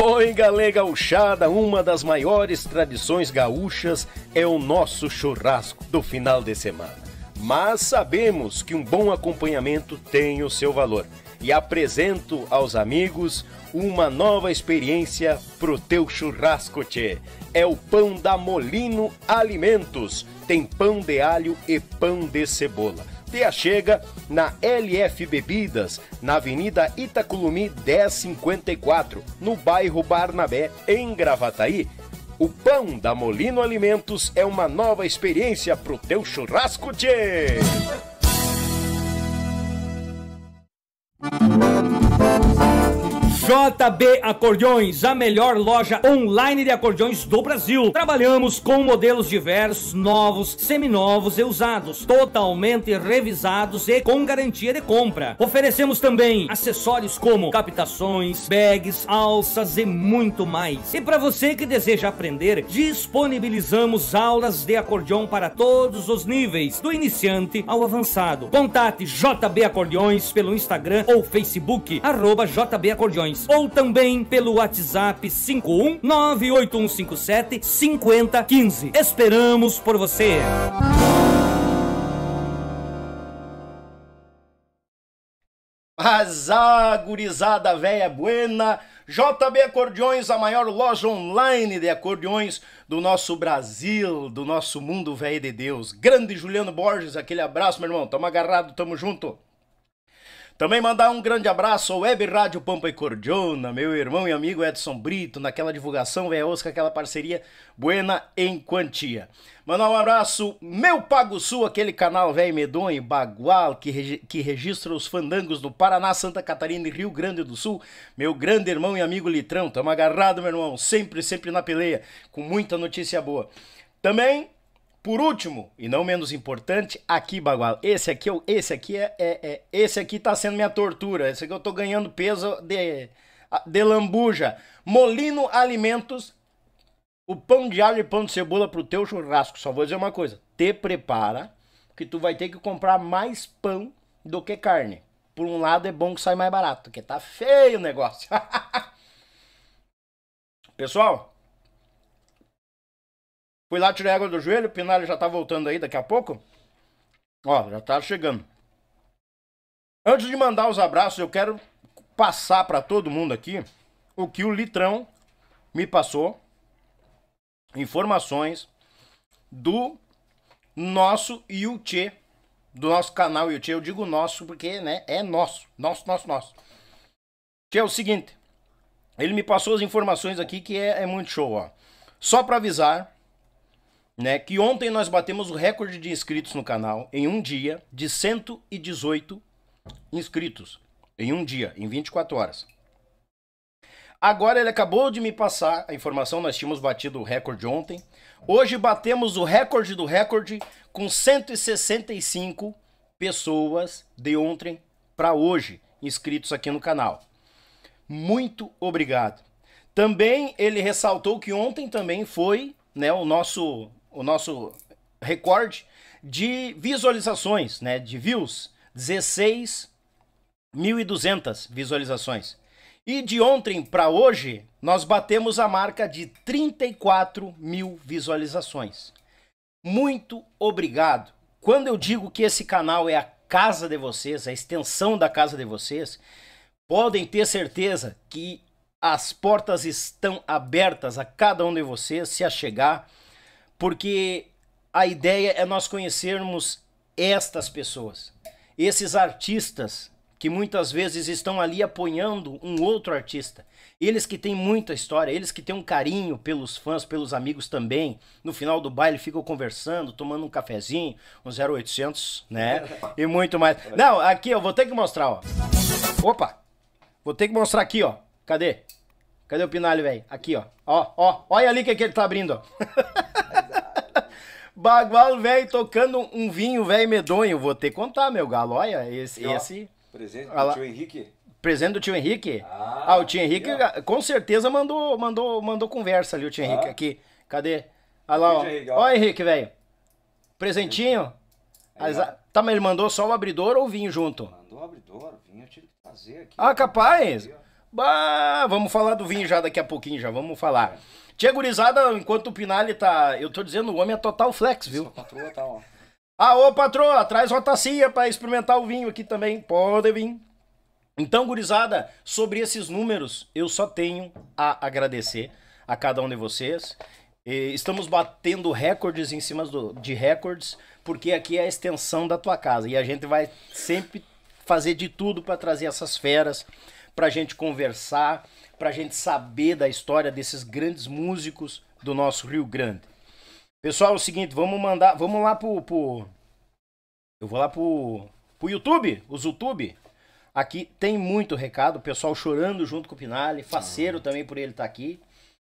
Oi, galera gauchada, uma das maiores tradições gaúchas é o nosso churrasco do final de semana. Mas sabemos que um bom acompanhamento tem o seu valor e apresento aos amigos uma nova experiência pro teu churrasco, tchê. É o pão da Molino Alimentos. Tem pão de alho e pão de cebola. Te chega na LF Bebidas, na Avenida Itaculumi 1054, no bairro Barnabé, em Gravataí. O pão da Molino Alimentos é uma nova experiência pro teu churrasco, tchê. JB Acordeões, a melhor loja online de acordeões do Brasil. Trabalhamos com modelos diversos, novos, seminovos e usados, totalmente revisados e com garantia de compra. Oferecemos também acessórios como captações, bags, alças e muito mais. E para você que deseja aprender, disponibilizamos aulas de acordeão para todos os níveis, do iniciante ao avançado. Contate JB Acordeões pelo Instagram ou Facebook, arroba JB Acordeões ou também pelo WhatsApp 51981575015. Esperamos por você! Azar, gurizada véia buena, JB Acordeões, a maior loja online de acordeões do nosso Brasil, do nosso mundo velho de Deus. Grande Juliano Borges, aquele abraço, meu irmão. Tamo agarrado, tamo junto. Também mandar um grande abraço ao Web Rádio Pampa e Cordiona, meu irmão e amigo Edson Brito, naquela divulgação é com aquela parceria buena em quantia. Mandar um abraço, meu Pago Sul, aquele canal velho medonho, bagual, que, regi que registra os fandangos do Paraná, Santa Catarina e Rio Grande do Sul. Meu grande irmão e amigo Litrão, tamo agarrado, meu irmão, sempre, sempre na peleia, com muita notícia boa. Também por último, e não menos importante, aqui, Bagual, esse aqui, é esse aqui é, é, é, esse aqui tá sendo minha tortura. Esse aqui eu tô ganhando peso de, de lambuja. Molino Alimentos, o pão de alho e pão de cebola pro teu churrasco. Só vou dizer uma coisa, te prepara, que tu vai ter que comprar mais pão do que carne. Por um lado é bom que sai mais barato, porque tá feio o negócio. (laughs) Pessoal, Fui lá, tirei água do joelho, o Pinalho já tá voltando aí daqui a pouco. Ó, já tá chegando. Antes de mandar os abraços, eu quero passar para todo mundo aqui o que o Litrão me passou. Informações do nosso Yuchê, do nosso canal Yuchê. Eu digo nosso porque, né, é nosso. Nosso, nosso, nosso. Que é o seguinte, ele me passou as informações aqui que é, é muito show, ó. Só para avisar, né? Que ontem nós batemos o recorde de inscritos no canal em um dia de 118 inscritos em um dia, em 24 horas. Agora ele acabou de me passar a informação, nós tínhamos batido o recorde ontem. Hoje batemos o recorde do recorde com 165 pessoas de ontem para hoje inscritos aqui no canal. Muito obrigado. Também ele ressaltou que ontem também foi né, o nosso o nosso recorde de visualizações, né, de views, 16.200 visualizações. E de ontem para hoje, nós batemos a marca de 34 mil visualizações. Muito obrigado. Quando eu digo que esse canal é a casa de vocês, a extensão da casa de vocês, podem ter certeza que as portas estão abertas a cada um de vocês se a chegar porque a ideia é nós conhecermos estas pessoas, esses artistas que muitas vezes estão ali apoiando um outro artista. Eles que têm muita história, eles que têm um carinho pelos fãs, pelos amigos também. No final do baile ficam conversando, tomando um cafezinho, um 0800, né? (laughs) E muito mais. Não, aqui eu vou ter que mostrar, ó. Opa! Vou ter que mostrar aqui, ó. Cadê? Cadê o pinalho, velho? Aqui, ó. Ó, ó. Olha ali o que, é que ele tá abrindo, ó. (laughs) Bagual, velho, tocando um vinho, velho, medonho. Vou ter que contar, meu galo. Olha, esse. Ó, esse... Presente do tio Henrique. Presente do tio Henrique? Ah, ah o tio Henrique com certeza mandou, mandou, mandou conversa ali, o tio Henrique. Aqui. Cadê? Olha lá, ó. Henrique, ó. ó Henrique, velho. Presentinho. É, As... Tá, mas ele mandou só o abridor ou o vinho junto? Mandou o abridor, o vinho eu tive que fazer aqui. Ah, capaz? Bah, vamos falar do vinho já daqui a pouquinho, já vamos falar. É. Tia gurizada, enquanto o Pinali tá. Eu tô dizendo, o homem é total flex, viu? Sua patroa tá, ó. Ah, ô patroa, traz uma tacinha pra experimentar o vinho aqui também. Pode vir. Então, gurizada, sobre esses números, eu só tenho a agradecer a cada um de vocês. Estamos batendo recordes em cima do, de recordes, porque aqui é a extensão da tua casa. E a gente vai sempre fazer de tudo para trazer essas feras, para a gente conversar, para a gente saber da história desses grandes músicos do nosso Rio Grande. Pessoal, é o seguinte, vamos mandar, vamos lá pro, pro eu vou lá pro, pro YouTube, os YouTube. Aqui tem muito recado, o pessoal chorando junto com o Pinale, faceiro também por ele estar tá aqui,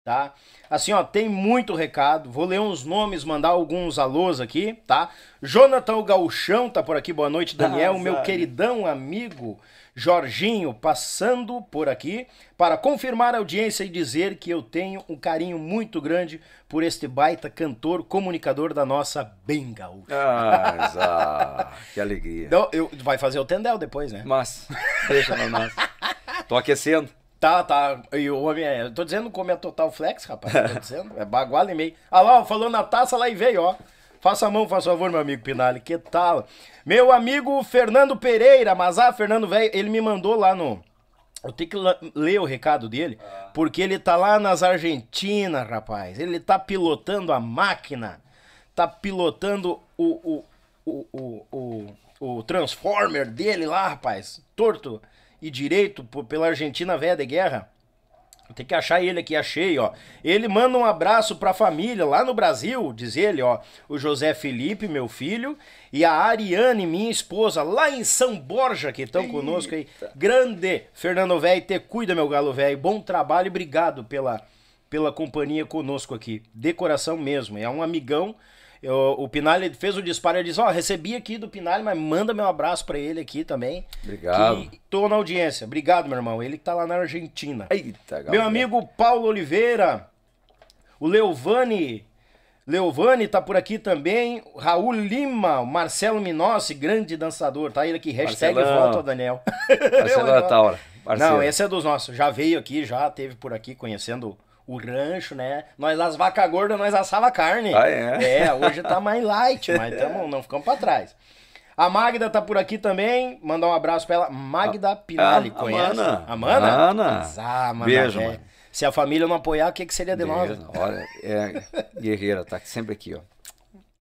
tá? Assim, ó, tem muito recado. Vou ler uns nomes, mandar alguns alôs aqui, tá? Jonathan Gauchão tá por aqui, boa noite, Daniel, ah, meu queridão amigo. Jorginho passando por aqui para confirmar a audiência e dizer que eu tenho um carinho muito grande por este baita cantor, comunicador da nossa bem Ah, (laughs) que alegria. Então, eu, vai fazer o tendel depois, né? Mas, deixa na massa. Tô aquecendo. Tá, tá. E o homem é. tô dizendo como é total flex, rapaz. tô (laughs) dizendo. É baguala e meio. Ah lá, falou na taça lá e veio, ó. Faça a mão, faz favor, meu amigo Pinali. Que tal? Meu amigo Fernando Pereira, mas ah, Fernando velho, ele me mandou lá no eu tenho que ler o recado dele, ah. porque ele tá lá nas Argentinas, rapaz. Ele tá pilotando a máquina, tá pilotando o, o, o, o, o Transformer dele lá, rapaz. Torto e direito pela Argentina velha de guerra. Tem que achar ele aqui, achei, ó. Ele manda um abraço pra família lá no Brasil, diz ele, ó. O José Felipe, meu filho, e a Ariane, minha esposa, lá em São Borja, que estão conosco aí. Grande Fernando Velho, te cuida, meu galo velho. Bom trabalho e obrigado pela, pela companhia conosco aqui. De coração mesmo. É um amigão eu, o Pinalli fez o disparo, ele disse, ó, oh, recebi aqui do Pinalli, mas manda meu abraço para ele aqui também. Obrigado. Que tô na audiência. Obrigado, meu irmão. Ele que tá lá na Argentina. Eita, galera. Meu amigo Paulo Oliveira, o Leovani... Leovani tá por aqui também, Raul Lima, Marcelo Minossi, grande dançador, tá ele aqui, hashtag Marcelão. volta Daniel. Marcelo (laughs) é tá hora. Não, esse é dos nossos, já veio aqui, já teve por aqui conhecendo o rancho, né? Nós as vacas gordas, nós assava carne. Ah, é? É, hoje tá mais light, mas (laughs) tamo, não ficamos pra trás. A Magda tá por aqui também. Mandar um abraço pra ela. Magda Pinali, ah, conhece? Mana? A Mana? Ah, Mana. Beijo, é. mano. Se a família não apoiar, o que, que seria de nós? Olha, é guerreira, tá sempre aqui, ó.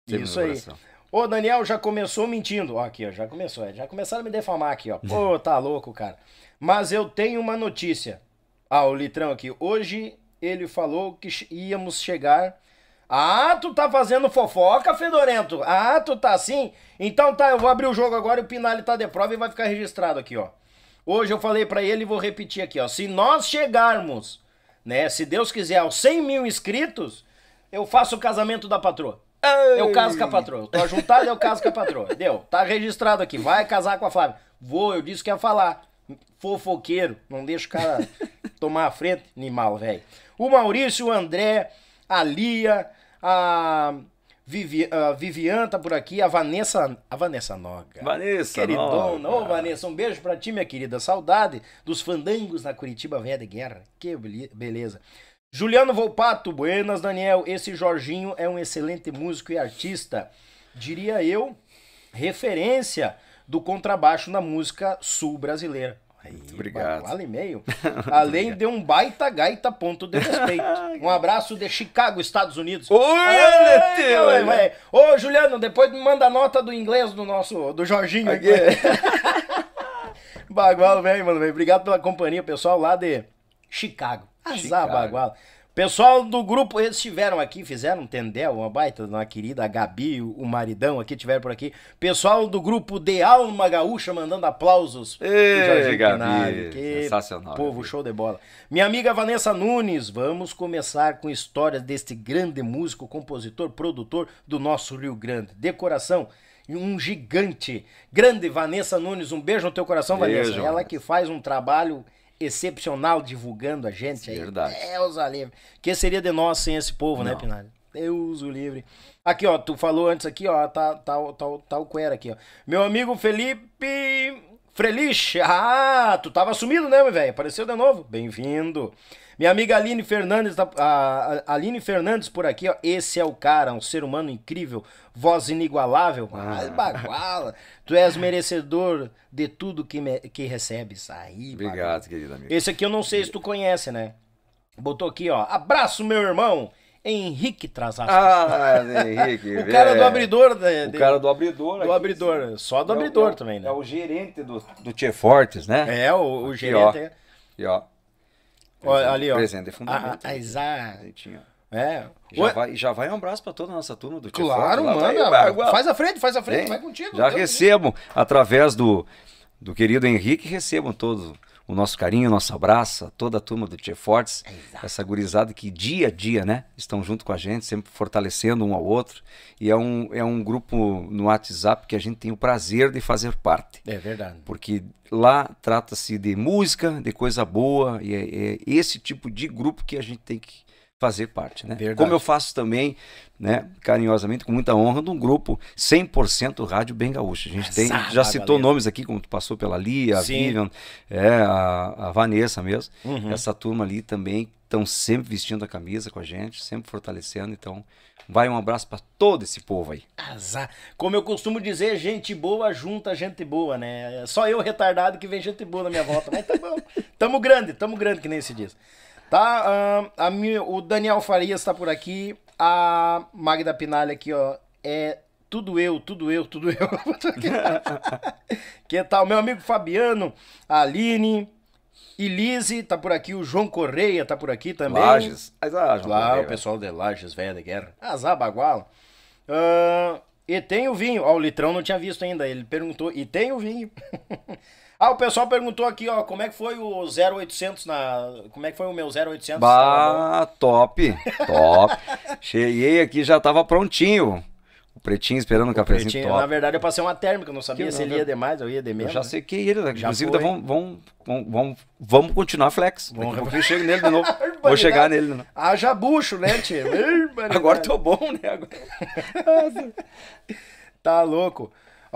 Sempre Isso aí. Ô, Daniel, já começou mentindo. Ó, aqui, ó, já começou. É, já começaram a me defamar aqui, ó. (laughs) Pô, tá louco, cara. Mas eu tenho uma notícia. Ah, o Litrão aqui. Hoje ele falou que íamos chegar. Ah, tu tá fazendo fofoca, Fedorento? Ah, tu tá assim? Então tá, eu vou abrir o jogo agora e o Pinali tá de prova e vai ficar registrado aqui, ó. Hoje eu falei para ele e vou repetir aqui, ó. Se nós chegarmos, né, se Deus quiser, aos 100 mil inscritos, eu faço o casamento da patroa. É Ei. Eu é caso com a patroa. Tô juntado, eu caso com a patroa. Deu, tá registrado aqui. Vai casar com a Flávia. Vou, eu disse que ia falar. Fofoqueiro, não deixa o cara (laughs) tomar a frente, animal, velho o Maurício, o André, a Lia, a, Vivi, a Vivian tá por aqui, a Vanessa, a Vanessa Noga. Vanessa Queridona. Noga. Ô, Vanessa, um beijo pra ti, minha querida. Saudade dos fandangos na Curitiba Velha de Guerra. Que beleza. Juliano Volpato, buenas, Daniel. Esse Jorginho é um excelente músico e artista. Diria eu, referência do contrabaixo na música sul brasileira. Aí, obrigado. Vale e meio. (laughs) Além de um baita gaita ponto de respeito. (laughs) Um abraço de Chicago, Estados Unidos. Oi, Ei, Ô, Juliano, depois me manda a nota do inglês do nosso, do Jorginho aqui. (laughs) Bagual, velho, mano, velho. Obrigado pela companhia, pessoal lá de Chicago. Azar, bagualo. Bagual. Pessoal do grupo, eles estiveram aqui, fizeram um tendel, uma baita, uma querida Gabi, o maridão aqui, tiveram por aqui. Pessoal do grupo De Alma Gaúcha mandando aplausos. Ei, Gabi, que sensacional. Povo, Gabi. show de bola. Minha amiga Vanessa Nunes, vamos começar com histórias deste grande músico, compositor, produtor do nosso Rio Grande. Decoração um gigante. Grande Vanessa Nunes, um beijo no teu coração, beijo, Vanessa. Ela que faz um trabalho excepcional divulgando a gente aí. Verdade. Deus a livre. Que seria de nós sem esse povo, né, Não. né, Pinal Deus o livre. Aqui, ó, tu falou antes aqui, ó, tá, tá, tá, tá o Quera aqui, ó. Meu amigo Felipe Frelich. Ah, tu tava sumido, né, meu velho? Apareceu de novo. Bem-vindo. Minha amiga Aline Fernandes, tá, a Aline Fernandes por aqui, ó. Esse é o cara, um ser humano incrível, voz inigualável. Ah. baguala. Tu és merecedor de tudo que, me, que recebes. Aí, Obrigado, baguala. querida amiga. Esse aqui eu não sei se tu conhece, né? Botou aqui, ó. Abraço, meu irmão. Henrique Trasasco. Ah, Henrique. (laughs) o cara é. do abridor. De, de, o cara do abridor. Do abridor. só do é abridor é o, também, né? É o gerente do, do Tchê Fortes, né? É, o, o aqui, gerente. Ó. É... ó. Olha, ali, ó. Presente é fundamental. Ah, exato. Né? É. Já vai, já vai um abraço para toda a nossa turma do Claro, Foto, tá manda. faz a frente, faz a frente, Bem, vai contigo. Já recebam, através do, do querido Henrique, recebam todos o nosso carinho, o nosso abraço, a toda a turma do Tia Fortes, Exato. essa gurizada que dia a dia, né, estão junto com a gente, sempre fortalecendo um ao outro. E é um, é um grupo no WhatsApp que a gente tem o prazer de fazer parte. É verdade. Porque lá trata-se de música, de coisa boa, e é, é esse tipo de grupo que a gente tem que fazer parte, né? Como eu faço também, né, carinhosamente, com muita honra, de um grupo 100% Rádio Bem Gaúcho. A gente tem, Exato, já citou galera. Ah, nomes aqui, como tu passou pela Lia, a Vivian, é, a, a Vanessa mesmo. Uhum. Essa turma ali também estão sempre vestindo a camisa com a gente, sempre fortalecendo, então Vai um abraço para todo esse povo aí. Azar. Como eu costumo dizer, gente boa junta gente boa, né? É só eu retardado que vem gente boa na minha volta. Mas tá bom. (laughs) Tamo grande, tamo grande que nem se diz. Tá? a minha, o Daniel Farias tá por aqui. A Magda Pinalha aqui, ó. É tudo eu, tudo eu, tudo eu. (laughs) que tal? Meu amigo Fabiano, a Aline, Elise tá por aqui, o João Correia tá por aqui também. Lages. Azar, ah, João Lá, o pessoal de Lages, velha da guerra. Azar, ah, baguala. Uh, e tem o vinho. Ó, o Litrão não tinha visto ainda. Ele perguntou, e tem o vinho? (laughs) Ah, o pessoal perguntou aqui, ó, como é que foi o 0800 na, como é que foi o meu 0800? Bah, tá top, top. (laughs) Cheguei aqui, já tava prontinho. O pretinho esperando o, o cafezinho pretinho, top. Na verdade, eu passei uma térmica, não sabia que se não, ele ia demais ou ia de menos. Eu já né? sei sequei ele, né? já inclusive vamos, vamos, vamos, vamos, continuar flex. Vamos Daqui a pouquinho eu chego nele de novo. (laughs) Vou chegar nele. Não. Né? Haja bucho, né, tio? (laughs) Agora tô bom, né? Agora... tá louco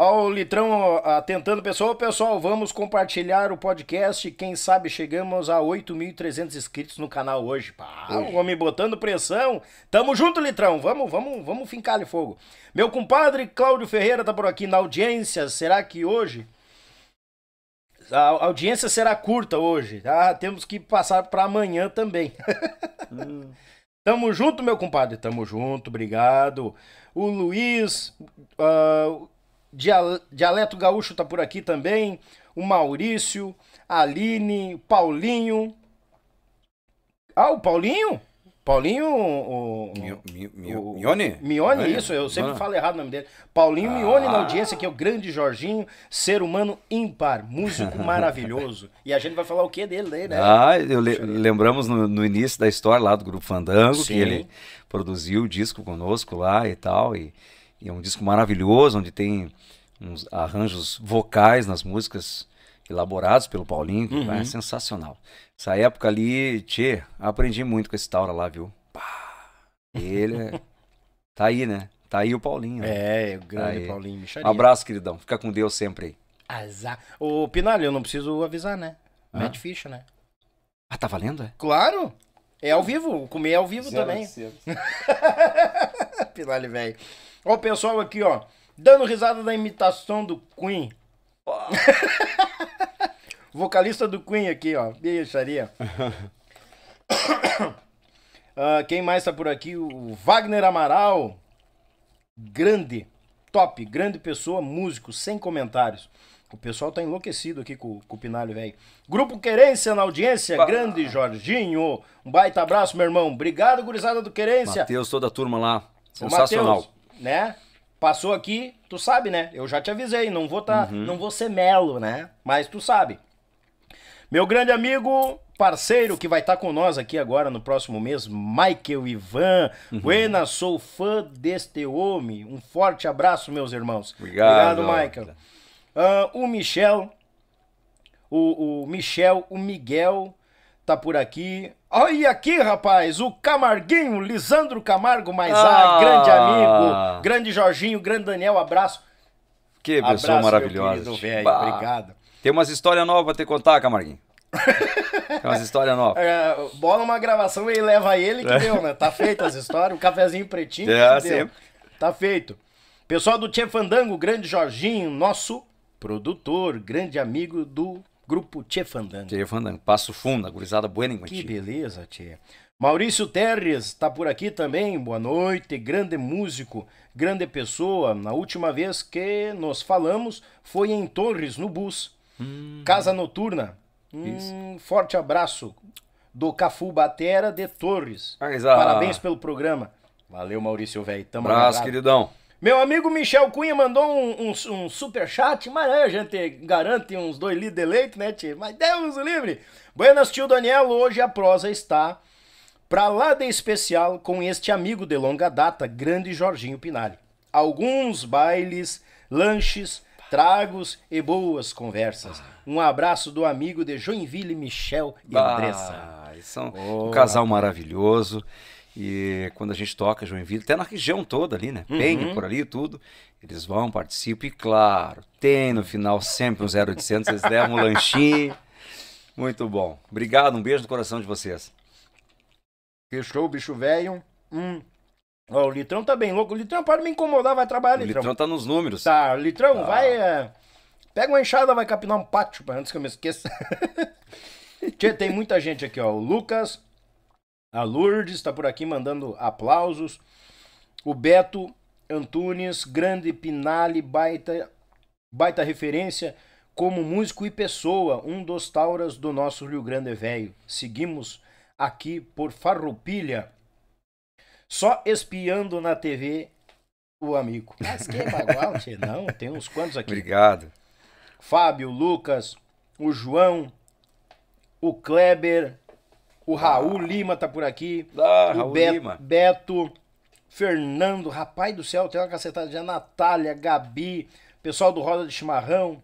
o Litrão atentando, pessoal. Pessoal, vamos compartilhar o podcast. Quem sabe chegamos a 8.300 inscritos no canal hoje. Pá, hoje. o homem botando pressão. Tamo junto, Litrão. Vamos, vamos, vamos fincar-lhe fogo. Meu compadre Cláudio Ferreira tá por aqui na audiência. Será que hoje... A audiência será curta hoje, tá? Temos que passar para amanhã também. Hum. (laughs) Tamo junto, meu compadre. Tamo junto, obrigado. O Luiz, uh, Dialeto Gaúcho tá por aqui também. O Maurício, Aline, Paulinho. Ah, o Paulinho? Paulinho. O, Mio, Mione? Mione, isso, eu sempre falo errado o nome dele. Paulinho ah. Mione na audiência, que é o grande Jorginho, ser humano ímpar, músico (laughs) maravilhoso. E a gente vai falar o que dele daí, né? Ah, eu le lembramos no, no, início da história lá do Grupo Fandango, Sim. que ele produziu o disco conosco lá e tal. E e é um disco maravilhoso, onde tem uns arranjos vocais nas músicas elaborados pelo Paulinho, uhum. é sensacional. Essa época ali, tchê, aprendi muito com esse Taura lá, viu? Pá, ele é... (laughs) tá aí, né? Tá aí o Paulinho. Né? É, o grande tá Paulinho, Micharia. Um abraço, queridão. Fica com Deus sempre aí. Azar. Ô, Pinalho, eu não preciso avisar, né? Hã? Mete ficha, né? Ah, tá valendo, é? Claro! É ao vivo, comer é ao vivo Zero também. (laughs) Pinalho, velho. Ó o pessoal aqui, ó. Dando risada da imitação do Queen. (laughs) Vocalista do Queen aqui, ó. Bicharia. uh, (laughs) ah, quem mais tá por aqui? O Wagner Amaral. Grande. Top. Grande pessoa, músico, sem comentários. O pessoal tá enlouquecido aqui com, com o Pinalho, velho. Grupo Querência na audiência, bah. grande Jorginho. Um baita abraço, meu irmão. Obrigado, gurizada do Querência. Matheus, toda a turma lá. Sensacional. Mateus, né? Passou aqui, tu sabe, né? Eu já te avisei, não vou tá, uhum. não vou ser melo, né? Mas tu sabe. Meu grande amigo, parceiro que vai estar tá com nós aqui agora no próximo mês, Michael Ivan. Uhum. Buena, sou fã deste homem. Um forte abraço, meus irmãos. Obrigado, Obrigado Michael. Uh, o Michel, o, o Michel, o Miguel, tá por aqui. Olha aqui, rapaz, o Camarguinho, Lisandro Camargo mais ah. grande amigo, grande Jorginho, grande Daniel, abraço. Que pessoa abraço, maravilhosa. Meu querido, Obrigado. Tem umas histórias novas pra te contar, Camarguinho. (laughs) Tem umas histórias novas. É, bola uma gravação e leva ele que é. deu, né? Tá feito as histórias, um cafezinho pretinho. É, sempre. Tá feito. Pessoal do Tchê Fandango, grande Jorginho, nosso produtor, grande amigo do Grupo Tchê Fandango. Tchê Fandango, Passo Fundo, a gurizada buena em Que beleza, Tchê. Maurício Terres está por aqui também, boa noite, grande músico, grande pessoa. Na última vez que nos falamos foi em Torres, no Bus. Hum. Casa Noturna. Um forte abraço do Cafu Batera de Torres. ah. Parabéns pelo programa. Valeu, Maurício Velho. Tamo Abraço, queridão. Meu amigo Michel Cunha mandou um, um, um super chat, mas a gente garante uns dois litros de leite, né, tio? Mas Deus o livre! Buenas, tio Daniel, hoje a prosa está pra lá de especial com este amigo de longa data, grande Jorginho Pinari. Alguns bailes, lanches, tragos e boas conversas. Um abraço do amigo de Joinville, Michel e bah, Andressa. São oh, é um casal maravilhoso. E quando a gente toca Joinville, até na região toda ali, né? Uhum. Penha, por ali e tudo. Eles vão, participam e, claro, tem no final sempre um 0800, eles levam um lanchinho. Muito bom. Obrigado, um beijo no coração de vocês. Fechou, o bicho velho. Hum. Ó, o Litrão tá bem louco. O Litrão, para me incomodar, vai trabalhar, o Litrão. O Litrão tá nos números. Tá, Litrão, tá. vai. É... Pega uma enxada, vai capinar um pátio, antes que eu me esqueça. (laughs) tem muita gente aqui, ó. O Lucas, a Lourdes está por aqui mandando aplausos. O Beto Antunes, grande Pinale, baita, baita referência como músico e pessoa, um dos tauras do nosso Rio Grande Velho. Seguimos aqui por Farroupilha, só espiando na TV o amigo. Mas que bagual, (laughs) não, tem uns quantos aqui. Obrigado. Fábio, Lucas, o João, o Kleber, o Raul Lima tá por aqui. Ah, o Raul Beto, Lima. Beto, Fernando, rapaz do céu, tem uma cacetada já. Natália, Gabi, pessoal do Roda de Chimarrão.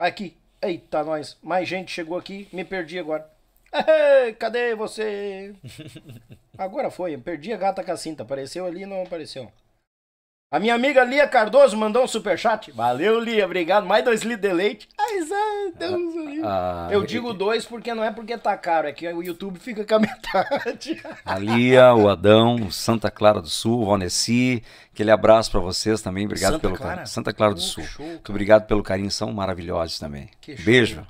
Aqui, eita, nós. Mais gente chegou aqui, me perdi agora. cadê você? (laughs) Agora foi, perdi a gata Cacinta. Apareceu ali não apareceu. A minha amiga Lia Cardoso mandou um superchat. Valeu, Lia, obrigado. Mais dois litros de leite reais. Ah, Deus ah, eu digo dois porque não é porque tá caro, é que o YouTube fica com a (laughs) metade. A Lia, o Adão, Santa Clara do Sul, o Valneci, aquele abraço para vocês também. Obrigado Santa pelo carinho. Santa Clara do oh, Sul. Show, Muito obrigado pelo carinho, são maravilhosos também. Que Beijo. Show.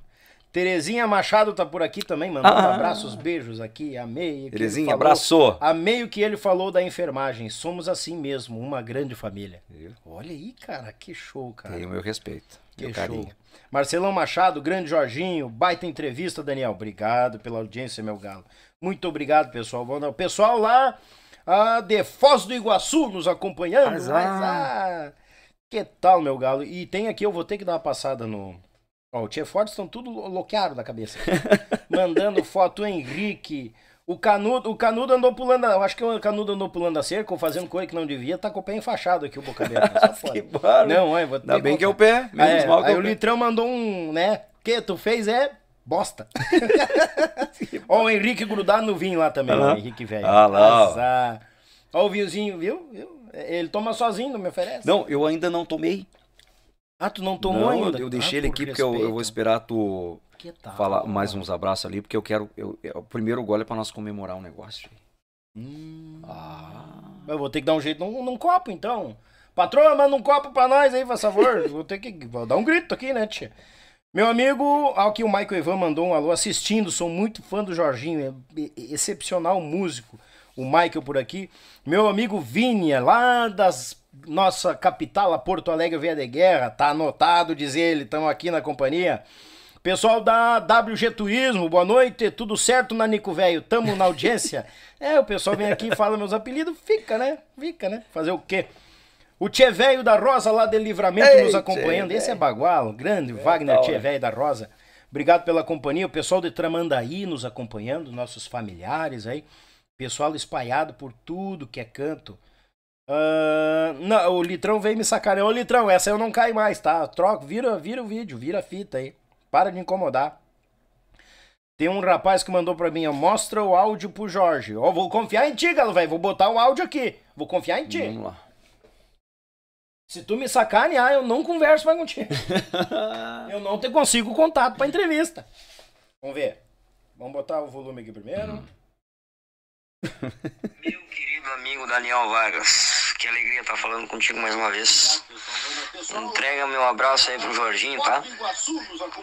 Terezinha Machado tá por aqui também, mandando ah. abraços, beijos aqui. Amei. Terezinha, falou, abraçou. Amei o que ele falou da enfermagem. Somos assim mesmo, uma grande família. Eu? Olha aí, cara, que show, cara. Tem o meu respeito carinho. Marcelão Machado, grande Jorginho, baita entrevista, Daniel. Obrigado pela audiência, meu galo. Muito obrigado, pessoal. O pessoal lá ah, de Foz do Iguaçu nos acompanhando. Mas, ah. ah, que tal, meu galo? E tem aqui, eu vou ter que dar uma passada no. Ó, o Tchê Fortes estão tudo loqueado da cabeça. (laughs) Mandando foto, o Henrique. O Canudo, o Canudo andou pulando, eu acho que o Canudo andou pulando a cerca ou fazendo coisa que não devia, tá com o pé enfaixado aqui o boca né? aberta. (laughs) que barulho. Não, é, vou Ainda bem que é o pé, ah, menos é, mal que é aí o, Litrão mandou um, né? Que tu fez é bosta. (laughs) Ó, o Henrique grudado no vinho lá também, ah, o Henrique velho. Ah lá. Azar. Ó o vinhozinho, viu? Ele toma sozinho, não me oferece. Não, eu ainda não tomei. Ah, tu não tomou não, ainda? Eu ah, deixei ah, ele aqui porque eu, eu, vou esperar tu Falar mais uns abraços ali, porque eu quero. Eu, eu, é, o primeiro gole é pra nós comemorar um negócio. Hum. Ah. Eu vou ter que dar um jeito num, num copo, então. Patroa, manda um copo pra nós aí, por favor. (laughs) vou ter que vou dar um grito aqui, né, tia? Meu amigo, aqui o Michael Ivan mandou um alô assistindo. Sou muito fã do Jorginho, é, é, é excepcional músico. O Michael por aqui. Meu amigo Vinha, lá das nossa capital, a Porto Alegre, Via de Guerra. Tá anotado, diz ele. Estamos aqui na companhia. Pessoal da WG Turismo, boa noite, tudo certo, Nanico Velho? Tamo na audiência? (laughs) é, o pessoal vem aqui e fala meus apelidos, fica, né? Fica, né? Fazer o quê? O Tchê Velho da Rosa lá de Livramento Ei, nos acompanhando. Esse é Bagual, grande é, Wagner tá Tchê Velho da Rosa. Obrigado pela companhia. O pessoal de Tramandaí nos acompanhando, nossos familiares aí. Pessoal espalhado por tudo que é canto. Uh, não, o Litrão veio me sacar? Ô Litrão, essa eu não cai mais, tá? Troca, vira, vira o vídeo, vira a fita aí para de incomodar. Tem um rapaz que mandou pra mim, mostra o áudio pro Jorge. Ó, vou confiar em ti, galo, velho. Vou botar o áudio aqui. Vou confiar em ti. Vamos lá. Se tu me sacanear, eu não converso mais contigo. (laughs) eu não te consigo contato pra entrevista. Vamos ver. Vamos botar o volume aqui primeiro. Hum. Meu querido amigo Daniel Vargas que alegria estar tá falando contigo mais uma vez. Entrega meu abraço aí pro Jorginho, tá?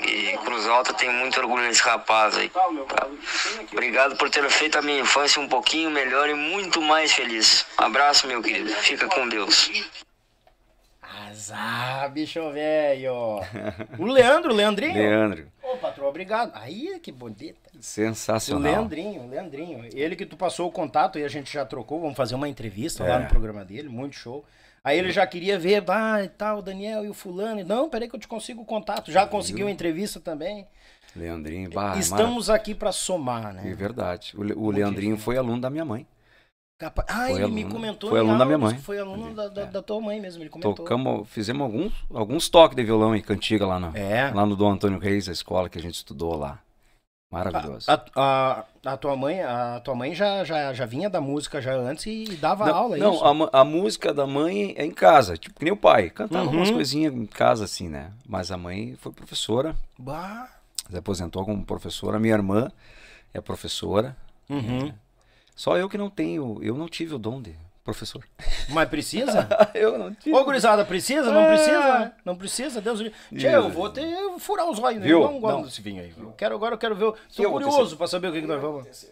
E Cruz Alta tem muito orgulho desse rapaz aí, tá? Obrigado por ter feito a minha infância um pouquinho melhor e muito mais feliz. Abraço, meu querido. Fica com Deus. Azar, ah, bicho velho. O Leandro, o Leandrinho. Leandro. Ô, patrão, obrigado. Aí, que bonita. Sensacional. O Leandrinho, o Leandrinho. Ele que tu passou o contato e a gente já trocou. Vamos fazer uma entrevista é. lá no programa dele, muito show. Aí ele já queria ver, ah, e tal, o Daniel e o fulano. Não, peraí que eu te consigo o contato. Já conseguiu entrevista também. Leandrinho, barra. Estamos aqui para somar, né? É verdade. O, Le o Leandrinho foi aluno da minha mãe. Capa... Ah, foi ele aluno, me comentou. Foi aluno aulas, da minha mãe. Foi aluno da, da, é. da, tua mãe mesmo, ele comentou. Tocamos, fizemos alguns, alguns toques de violão e cantiga lá, no, é. lá no Dom Antônio Reis, a escola que a gente estudou lá. Maravilhoso. A, a, a, tua mãe, a tua mãe já, já, já vinha da música já antes e, dava não, aula, é Não, a, a, música da mãe é em casa, tipo que nem o pai, cantava uhum. umas coisinhas em casa assim, né? Mas a mãe foi professora. Bah. Se aposentou como professora. Minha irmã é professora. Uhum. É. Só eu que não tenho, eu não tive o dom de professor. Mas precisa? (laughs) eu não tive. Ô, gurizada, precisa? Não é. precisa? Não precisa, Deus me Tchê, eu vou ter eu furar os olhos, né? Eu não gosto não. desse vinho aí. Eu quero, agora eu quero ver. Estou curioso para saber o que, que nós vamos.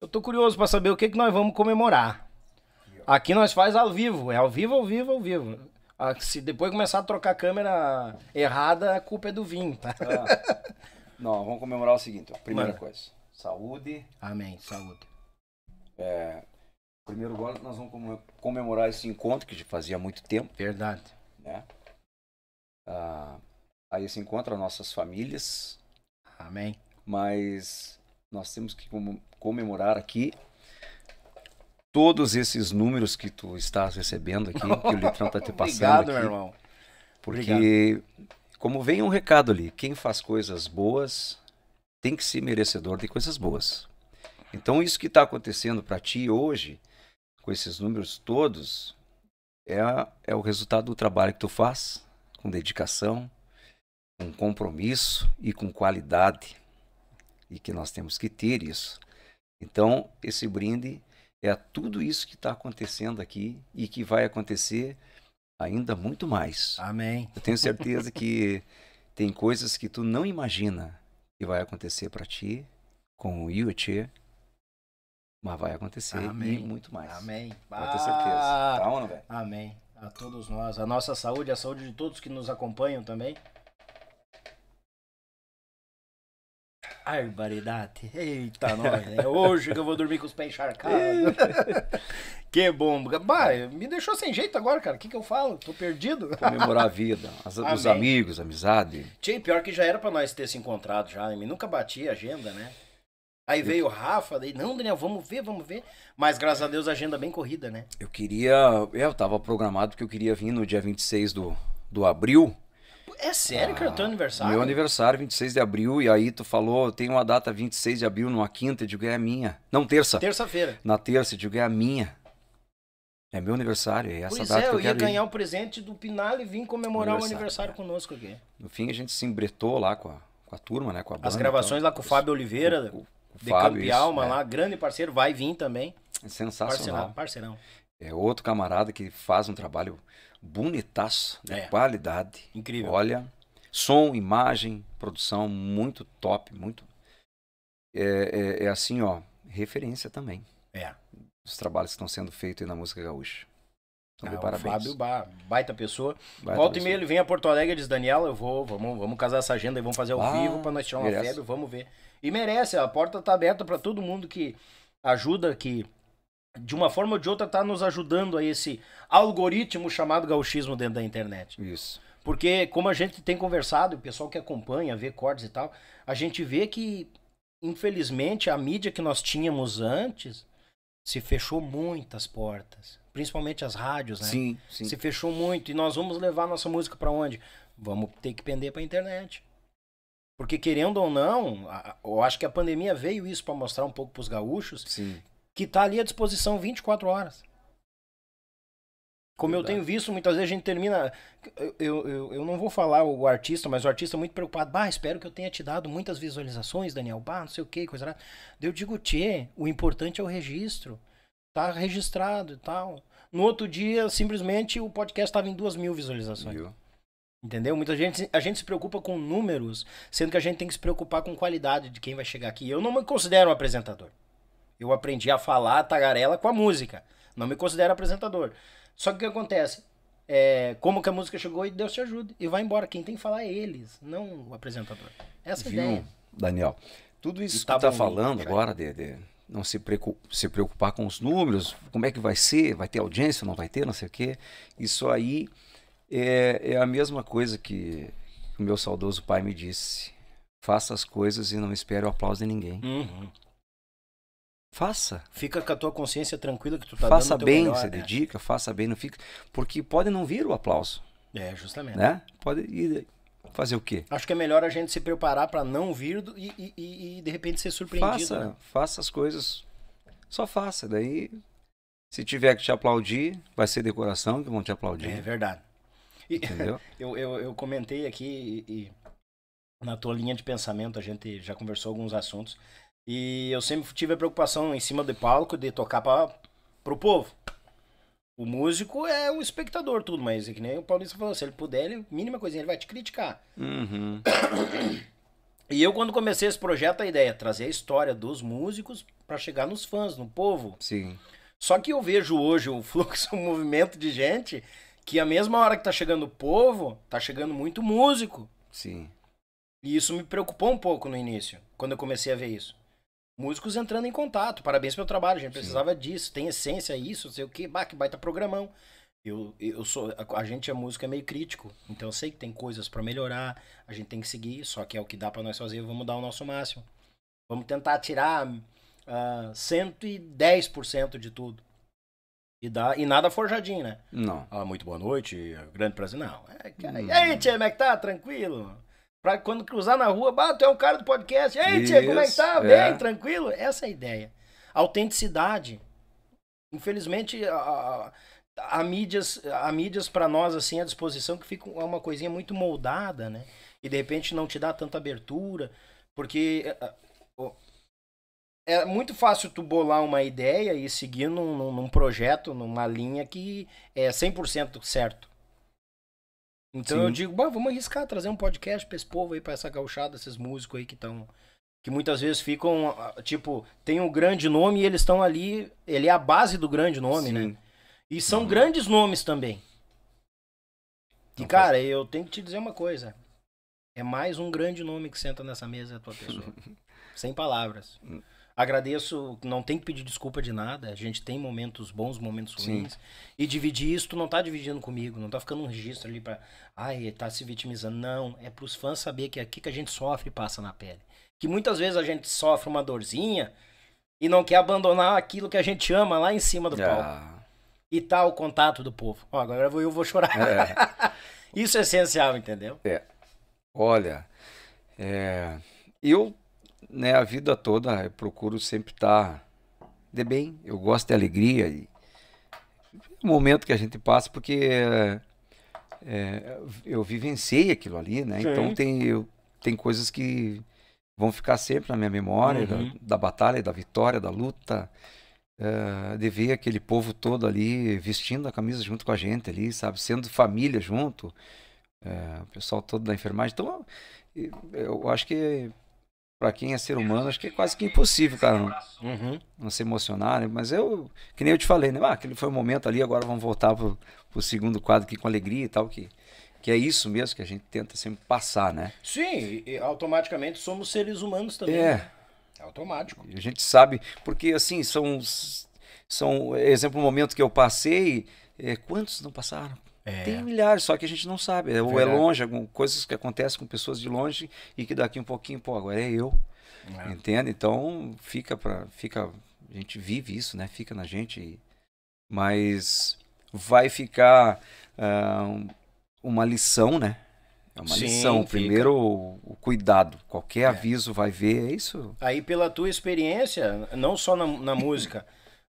Eu tô curioso para saber o que, que nós vamos comemorar. Aqui nós faz ao vivo. É ao vivo, ao vivo, ao vivo. Ah, se depois começar a trocar a câmera errada, a culpa é do vinho, tá? Ah. Não, vamos comemorar o seguinte, ó. Primeira Mano. coisa. Saúde. Amém. Saúde. É, primeiro agora nós vamos comemorar esse encontro que já fazia muito tempo. Verdade. Né? Ah, aí se encontra é nossas famílias. Amém. Mas nós temos que comemorar aqui todos esses números que tu estás recebendo aqui, que o Litrão está te (laughs) passando Obrigado, aqui. meu irmão. Porque, Obrigado. como vem um recado ali, quem faz coisas boas tem que ser merecedor de coisas boas. Então, isso que está acontecendo para ti hoje, com esses números todos, é, é o resultado do trabalho que tu faz, com dedicação, com compromisso e com qualidade. E que nós temos que ter isso. Então, esse brinde é tudo isso que está acontecendo aqui e que vai acontecer ainda muito mais. Amém. Eu tenho certeza que tem coisas que tu não imagina que vai acontecer para ti com o Yuchê mas vai acontecer Amém. e muito mais. Amém. Pode ter certeza. Ah, tá ou não, velho? Amém. A todos nós, a nossa saúde, a saúde de todos que nos acompanham também. Arbaridade. Eita, nós, (laughs) é hoje que eu vou dormir com os pés encharcados. (laughs) que bom. Bah, me deixou sem jeito agora, cara. O que, que eu falo? Tô perdido. Comemorar a vida, as, os amigos, amizade. Tinha pior que já era para nós ter se encontrado já. Me nunca bati a agenda, né? Aí eu... veio o Rafa, daí, não, Daniel, vamos ver, vamos ver. Mas graças a Deus, agenda bem corrida, né? Eu queria. É, eu tava programado porque eu queria vir no dia 26 do, do abril. É sério ah, que era é o teu ah, aniversário? Meu aniversário, 26 de abril, e aí tu falou, tem uma data 26 de abril, numa quinta, eu digo, é a minha. Não, terça. Terça-feira. Na terça, eu digo, é a minha. É meu aniversário, é essa pois data é, que eu, eu ia ganhar o um presente do Pinal e vim comemorar o aniversário é. conosco aqui. No fim, a gente se embretou lá com a, com a turma, né, com a banda. As gravações então, lá com o Fábio Oliveira de Fábio, Campialma isso, é. lá, grande parceiro, vai vir também. Sensacional. Parceirão, parceirão. É outro camarada que faz um trabalho bonitaço, de é. qualidade. Incrível. Olha, som, imagem, produção muito top, muito. É, é, é assim, ó, referência também. É. Os trabalhos que estão sendo feitos aí na música gaúcha. Então, ah, parabéns. Fábio, ba, baita pessoa. Baita Volta pessoa. e meia, ele vem a Porto Alegre, diz Daniel, eu vou, vamos, vamos casar essa agenda e vamos fazer ao ah, vivo para nós tirar uma febre, vamos ver. E merece, a porta tá aberta para todo mundo que ajuda, que de uma forma ou de outra tá nos ajudando a esse algoritmo chamado gauchismo dentro da internet. Isso. Porque como a gente tem conversado, o pessoal que acompanha, vê cortes e tal, a gente vê que infelizmente a mídia que nós tínhamos antes se fechou muitas portas, principalmente as rádios, né? Sim, sim. Se fechou muito e nós vamos levar nossa música para onde? Vamos ter que pender para internet. Porque querendo ou não, eu acho que a pandemia veio isso para mostrar um pouco para os gaúchos, Sim. que tá ali à disposição 24 horas. Como Verdade. eu tenho visto, muitas vezes a gente termina. Eu, eu, eu não vou falar o artista, mas o artista é muito preocupado. Bah, espero que eu tenha te dado muitas visualizações, Daniel. Bah, não sei o que, coisa lá. Eu digo, tchê, o importante é o registro. Tá registrado e tal. No outro dia, simplesmente, o podcast estava em duas mil visualizações. Mil. Entendeu? Muita gente, a gente se preocupa com números, sendo que a gente tem que se preocupar com qualidade de quem vai chegar aqui. Eu não me considero um apresentador. Eu aprendi a falar tagarela com a música. Não me considero apresentador. Só que o que acontece? É, como que a música chegou e Deus te ajude. E vai embora. Quem tem que falar é eles, não o apresentador. Essa é Viu, ideia. Daniel, tudo isso e tá que tá, falando agora, de, de não se, se preocupar com os números, como é que vai ser, vai ter audiência, não vai ter, não sei o quê. Isso aí é, é a mesma coisa que o meu saudoso pai me disse. Faça as coisas e não espere o aplauso de ninguém. Uhum. Faça. Fica com a tua consciência tranquila que tu tá faça dando bem, melhor, se né? dedica, faça bem, não fica, porque pode não vir o aplauso. É, justamente. Né? Pode ir fazer o quê? Acho que é melhor a gente se preparar para não vir do, e, e, e, de repente ser surpreendido. Faça, né? faça as coisas. Só faça, daí se tiver que te aplaudir, vai ser decoração que vão te aplaudir. É verdade. Entendeu? (laughs) eu, eu, eu comentei aqui e, e na tua linha de pensamento a gente já conversou alguns assuntos. E eu sempre tive a preocupação em cima do palco de tocar para o povo. O músico é o espectador, tudo, mas é que nem o Paulista falou, se ele puder, ele, mínima coisinha, ele vai te criticar. Uhum. E eu, quando comecei esse projeto, a ideia é trazer a história dos músicos para chegar nos fãs, no povo. Sim. Só que eu vejo hoje o (laughs) fluxo, o movimento de gente que a mesma hora que tá chegando o povo, tá chegando muito músico. Sim. E isso me preocupou um pouco no início, quando eu comecei a ver isso. Músicos entrando em contato. Parabéns pelo trabalho, a gente precisava Sim. disso. Tem essência isso, sei o quê. Bah, que baita programão. Eu, eu sou, a, a gente é música é meio crítico, então eu sei que tem coisas para melhorar, a gente tem que seguir, só que é o que dá para nós fazer, vamos dar o nosso máximo. Vamos tentar tirar uh, ah, 110% de tudo. E, dá, e nada forjadinho, né? Não. Ah, muito boa noite, grande prazer. Não. É, cara, é, hum. E aí, tchê, como é que tá? Tranquilo? Pra quando cruzar na rua, bato é um cara do podcast. E aí, tchê, como é que tá? É. Bem, tranquilo? Essa é a ideia. Autenticidade. Infelizmente, a, a, a mídias, a mídias para nós, assim, à disposição, que fica uma coisinha muito moldada, né? E de repente não te dá tanta abertura. Porque eh, é muito fácil tu bolar uma ideia e seguir num, num, num projeto, numa linha que é 100% certo. Então Sim. eu digo, vamos arriscar, trazer um podcast pra esse povo aí, pra essa gauchada, esses músicos aí que estão. Que muitas vezes ficam, ah, tipo, tem um grande nome e eles estão ali. Ele é a base do grande nome, né? Sim. né? E são uhum. grandes nomes também. E, cara, faz... eu tenho que te dizer uma coisa. É mais um grande nome que senta nessa mesa, a tua pessoa. (laughs) Sem palavras. Hum. Agradeço, não tem que pedir desculpa de nada. A gente tem momentos bons, momentos ruins. Sim. E dividir isso, tu não tá dividindo comigo, não tá ficando um registro ali pra. Ai, tá se vitimizando. Não, é pros fãs saber que é aqui que a gente sofre e passa na pele. Que muitas vezes a gente sofre uma dorzinha e não quer abandonar aquilo que a gente ama lá em cima do palco. Ah. E tá o contato do povo. Ó, agora eu vou, eu vou chorar. É. (laughs) isso é essencial, entendeu? É. Olha, é... eu né, a vida toda eu procuro sempre estar tá de bem. Eu gosto de alegria e o momento que a gente passa, porque é, eu vivenciei aquilo ali, né? Sim. Então tem, eu, tem coisas que vão ficar sempre na minha memória uhum. da, da, batalha, da vitória, da luta, é, de ver aquele povo todo ali vestindo a camisa junto com a gente ali, sabe? Sendo família junto, é, o pessoal todo da enfermagem. Então eu acho que para quem é ser humano, acho que é quase que impossível, cara, não, uhum. não se emocionar, né? Mas eu, que nem eu te falei, né? Ah, aquele foi o momento ali, agora vamos voltar pro, pro segundo quadro aqui com alegria e tal, que, que é isso mesmo que a gente tenta sempre passar, né? Sim, automaticamente somos seres humanos também. É. Né? é automático. A gente sabe, porque assim, são, são exemplo, o momento que eu passei, é, quantos não passaram? É. Tem milhares, só que a gente não sabe. É, ou é longe, coisas que acontecem com pessoas de longe e que daqui um pouquinho, pô, agora é eu. É. Entende? Então fica para fica a gente vive isso, né? Fica na gente, mas vai ficar uh, uma lição, né? É uma Sim, lição. Fica. Primeiro, o cuidado. Qualquer é. aviso vai ver, é isso. Aí, pela tua experiência, não só na, na música,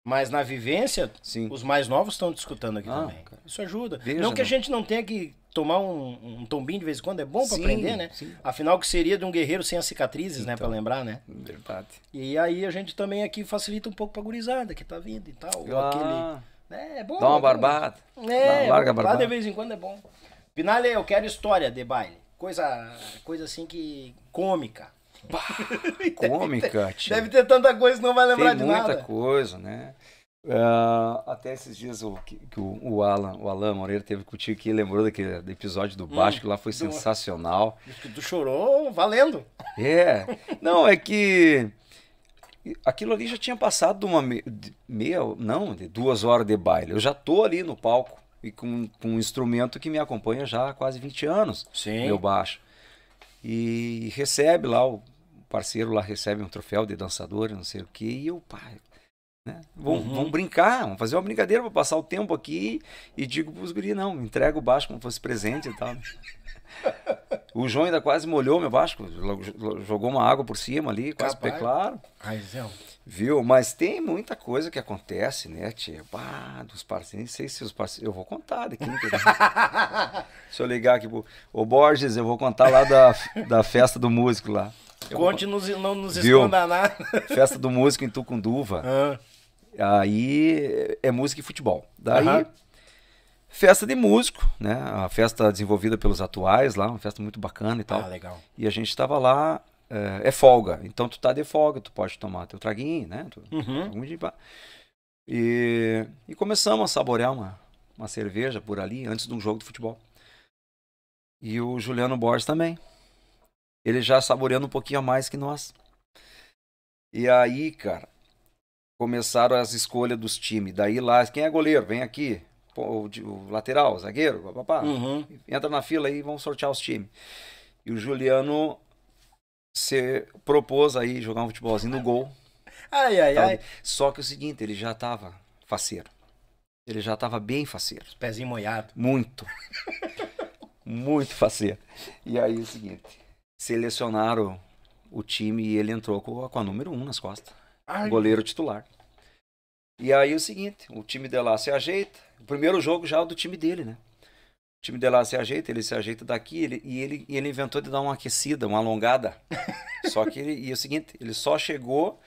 mas na vivência, Sim. os mais novos estão discutindo aqui ah, também. Cara. Isso ajuda. Veja, não que a né? gente não tenha que tomar um, um tombinho de vez em quando, é bom para aprender, né? Sim. Afinal, que seria de um guerreiro sem as cicatrizes, né, então, né? Para lembrar, né? Verdade. E aí a gente também aqui facilita um pouco a gurizada que tá vindo e tal. Ah, aquele, né? É bom. Dá uma é barbada. É, larga a barbada. de vez em quando é bom. é eu quero história de baile. Coisa, coisa assim que cômica. Bah, cômica, deve, deve ter tanta coisa que não vai lembrar Tem de nada. Tem muita coisa, né? Uh, até esses dias o, que, o, o, Alan, o Alan Moreira teve contigo aqui, lembrou daquele episódio do baixo, hum, que lá foi do, sensacional. Tu chorou valendo. É. (laughs) Não, é que aquilo ali já tinha passado de uma meia, meia não, de duas horas de baile. Eu já tô ali no palco e com, com um instrumento que me acompanha já há quase 20 anos. Sim. Meu baixo. E recebe lá o parceiro lá recebe um troféu de dançador, não sei o que, e eu, pá, né? Vão, uhum. vão brincar, vão fazer uma brincadeira, vou passar o tempo aqui e digo pros guri, não, entrego o baixo como fosse presente e tal. (laughs) o João ainda quase molhou meu baixo jogou uma água por cima ali, quase Capaz. claro. Raizão. É Viu? Mas tem muita coisa que acontece, né, tia? Bah, dos parceiros, nem sei se os parceiros. Eu vou contar daqui. Né, se (laughs) eu ligar aqui pro. Ô Borges, eu vou contar lá da, da festa do músico lá. Conte-nos e não nos Viu? esconda nada. (laughs) Festa do músico em Tucunduva. Ah. Aí é música e futebol. Daí, uhum. festa de músico, né? A festa desenvolvida pelos atuais lá, uma festa muito bacana e tal. Ah, legal. E a gente estava lá, é, é, folga. Então tu tá de folga, tu pode tomar teu traguinho, né? Tu, uhum. e, e começamos a saborear uma, uma cerveja por ali, antes de um jogo de futebol. E o Juliano Borges também ele já saboreando um pouquinho a mais que nós. E aí, cara, começaram as escolhas dos times. Daí lá, quem é goleiro? Vem aqui. o, o, lateral, o zagueiro, papapá. Uhum. Entra na fila aí e vão sortear os times. E o Juliano se propôs aí jogar um futebolzinho no gol. (laughs) Ai, ai, ai. Só que é o seguinte, ele já tava faceiro. Ele já tava bem faceiro. Os pezinhos molhados. Muito. (laughs) Muito faceiro. E aí é o seguinte, selecionaram o time e ele entrou com a, com a número 1 um nas costas. Ai. Goleiro titular. E aí é o seguinte, o time de lá se ajeita. O primeiro jogo já é do time dele, né? O time de lá se ajeita, ele se ajeita daqui ele, e, ele, e ele inventou de dar uma aquecida, uma alongada. (laughs) só que ele, e é o seguinte, ele só chegou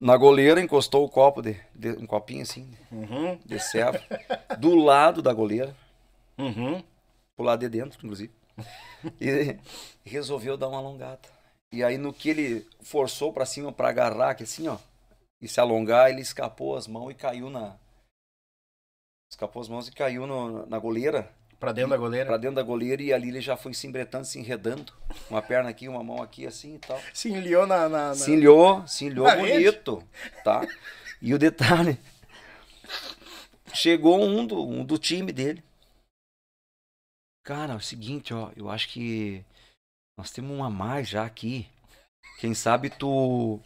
na goleira, encostou o copo de, de um copinho assim, uhum. de serva, do lado da goleira. Uhum. Pro lado de dentro, inclusive. (laughs) e resolveu dar uma alongada. E aí no que ele forçou para cima para agarrar, que assim, ó, e se alongar, ele escapou as mãos e caiu na escapou as mãos e caiu no, na goleira. Pra dentro da goleira? para dentro da goleira e ali ele já foi se embretando, se enredando. Uma perna aqui, uma mão aqui, assim e tal. Se enliou na. na, na... Se enliou, se enliou na bonito. Rede. Tá? E o detalhe: chegou um do, um do time dele. Cara, é o seguinte, ó, eu acho que nós temos uma mais já aqui. Quem sabe tu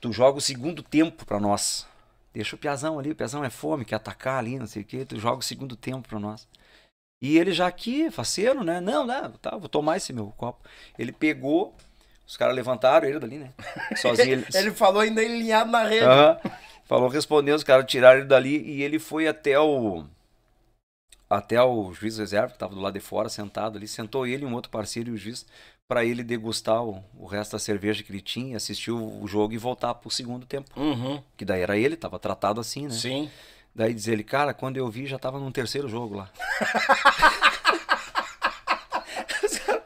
tu joga o segundo tempo para nós. Deixa o Piazão ali, o Piazão é fome, quer atacar ali, não sei o quê, tu joga o segundo tempo para nós. E ele já aqui, faceiro, né? Não, não, tá, vou tomar esse meu copo. Ele pegou, os caras levantaram ele dali, né? (laughs) Sozinho. Ele, ele falou ainda alinhado na rede. Uhum. Falou, respondeu, os caras tiraram ele dali e ele foi até o até o juiz reserva, que estava do lado de fora, sentado ali, sentou ele, e um outro parceiro e o juiz, para ele degustar o, o, resto da cerveja que ele tinha, assistir o, o jogo e voltar para o segundo tempo. Uhum. Que daí era ele, estava tratado assim, né? Sim. Daí diz ele, cara, quando eu vi já estava num terceiro jogo lá. (laughs)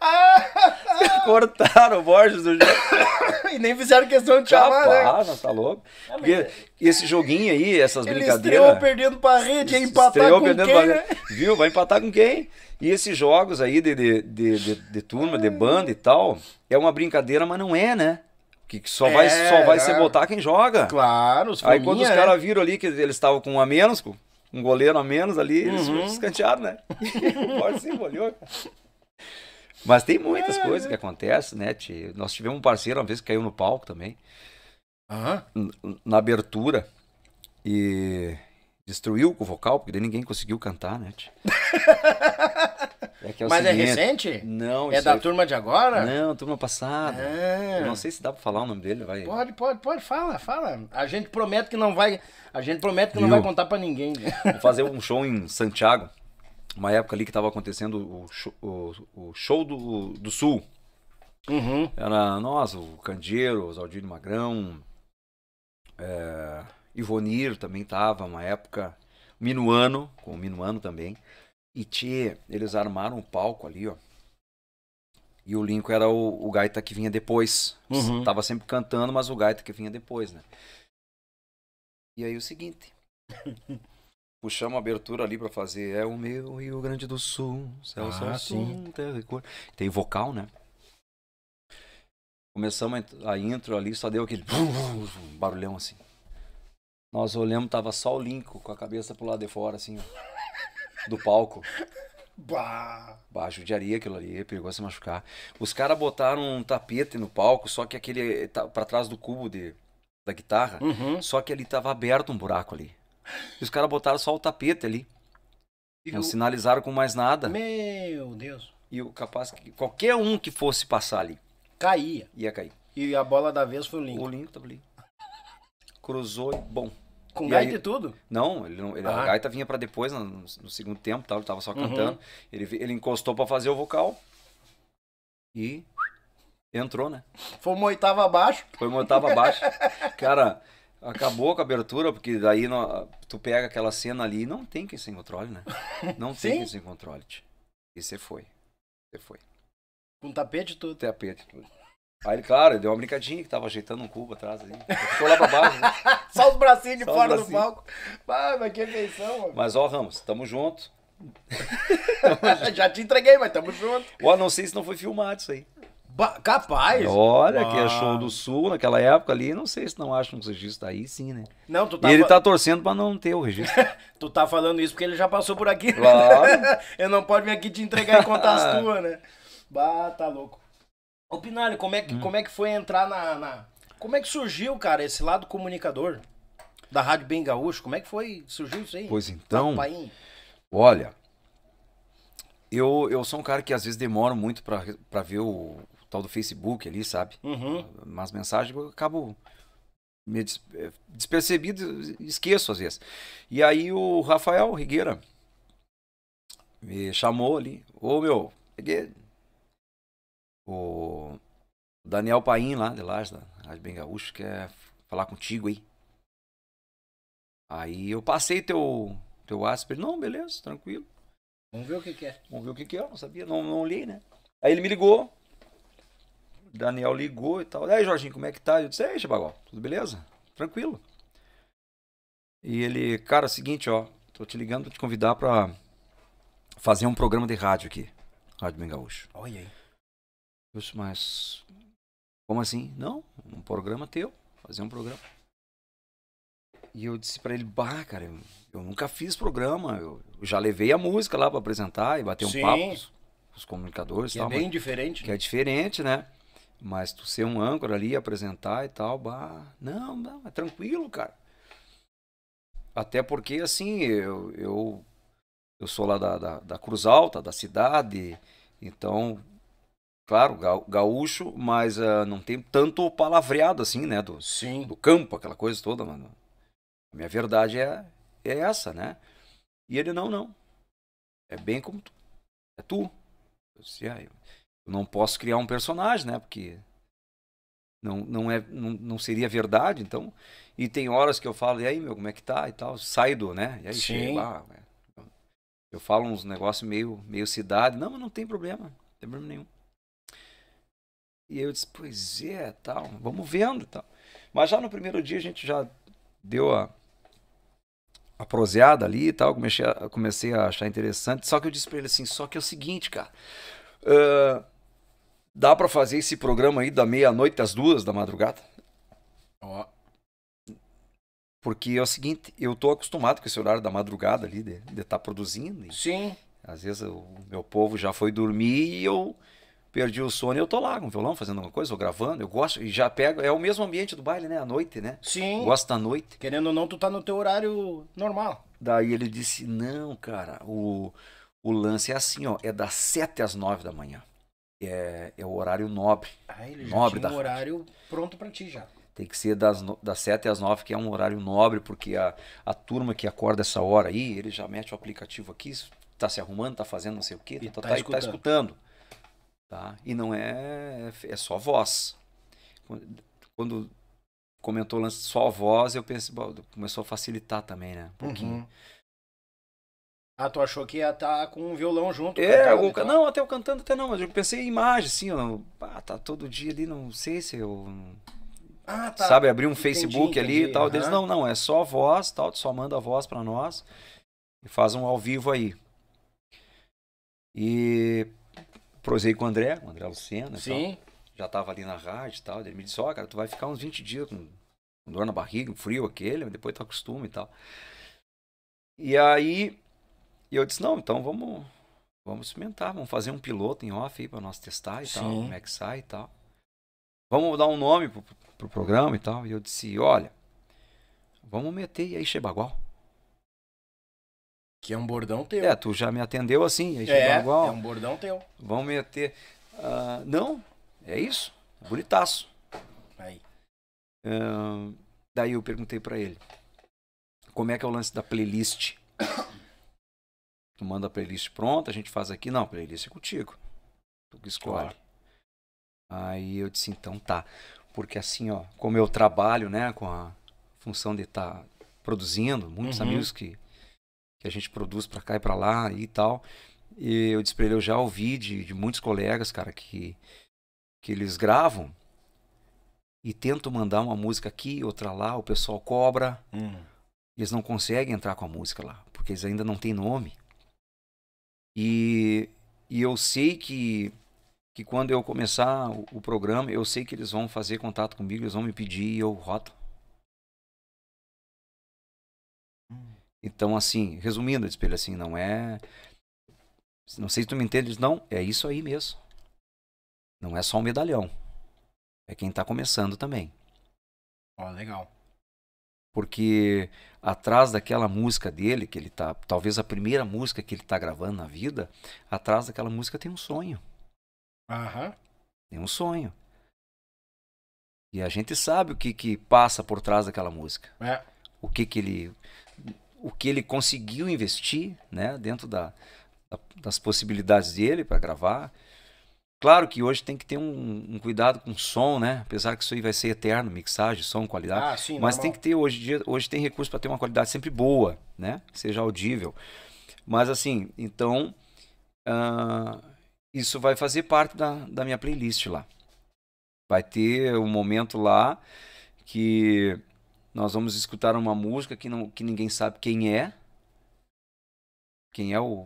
(laughs) Cortaram o Borges do jogo e nem fizeram questão de Capaz, chamar, né? tá louco. Porque é- esse joguinho aí, essas brincadeiras, brincadeiras... Ele perdendo pra rede, ia empatar com quem, pra... né? Viu? Vai empatar com quem? E esses jogos aí de, de, de, de, de turma, de banda e tal, é uma brincadeira, mas não é, né? Que só é, vai, só vai é. se botar quem joga. Claro, os Aí quando os né? caras é. viram ali que eles estavam com um a menos, um goleiro a menos ali, uhum. eles escantearam, né? (laughs) Pode sim, cara. Mas tem muitas é, coisas né? que acontecem, né? tio? Nós tivemos um parceiro uma vez que caiu no palco também. Na abertura. E destruiu o vocal, porque daí ninguém conseguiu cantar, né? (laughs) é é Mas é seguinte, é recente? Não. É da turma de agora? Não, turma passada. É. não sei se dá pra falar o nome dele, vai. Pode, pode, pode, fala, fala. A gente promete que não vai, a gente promete que não vai contar pra ninguém. Vou fazer um show em Santiago, uma época ali que estava acontecendo o show, o, o show do, do, Sul. Uhum. Era nós, o Candeeiro, o Zaldírio Magrão, é, Ivonir também estava, uma época, Minuano, com o Minuano também. E tchê, eles armaram um palco ali, ó. E o Lincoln era o, o gaita que vinha depois. Uhum. Tava sempre cantando, mas o gaita que vinha depois, né? E aí o seguinte. (laughs) puxamos uma abertura ali para fazer é o meu Rio Grande do Sul, céu ah, céu sim. Sul, tem vocal, né? Começamos a intro ali, só deu aquele barulhão assim. Nós olhamos, tava só o Linko com a cabeça pro lado de fora, assim, ó, do palco. baixo de areia aquilo ali, é perigo a se machucar. Os caras botaram um tapete no palco, só que aquele, tá, pra trás do cubo de, da guitarra, uhum. só que ele tava aberto um buraco ali. E os caras botaram só o tapete ali. E não sinalizaram com mais nada. Meu Deus. E o capaz que qualquer um que fosse passar ali. Caía. Ia cair. E a bola da vez foi o Lincoln. O Lincoln tava ali. Cruzou e bom. Com e gaita aí, e tudo? Não, ele não ele, ah. a gaita vinha para depois, no, no, segundo tempo, tava, ele tava só uhum. cantando. Ele, ele encostou para fazer o vocal. E entrou, né? Foi uma oitava abaixo. Foi uma oitava abaixo. (laughs) Cara, Acabou com a abertura, porque daí tu pega aquela cena ali e não tem quem sem controle, né? Não tem (laughs) quem sem controle. E você foi. Você foi. Com tapete tudo. Tapete tudo. Aí ele, claro, deu uma brincadinha que tava ajeitando um cubo atrás ali. Ficou lá pra baixo, né? (laughs) Só os bracinhos de Só fora bracinho. do palco. Ah, mas que invenção, mano. Mas ó, Ramos, (laughs) tamo junto. Já te entreguei, mas tamo junto. Ó, não sei se não foi filmado isso aí. Capaz? Olha, que é show do sul naquela época ali. Não sei se não acham que o registro tá aí, sim, né? Não, tu tá. E ele tá torcendo pra não ter o registro. (laughs) tu tá falando isso porque ele já passou por aqui. Claro. (laughs) ele não pode vir aqui te entregar e contar as (laughs) tuas, né? Bah, tá louco. Ô, Pinalho, como é que, hum. como é que foi entrar na, na, Como é que surgiu, cara, esse lado comunicador da Rádio Bem Gaúcho? Como é que foi? Surgiu isso aí? Pois então. Tá, tá olha. Eu, eu sou um cara que às vezes demoro muito para ver o, tal do Facebook ali, sabe? Uhum. Umas mensagens eu acabo me des eh, despercebido, esqueço às vezes. E aí o Rafael Rigueira me chamou ali. Ô meu, peguei. O Daniel Paim lá de Lages, da Rádio Bem Gaúcho, quer falar contigo aí. Aí eu passei teu, teu asper. Não, beleza, tranquilo. Vamos ver o que, que é. Vamos ver o que, que é, não sabia, não, não li né? Aí ele me ligou, Daniel ligou e tal. E aí, Jorginho, como é que tá? Eu disse, aí, chabagol, tudo beleza? Tranquilo. E ele, cara, é seguinte, ó, tô te ligando pra te convidar pra fazer um programa de rádio aqui. Rádio Ben Gaúcho. Olha aí. Eu disse, mas como assim? Não, um programa teu, fazer um programa. E eu disse para ele, bah, cara, eu, eu, nunca fiz programa, eu, eu já levei a música lá para apresentar e bater Sim. um papo com os, com os comunicadores. Que é tal, é bem diferente. Que é né? é diferente, né? Mas tu ser um âncora ali, apresentar e tal, bah, não, não, é tranquilo, cara. Até porque, assim, eu, eu, eu sou lá da, da, da Cruz Alta, da cidade, então, claro, gaúcho, mas uh, não tem tanto palavreado assim, né? Do, Sim. do campo, aquela coisa toda, mano. A minha verdade é, é essa, né? E ele, não, não. É bem como tu. É tu. Eu disse, ah, eu não posso criar um personagem, né? Porque não, não, é, não, não seria verdade, então. E tem horas que eu falo, e aí, meu, como é que tá? E tal, sai do, né? E aí, chega lá. Né? Eu falo uns negócios meio, meio cidade. Não, mas não tem problema. Não tem problema nenhum. E eu disse, pois é, tal, vamos vendo tal. Mas já no primeiro dia a gente já deu a, a proseada ali e tal, comecei a, comecei a achar interessante. Só que eu disse pra ele assim, só que é o seguinte, cara, uh, Dá para fazer esse programa aí da meia-noite às duas da madrugada? Ó. Porque é o seguinte, eu tô acostumado com esse horário da madrugada ali, de estar tá produzindo. E, Sim. Às vezes o meu povo já foi dormir e eu perdi o sono e eu tô lá com o violão fazendo alguma coisa, ou gravando, eu gosto, e já pego, é o mesmo ambiente do baile, né, à noite, né? Sim. Gosto da noite. Querendo ou não, tu tá no teu horário normal. Daí ele disse, não, cara, o, o lance é assim, ó, é das sete às nove da manhã é, é o horário nobre. Ah, ele já nobre da um horário rádio. pronto para ti já. Tem que ser das, no, das 7 às 9, que é um horário nobre, porque a, a turma que acorda essa hora aí, ele já mete o aplicativo aqui, está se arrumando, está fazendo não sei o quê, está tá tá, tá, tá, escutando. tá escutando. Tá? E não é. É só voz. Quando comentou o lance só voz, eu pensei, começou a facilitar também, né? Um pouquinho. Uhum. Ah, tu achou que ia estar tá com um violão junto? É, cantando, o... então. não, até eu cantando até não, mas eu pensei em imagem, assim, ó, ah, tá todo dia ali, não sei se eu... Ah, tá. Sabe, abrir um entendi, Facebook entendi, ali e tal, uhum. deles, não, não, é só voz, tal, tu só manda a voz para nós e faz um ao vivo aí. E prosei com o André, o André Lucena Sim. Tal. Já tava ali na rádio e tal, ele me disse, ó, oh, cara, tu vai ficar uns 20 dias com, dor na barriga, um frio aquele, depois tu acostuma e tal. E aí e eu disse, não, então vamos, vamos cimentar, vamos fazer um piloto em off aí para nós testar e Sim. tal, como é que sai e tal. Vamos dar um nome pro, pro programa e tal. E eu disse, olha, vamos meter e aí Chebagual. Que é um bordão teu. É, tu já me atendeu assim, aí é, É um bordão teu. Vamos meter. Uh, não, é isso. Bonitaço. Aí. Uh, daí eu perguntei para ele, como é que é o lance da playlist? Tu manda a playlist pronta, a gente faz aqui. Não, playlist é contigo. Tu que escolhe. Claro. Aí eu disse, então tá. Porque assim, ó, como eu trabalho, né, com a função de estar tá produzindo, muitos uhum. amigos que, que a gente produz para cá e para lá e tal. E eu disse pra ele, eu já ouvi de, de muitos colegas, cara, que, que eles gravam e tentam mandar uma música aqui, outra lá, o pessoal cobra. Uhum. Eles não conseguem entrar com a música lá, porque eles ainda não têm nome. E, e eu sei que, que quando eu começar o, o programa, eu sei que eles vão fazer contato comigo, eles vão me pedir e eu roto. Então, assim, resumindo, espelho, assim, não é. Não sei se tu me entende, não. É isso aí mesmo. Não é só um medalhão. É quem está começando também. Ó, oh, legal. Porque atrás daquela música dele, que ele tá, talvez a primeira música que ele tá gravando na vida, atrás daquela música tem um sonho. Aham. Tem um sonho. E a gente sabe o que, que passa por trás daquela música. É. O que, que ele o que ele conseguiu investir, né, dentro da, da das possibilidades dele para gravar Claro que hoje tem que ter um, um, cuidado com som, né? Apesar que isso aí vai ser eterno, mixagem, som, qualidade. Ah, sim, mas normal. tem que ter hoje dia, hoje tem recurso para ter uma qualidade sempre boa, né? seja audível. Mas assim, então uh, isso vai fazer parte da, da minha playlist lá. Vai ter um momento lá que nós vamos escutar uma música que não que ninguém sabe quem é, quem é o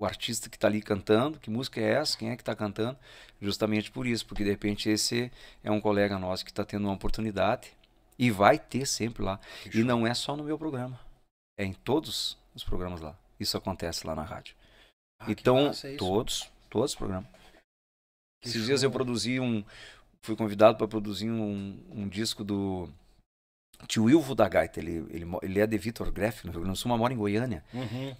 o artista que está ali cantando, que música é essa, quem é que está cantando, justamente por isso, porque de repente esse é um colega nosso que está tendo uma oportunidade e vai ter sempre lá. E não é só no meu programa, é em todos os programas lá. Isso acontece lá na rádio. Ah, então, é todos, todos os programas. Que Esses show. dias eu produzi um. Fui convidado para produzir um, um disco do tio Ilvo da Gaita. Ele, ele, ele é de Vitor Greff, no Rio Grande do Sul, mas mora em Goiânia. Uhum.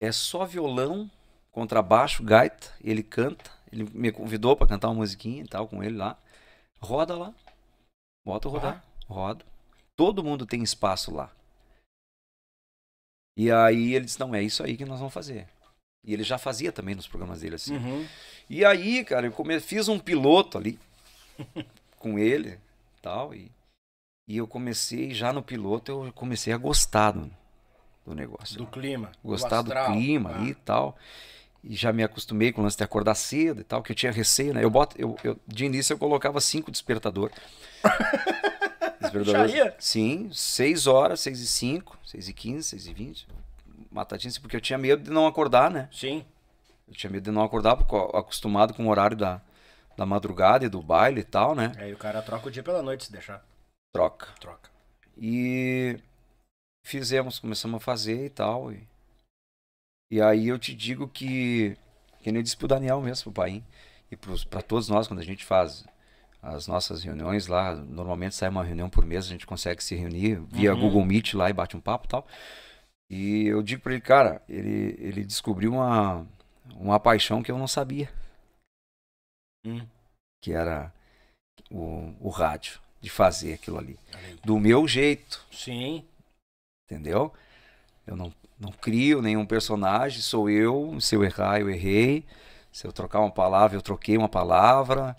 É só violão contrabaixo, gaita, ele canta, ele me convidou para cantar uma musiquinha e tal com ele lá. Roda lá. Bota tá. rodar, ah. Todo mundo tem espaço lá. E aí ele disse, não, é isso aí que nós vamos fazer. E ele já fazia também nos programas dele assim. Uhum. E aí, cara, eu come... fiz um piloto ali (laughs) com ele, tal, e e eu comecei já no piloto, eu comecei a gostar do, do negócio. Do clima. Gostar do, do clima ah. e tal e já me acostumei com o lance de acordar cedo e tal, que eu tinha receio, né? Eu boto, eu, eu de início eu colocava cinco despertador. (laughs) despertador. Xaria? Sim, seis horas, seis e cinco, seis e quinze, seis e vinte, matadinho, porque eu tinha medo de não acordar, né? Sim. Eu tinha medo de não acordar, porque acostumado com o horário da, da madrugada e do baile e tal, né? Aí é, o cara troca o dia pela noite se deixar. Troca. Troca. E fizemos, começamos a fazer e tal, e e aí eu te digo que, que nem eu disse pro Daniel mesmo, pro pai, e para todos nós, quando a gente faz as nossas reuniões lá, normalmente sai uma reunião por mês, a gente consegue se reunir via uhum. Google Meet lá e bate um papo e tal. E eu digo para ele, cara, ele, ele descobriu uma, uma paixão que eu não sabia. Hum. Que era o, o rádio, de fazer aquilo ali. Do meu jeito. Sim. Entendeu? Eu não não crio nenhum personagem, sou eu. Se eu errar, eu errei. Se eu trocar uma palavra, eu troquei uma palavra.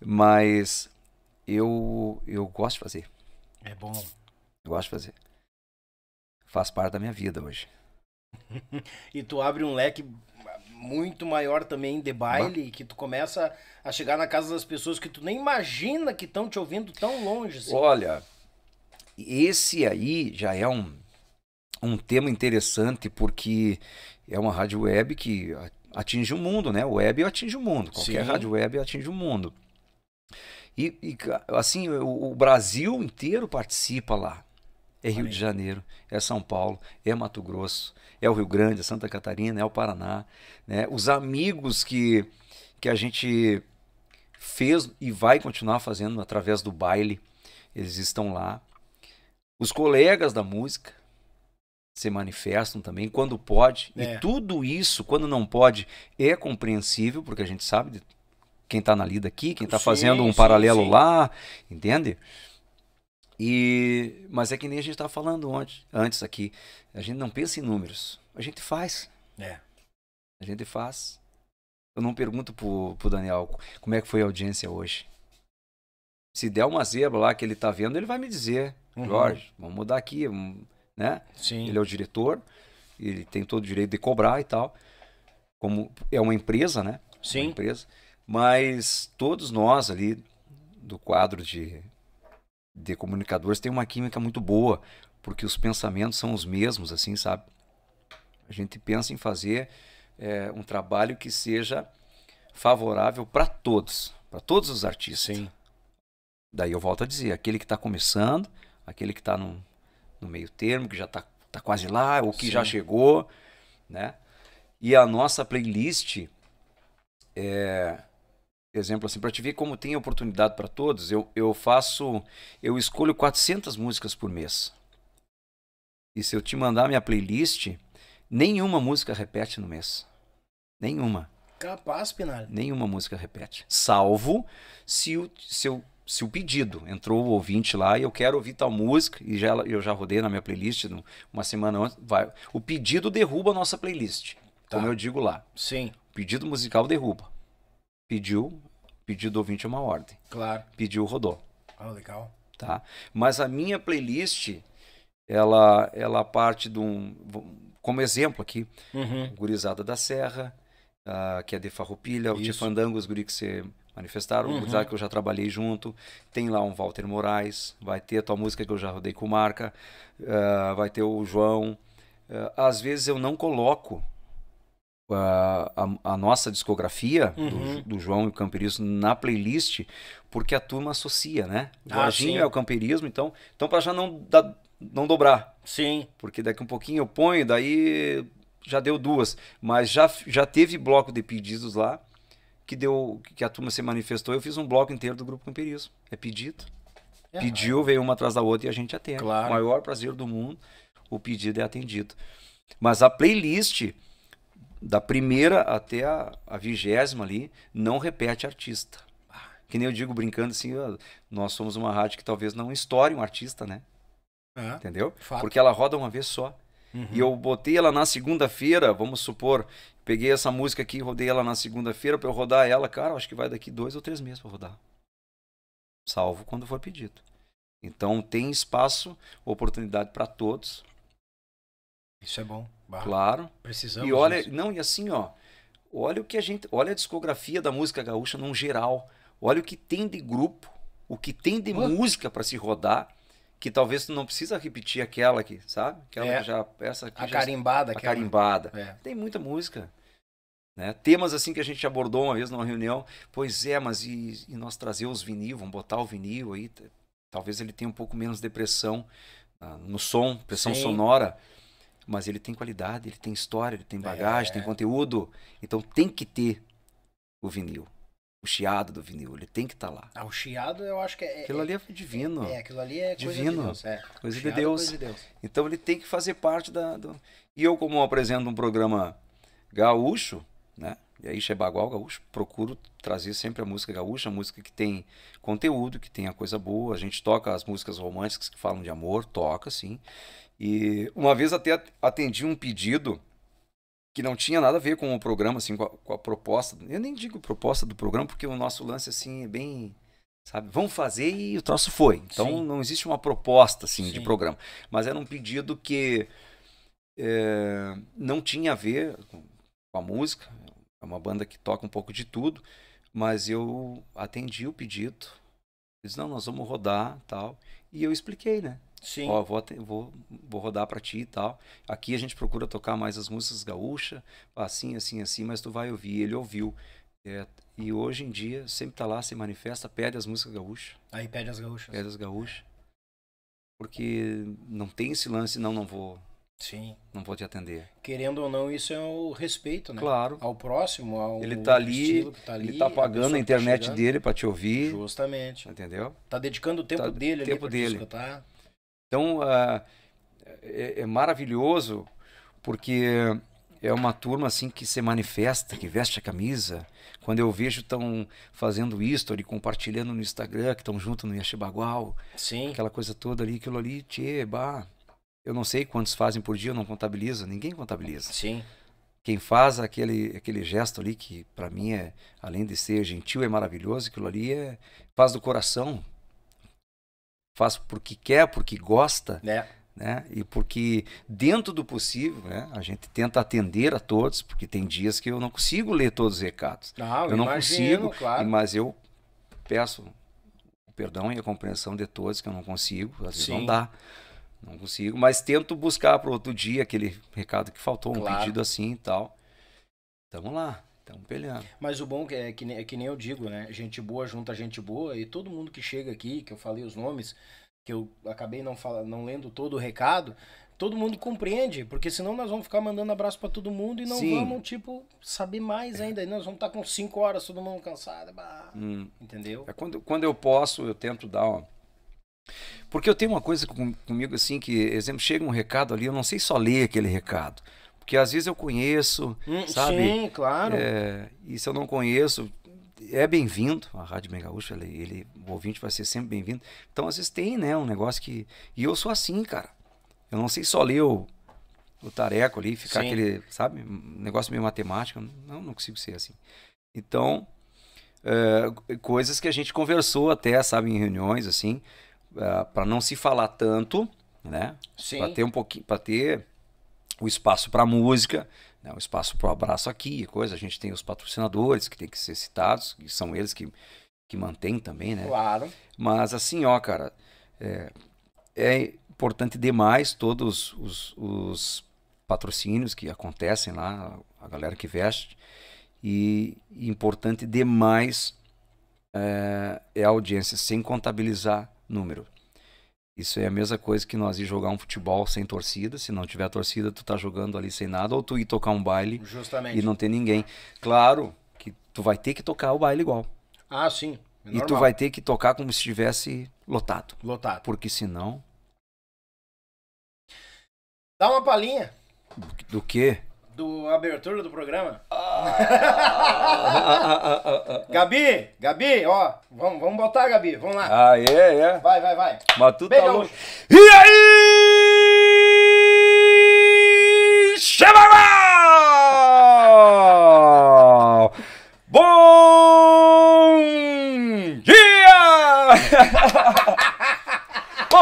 Mas eu, eu gosto de fazer. É bom. Eu gosto de fazer. Faz parte da minha vida hoje. (laughs) e tu abre um leque muito maior também de baile, bah. que tu começa a chegar na casa das pessoas que tu nem imagina que estão te ouvindo tão longe. Assim. Olha, esse aí já é um um tema interessante porque é uma rádio web que atinge o mundo, né? Web atinge o mundo. Qualquer Sim. rádio web atinge o mundo. E, e assim, o, o, Brasil inteiro participa lá. É Rio Amém. de Janeiro, é São Paulo, é Mato Grosso, é o Rio Grande, é Santa Catarina, é o Paraná. Né? Os amigos que, que a gente fez e vai continuar fazendo através do baile, eles estão lá. Os colegas da música, se manifestam também quando pode. É. E tudo isso, quando não pode, é compreensível, porque a gente sabe de quem está na lida aqui, quem está fazendo um sim, paralelo sim. lá, entende? E mas é que nem a gente estava falando antes, antes aqui, a gente não pensa em números, a gente faz. É. A gente faz. Eu não pergunto para o Daniel como é que foi a audiência hoje. Se der uma zebra lá que ele está vendo, ele vai me dizer, uhum. Jorge, vamos mudar aqui, vamos né? Sim. Ele é o diretor, ele tem todo o direito de cobrar e tal. Como é uma empresa, né? Sim. Uma empresa. Mas todos nós ali do quadro de, de comunicadores tem uma química muito boa, porque os pensamentos são os mesmos, assim, sabe? A gente pensa em fazer é, um trabalho que seja favorável para todos, para todos os artistas. Sim. Daí eu volto a dizer, aquele que está começando, aquele que está num, no meio termo, que já está tá quase lá, ou que Sim. já chegou, né? E a nossa playlist, é, exemplo assim, para te ver como tem oportunidade para todos, eu, eu faço, eu escolho 400 músicas por mês. E se eu te mandar minha playlist, nenhuma música repete no mês. Nenhuma. Capaz, Pinal. Nenhuma música repete. Salvo se o, se eu se o pedido entrou o ouvinte lá e eu quero ouvir tal música e já eu já rodei na minha playlist uma semana antes, vai, o pedido derruba a nossa playlist. Tá. Como eu digo lá. Sim. Pedido musical derruba. Pediu, pedido ouvinte é uma ordem. Claro. Pediu, rodou. Ah, legal. Tá? Mas a minha playlist ela ela parte de um como exemplo aqui, uhum. Gurizada da Serra, uh, que é de Farroupilha, Isso. o Tifandangos, guri que você manifestaram, uhum. que eu já trabalhei junto, tem lá um Walter Moraes, vai ter a tua música que eu já rodei com marca, uh, vai ter o João. Uh, às vezes eu não coloco uh, a, a, nossa discografia uhum. do, do, João e o Campeirismo na playlist, porque a turma associa, né? O ah, é o Campeirismo, então, então para já não, da, não dobrar. Sim. Porque daqui um pouquinho eu ponho, daí já deu duas. Mas já, já teve bloco de pedidos lá que deu que a turma se manifestou, eu fiz um bloco inteiro do Grupo Campirismo. É pedido. É, Pediu, é. veio uma atrás da outra e a gente atende. Claro. O maior prazer do mundo, o pedido é atendido. Mas a playlist, da primeira até a, a vigésima ali, não repete artista. Que nem eu digo brincando assim, nós somos uma rádio que talvez não estoure um artista, né? É, Entendeu? Fato. Porque ela roda uma vez só. Uhum. E eu botei ela na segunda-feira, vamos supor Peguei essa música aqui, rodei ela na segunda-feira para eu rodar ela, cara, acho que vai daqui dois ou três meses para rodar. Salvo quando for pedido. Então tem espaço, oportunidade para todos. Isso é bom. Claro. Precisamos. E olha, disso. não, e assim, ó, olha o que a gente, olha a discografia da música gaúcha num geral. Olha o que tem de grupo, o que tem de música para se rodar que talvez tu não precisa repetir aquela aqui, sabe? Aquela é. que já essa aqui a já, carimbada, a aquela. carimbada. É. Tem muita música, né? Temas assim que a gente abordou uma vez numa reunião, pois é, mas e, e nós trazer os vinil, vamos botar o vinil aí, talvez ele tenha um pouco menos depressão ah, no som, pressão Sim. sonora, mas ele tem qualidade, ele tem história, ele tem bagagem, é. tem conteúdo, então tem que ter o vinil o chiado do vinil, ele tem que estar tá lá. Ah, o chiado eu acho que é. Aquilo é, ali é, é divino. É, é, aquilo ali é coisa divino, de Deus. É. Coisa, de é Deus. coisa de Deus. Então ele tem que fazer parte da. Do... E eu, como apresento um programa gaúcho, né? E aí, bagual Gaúcho, procuro trazer sempre a música gaúcha, a música que tem conteúdo, que tem a coisa boa. A gente toca as músicas românticas que falam de amor, toca, sim. E uma vez até atendi um pedido que não tinha nada a ver com o programa, assim, com a, com a, proposta. Eu nem digo proposta do programa, porque o nosso lance, assim, é bem. Sabe, vamos fazer e o troço foi. Então Sim. não existe uma proposta, assim, Sim. de programa. Mas era um pedido que é, não tinha a ver com a música. É uma banda que toca um pouco de tudo. Mas eu atendi o pedido. Eles, não, nós vamos rodar tal. E eu expliquei, né? Sim. Ó, vou, vou, vou rodar para ti e tal. Aqui a gente procura tocar mais as músicas gaúcha, assim, assim, assim, mas tu vai ouvir. Ele ouviu. É, e hoje em dia, sempre tá lá, se manifesta, pede as músicas gaúchas. Aí pede as gaúchas. Pede as gaúchas. Porque não tem esse lance, não, não vou. Sim. Não vou te atender. Querendo ou não, isso é o respeito, né? Claro. Ao próximo, ao ele tá ali, tá ali, ele tá pagando a, a tá internet tá dele para te ouvir. Justamente. Entendeu? Tá dedicando o tempo tá, dele tempo ali pra dele. Te escutar. Então, uh, é, é, maravilhoso porque é uma turma assim que se manifesta, que veste a camisa. Quando eu vejo estão fazendo ali compartilhando no Instagram, que estão junto no Iachibagual. Sim. Aquela coisa toda ali, aquilo ali, tchê, bah. Eu não sei quantos fazem por dia, eu não contabilizo, ninguém contabiliza. Sim. Quem faz aquele, aquele gesto ali, que para mim é, além de ser gentil, é maravilhoso, aquilo ali é, faz do coração, faz porque quer, porque gosta, né, né? E porque dentro do possível, né? A gente tenta atender a todos, porque tem dias que eu não consigo ler todos os recados. Ah, eu, não consigo, claro. mas eu peço o perdão e a compreensão de todos que eu não consigo, às vezes Sim. não dá. Não consigo, mas tento buscar para outro dia aquele recado que faltou, claro. um pedido assim e tal. Tamo lá. Estamos peleando. Mas o bom é que, é que nem eu digo, né? Gente boa junta gente boa e todo mundo que chega aqui, que eu falei os nomes, que eu acabei não, fala, não lendo todo o recado, todo mundo compreende, porque senão nós vamos ficar mandando abraço para todo mundo e não Sim. vamos, tipo, saber mais ainda. E nós vamos estar tá com cinco horas todo mundo cansado. Bah, hum. Entendeu? É quando, quando eu posso, eu tento dar uma. Porque eu tenho uma coisa com, comigo assim, que, exemplo, chega um recado ali, eu não sei só ler aquele recado. Porque às vezes eu conheço, hum, sabe? Sim, claro. É, e se eu não conheço, é bem-vindo. A Rádio Mega Gaúcha, ele, ele, o ouvinte vai ser sempre bem-vindo. Então, às vezes tem, né, um negócio que... E eu sou assim, cara. Eu não sei só ler o, o tareco ali, ficar Sim. aquele, sabe? negócio meio matemático. Não, não consigo ser assim. Então, é, coisas que a gente conversou até, sabe, em reuniões, assim, é, ah, para não se falar tanto, né? Sim. Pra ter um pouquinho, pra ter o espaço para música, né, o espaço para o abraço aqui, coisa. A gente tem os patrocinadores que tem que ser citados, que são eles que, que mantêm também, né? Claro. Mas assim, ó, cara, é, é importante demais todos os, os patrocínios que acontecem lá, a galera que veste. E importante demais é, é a audiência, sem contabilizar número. Isso é a mesma coisa que nós ir jogar um futebol sem torcida. Se não tiver torcida, tu tá jogando ali sem nada. Ou tu ir tocar um baile Justamente. e não ter ninguém. Claro que tu vai ter que tocar o baile igual. Ah, sim. É e tu vai ter que tocar como se estivesse lotado. Lotado. Porque senão. Dá uma palhinha. Do quê? do abertura do programa. Ah. (laughs) Gabi, Gabi, ó, vamos, vamos botar, Gabi, vamos lá. Ah, é, é. Vai, vai, vai. Mas tá longe. E aí? Chama lá! Bom dia! (laughs)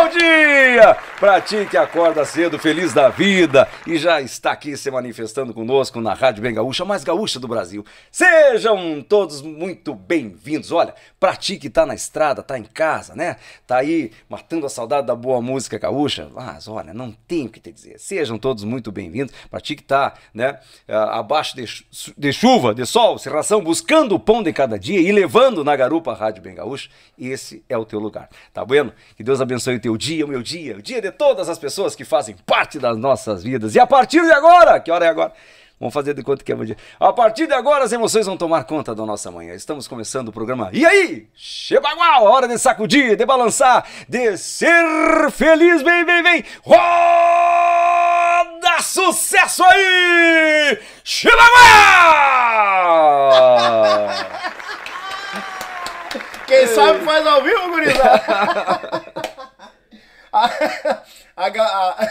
Bom dia! Pra ti que acorda cedo, feliz da vida e já está aqui se manifestando conosco na Rádio Bem Gaúcha, mais gaúcha do Brasil. Sejam todos muito bem-vindos. Olha, pra ti que tá na estrada, tá em casa, né? Tá aí matando a saudade da boa música gaúcha, mas olha, não tenho o que te dizer. Sejam todos muito bem-vindos. Pra ti que tá, né, abaixo de, chuva, de sol, serração, buscando o pão de cada dia e levando na garupa a Rádio Bem Gaúcha, esse é o teu lugar. Tá bueno? Que Deus abençoe o teu meu dia, o meu dia, o dia de todas as pessoas que fazem parte das nossas vidas. E a partir de agora, que hora é agora? Vamos fazer de conta que é meu dia. A partir de agora, as emoções vão tomar conta da nossa manhã. Estamos começando o programa. E aí? Chebagual! Hora de sacudir, de balançar, de ser feliz. Vem, vem, vem! Roda sucesso aí! Chebagual! Quem sabe faz ao vivo, gurizada! (laughs) (laughs) A, a, a,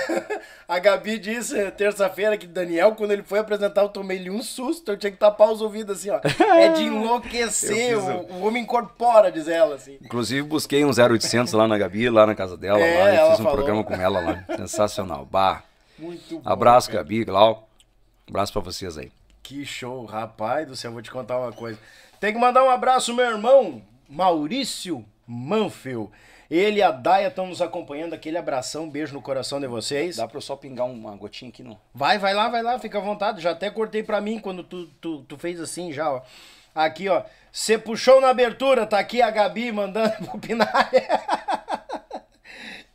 (laughs) a Gabi disse terça-feira que Daniel, quando ele foi apresentar, eu tomei-lhe um susto, eu tinha que tapar os ouvidos assim, ó. É de (laughs) enlouquecer, o, o homem incorpora, diz ela, assim. Inclusive, busquei um 0800 lá na Gabi, lá na casa dela, é, lá, e fiz um programa com ela lá. Sensacional. Bah. Muito bom. Abraço, cara. Gabi, Glau. Abraço pra vocês aí. Que show, rapaz do céu, vou te contar uma coisa. Tem que mandar um abraço, meu irmão, Maurício Manfil. Ele e a Daia estão nos acompanhando. Aquele abração, um beijo no coração de vocês. Dá pra eu só pingar uma gotinha aqui, no? Vai, vai lá, vai lá, fica à vontade. Já até cortei pra mim quando tu, tu, tu fez assim já, ó. Aqui, ó. Você puxou na abertura, tá aqui a Gabi mandando (laughs) pro Pinalha.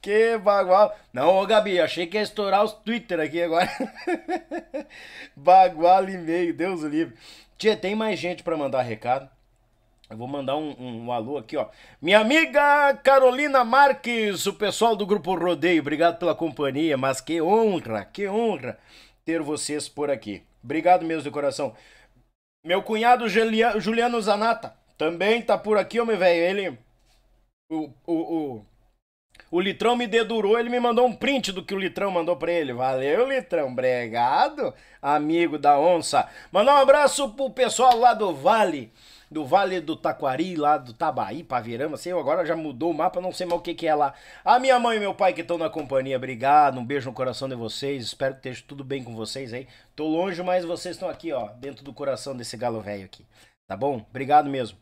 que bagual. Não, ô Gabi, achei que ia estourar os Twitter aqui agora. (laughs) bagual e meio, Deus o livre. Tia, tem mais gente para mandar recado? Eu vou mandar um, um, um, alô aqui, ó. Minha amiga Carolina Marques, o pessoal do Grupo Rodeio, obrigado pela companhia, mas que honra, que honra ter vocês por aqui. Obrigado mesmo de coração. Meu cunhado Juliano Zanata também tá por aqui, homem velho. Ele. O, o, o, o Litrão me dedurou, ele me mandou um print do que o Litrão mandou pra ele. Valeu, Litrão, obrigado, amigo da onça. Mandar um abraço pro pessoal lá do Vale do Vale do Taquari, lá do Tabaí, Pavirama, sei lá. agora já mudou o mapa, não sei mais o que, que é lá. A minha mãe e meu pai que estão na companhia, obrigado, um beijo no coração de vocês, espero que esteja tudo bem com vocês aí. Tô longe, mas vocês estão aqui, ó, dentro do coração desse galo velho aqui, tá bom? Obrigado mesmo.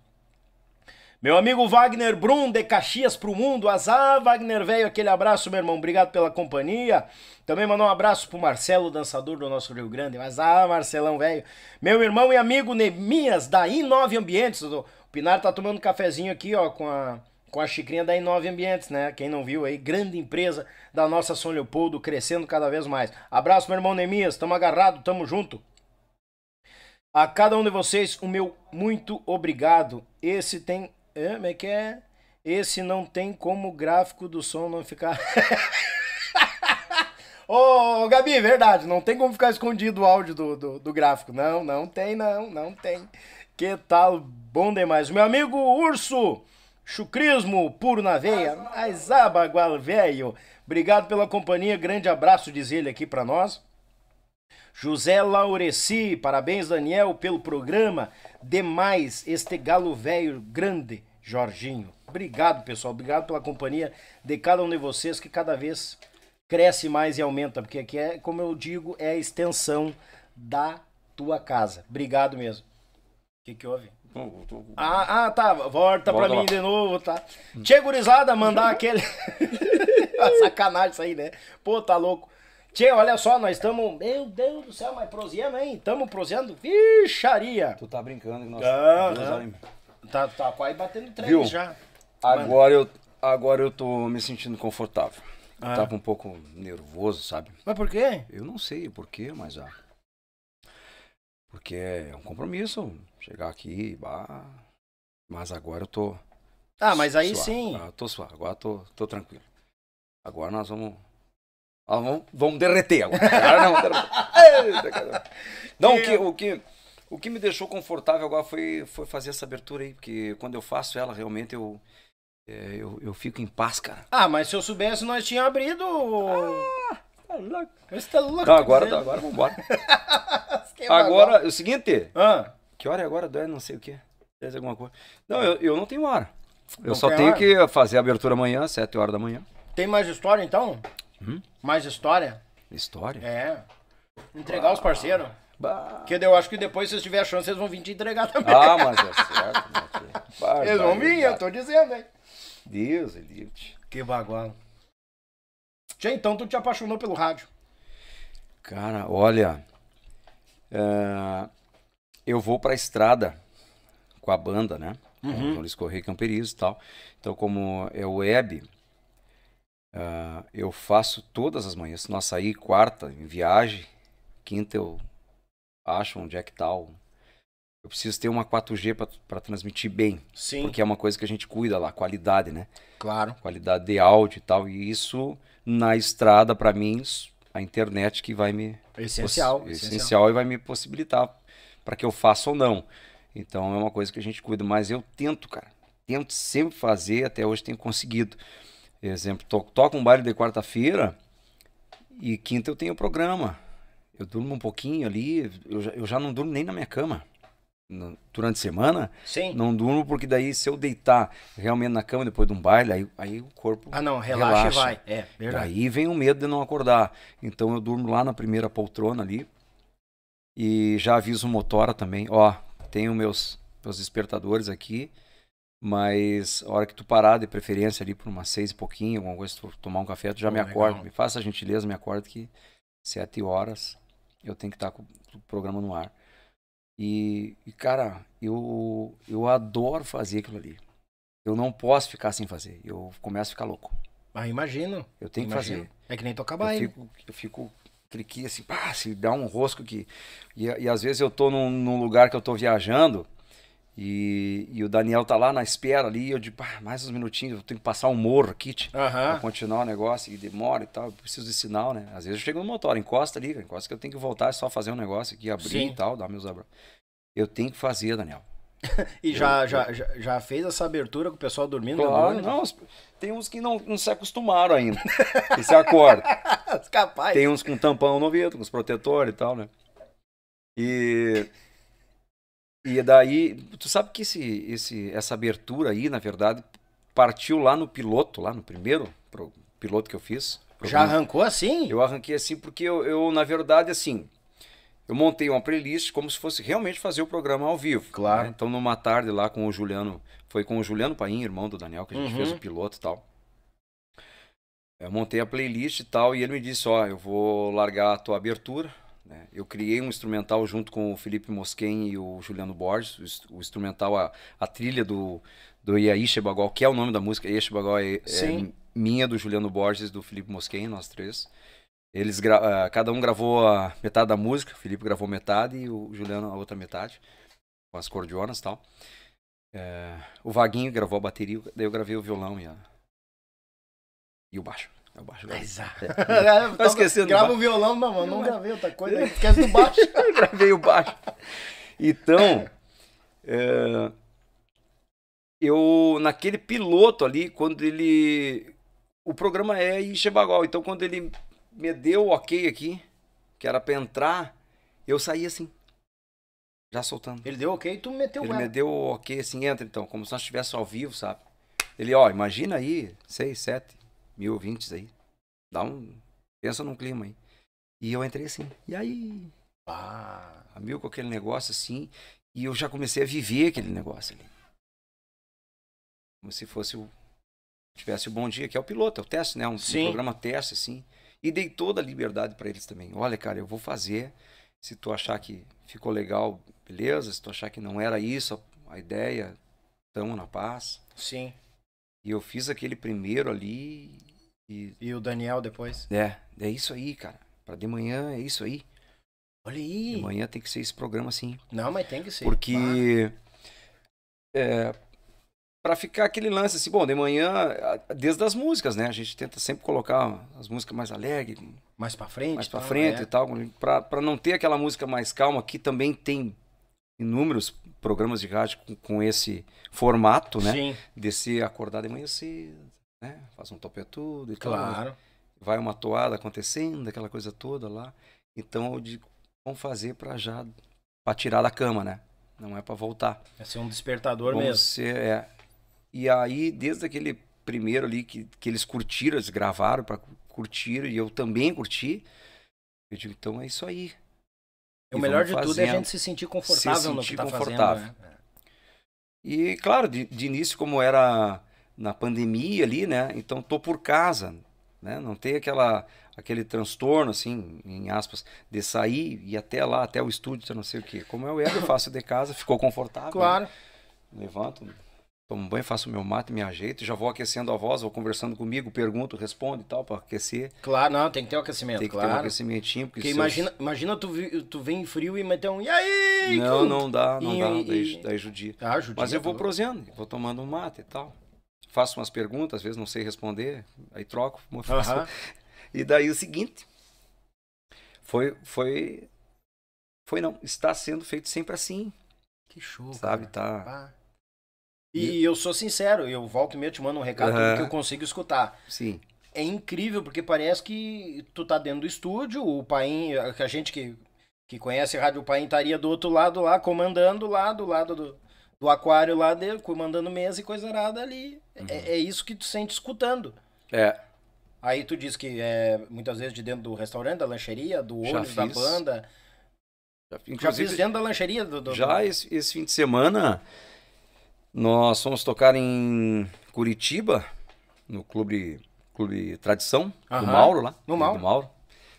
Meu amigo Wagner Brum, de Caxias pro Mundo. Azar, Wagner velho, aquele abraço, meu irmão. Obrigado pela companhia. Também mandou um abraço pro Marcelo, dançador do nosso Rio Grande. Azar, Marcelão velho. Meu irmão e amigo Nemias, da I9 Ambientes. O Pinar tá tomando um cafezinho aqui, ó, com a, com a xicrinha da I9 Ambientes, né? Quem não viu aí, grande empresa da nossa São Leopoldo, crescendo cada vez mais. Abraço, meu irmão Nemias. Tamo agarrado, tamo junto. A cada um de vocês, o meu muito obrigado. Esse tem é, como é que é? Esse não tem como o gráfico do som não ficar. (laughs) Ô, Gabi, verdade, não tem como ficar escondido o áudio do, do, do, gráfico. Não, não tem, não, não tem. Que tal? Bom demais. Meu amigo Urso, chucrismo puro na veia, abagual, velho. Obrigado pela companhia, grande abraço, diz ele aqui para nós. José Laureci, parabéns Daniel pelo programa. Demais este galo velho grande, Jorginho. Obrigado, pessoal. Obrigado pela companhia de cada um de vocês que cada vez cresce mais e aumenta, porque aqui é, como eu digo, é a extensão da tua casa. Obrigado mesmo. O que, que houve? Ah, ah, tá. Volta, Volta pra mim de novo, tá? Hum. Che, gurizada, mandar (laughs) aquele. (laughs) Ah, sacanagem isso aí, né? Pô, tá louco. Tchê, olha só, nós estamos. Meu Deus do céu, mas proseamos, hein? Estamos proseando. Vixaria! Tu tá brincando que Ah, tá, tá quase batendo três Viu? já. Agora eu, agora eu tô me sentindo confortável. Ah. Tava um pouco nervoso, sabe? Mas por quê? Eu não sei por quê, mas ah. Porque é um compromisso. Chegar aqui, bah. Mas agora eu tô. Ah, mas aí suave. sim. Ah, tô suave, agora tô, tô tranquilo. Agora nós vamos ah, vamos, vamos derreter agora. (laughs) (laughs) não, o, que, o, que, o que me deixou confortável agora foi, foi fazer essa abertura aí, porque quando eu faço ela, realmente eu, é, eu, eu fico em paz, cara. Ah, mas se eu soubesse, nós tínhamos abrido. Ah, tá louco. Você tá louco. Não, agora, né? tá, agora vambora. (laughs) agora, é o seguinte. Ah. Que hora é agora? não sei o que. alguma coisa. Não, eu, eu não tenho hora. Eu não só tenho hora. que fazer a abertura amanhã, sete horas da manhã. Tem mais história então? Hum? Mais história? História? É. Entregar bah. os parceiros. Porque Que eu acho que depois, se vocês tiverem a chance, eles vão vir te entregar também. Ah, mas é certo, né, (laughs) Eles vão vir, eu tô dizendo, hein? Deus, Elite. É que bagulho Já então tu te apaixonou pelo rádio? Cara, olha. Uh, eu vou pra estrada com a banda, né? Uhum. Com o Luiz Camperizo e tal. Então, como é o Web, Uh, eu faço todas as manhãs. Se nós sair quarta em viagem, quinta eu acho onde é que tal. Tá eu preciso ter uma 4G para transmitir bem. Sim. Porque é uma coisa que a gente cuida lá, qualidade, né? Claro. Qualidade de áudio e tal. E isso na estrada, para mim, a internet que vai me. Essencial. É essencial, essencial e vai me possibilitar para que eu faça ou não. Então é uma coisa que a gente cuida. Mas eu tento, cara. Tento sempre fazer, até hoje tenho conseguido. Exemplo, to toco um baile de quarta-feira e quinta eu tenho programa. Eu durmo um pouquinho ali, eu já, eu já não durmo nem na minha cama. No, durante a semana, Sim. não durmo, porque daí se eu deitar realmente na cama depois de um baile, aí, aí o corpo. Ah, não, relaxa, relaxa. vai. É, verdade. Aí vem o medo de não acordar. Então eu durmo lá na primeira poltrona ali. E já aviso o motora também. Ó, tenho meus, meus despertadores aqui. Mas a hora que tu parar, de preferência ali por umas seis e pouquinho, alguma coisa, tu tomar um café, tu já oh, me acorda. Legal. Me faça a gentileza, me acorda que sete horas eu tenho que estar com o programa no ar. E, e, cara, eu, eu adoro fazer aquilo ali. Eu não posso ficar sem fazer. Eu começo a ficar louco. Ah, imagino. Eu tenho imagino. que fazer. É que nem tocar baile. Eu fico, eu fico cliquei assim, pá, se dá um rosco que. E, e, às vezes eu tô num, num lugar que eu tô viajando e, e o Daniel tá lá na espera ali, eu digo, ah, mais uns minutinhos, eu tenho que passar um morro aqui, uhum. pra continuar o negócio, e demora e tal, preciso de sinal, né? Às vezes eu chego no motor, encosta ali, encosta que eu tenho que voltar, é só fazer um negócio aqui, abrir Sim. e tal, dar meus abraços. Eu tenho que fazer, Daniel. (laughs) e eu, já, eu... já, já fez essa abertura com o pessoal dormindo? Claro, não, tem uns que não, não se acostumaram ainda, que se acordam. Capaz. Tem uns com tampão no vidro, com os protetores e tal, né? E... E daí, tu sabe que esse, esse, essa abertura aí, na verdade, partiu lá no piloto, lá no primeiro pro, piloto que eu fiz. Já arrancou assim? Eu arranquei assim porque eu, eu, na verdade, assim, eu montei uma playlist como se fosse realmente fazer o programa ao vivo. Né? Claro. Né? Então, numa tarde lá com o Juliano, foi com o Juliano Paim, irmão do Daniel, que a gente uhum. fez o piloto e tal. Eu montei a playlist e tal, e ele me disse, ó, oh, eu vou largar a tua abertura, né? Eu criei um instrumental junto com o Felipe Mosquen e o Juliano Borges, o, o instrumental, a, a, trilha do, do Iaíche Bagual, que é o nome da música, Iaíche Bagual é, é, minha, do Juliano Borges do Felipe Mosquen, nós três. Eles ah, cada um gravou a metade da música, o Felipe gravou metade e o Juliano a outra metade, com as cordionas e tal. É, o Vaguinho gravou a bateria, daí eu gravei o violão e, a... e o baixo. É o baixo. tá é. (laughs) esquecendo grava o né? violão, não, mano. Não gravei outra coisa. (laughs) Esquece do baixo. (laughs) gravei o baixo. Então, é, eu, naquele piloto ali, quando ele. O programa é em Chebagual. Então, quando ele me deu o ok aqui, que era pra entrar, eu saí assim. Já soltando. Ele deu ok e tu meteu o Ele me deu ok assim, entra então, como se nós estivéssemos ao vivo, sabe? Ele, ó, imagina aí, seis, sete mil ouvintes aí. Dá um. Pensa num clima aí. E eu entrei assim. E aí? Ah, a mil com aquele negócio assim. E eu já comecei a viver aquele negócio ali. Como se fosse o. Tivesse o bom dia, que é o piloto, é o teste, né? Um, um programa teste, assim. E dei toda a liberdade para eles também. Olha, cara, eu vou fazer. Se tu achar que ficou legal, beleza. Se tu achar que não era isso a, a ideia, tamo na paz. Sim. E eu fiz aquele primeiro ali e, e o Daniel depois? É, é isso aí, cara. Pra de manhã é isso aí. Olha aí. De manhã tem que ser esse programa, sim. Não, mas tem que ser. Porque. Ah. É, para ficar aquele lance assim, bom, de manhã, desde as músicas, né? A gente tenta sempre colocar as músicas mais alegres, mais para frente, mais para frente é. e tal, para não ter aquela música mais calma que também tem inúmeros programas de rádio com, com esse formato, né? Sim. De se acordar de manhã cedo, né? Faz um tudo e claro. tal. Vai uma toada acontecendo, aquela coisa toda lá. Então eu digo, vamos fazer para já para tirar da cama, né? Não é para voltar. É ser um despertador mesmo. Ser, é. E aí desde aquele primeiro ali que, que eles curtiram, eles gravaram para curtir e eu também curti. Eu digo, então é isso aí. É o melhor de fazendo, tudo é a gente se sentir confortável se sentir no que tá confortável. fazendo. Né? E claro, de, de início como era na pandemia ali, né? Então tô por casa, né? Não tem aquela aquele transtorno assim, em aspas, de sair e até lá, até o estúdio, não sei o quê. Como eu é era, eu faço de casa, ficou confortável. Né? Claro. Né? Levanto, tomo banho, faço meu mate, me ajeito, já vou aquecendo a voz, vou conversando comigo, pergunto, respondo e tal, para aquecer. Claro, não, tem que ter um aquecimento, tem que claro. ter um aquecimentinho. Porque, porque imagina, imagina tu, tu vem frio e meter um, e aí? Não, não dá, não e, dá, e, daí, daí judia. Ah, judia. Mas eu vou tá prosendo, vou tomando um mate e tal faço umas perguntas, às vezes não sei responder, aí troco uma (laughs) E daí o seguinte, foi, foi, foi não, está sendo feito sempre assim. Que show, Sabe, cara. tá... E, e eu sou sincero, eu volto e meio te mando um recado uhum. que eu consigo escutar. Sim. É incrível, porque parece que tu tá dentro do estúdio, o Paim, a gente que, que conhece a Rádio Paim estaria do outro lado lá, comandando lá do lado do, do aquário lá dele, mandando mesa e coisa arada ali. É, uhum. É, é, isso que tu sente escutando. É. Aí tu diz que é muitas vezes de dentro do restaurante, da lancheria, do olho da banda. Já, já fiz dentro da lancheria. Do, do... Já esse, esse fim de semana, nós fomos tocar em Curitiba, no clube, clube Tradição, uhum. do Mauro lá. No Mauro. Do Mauro.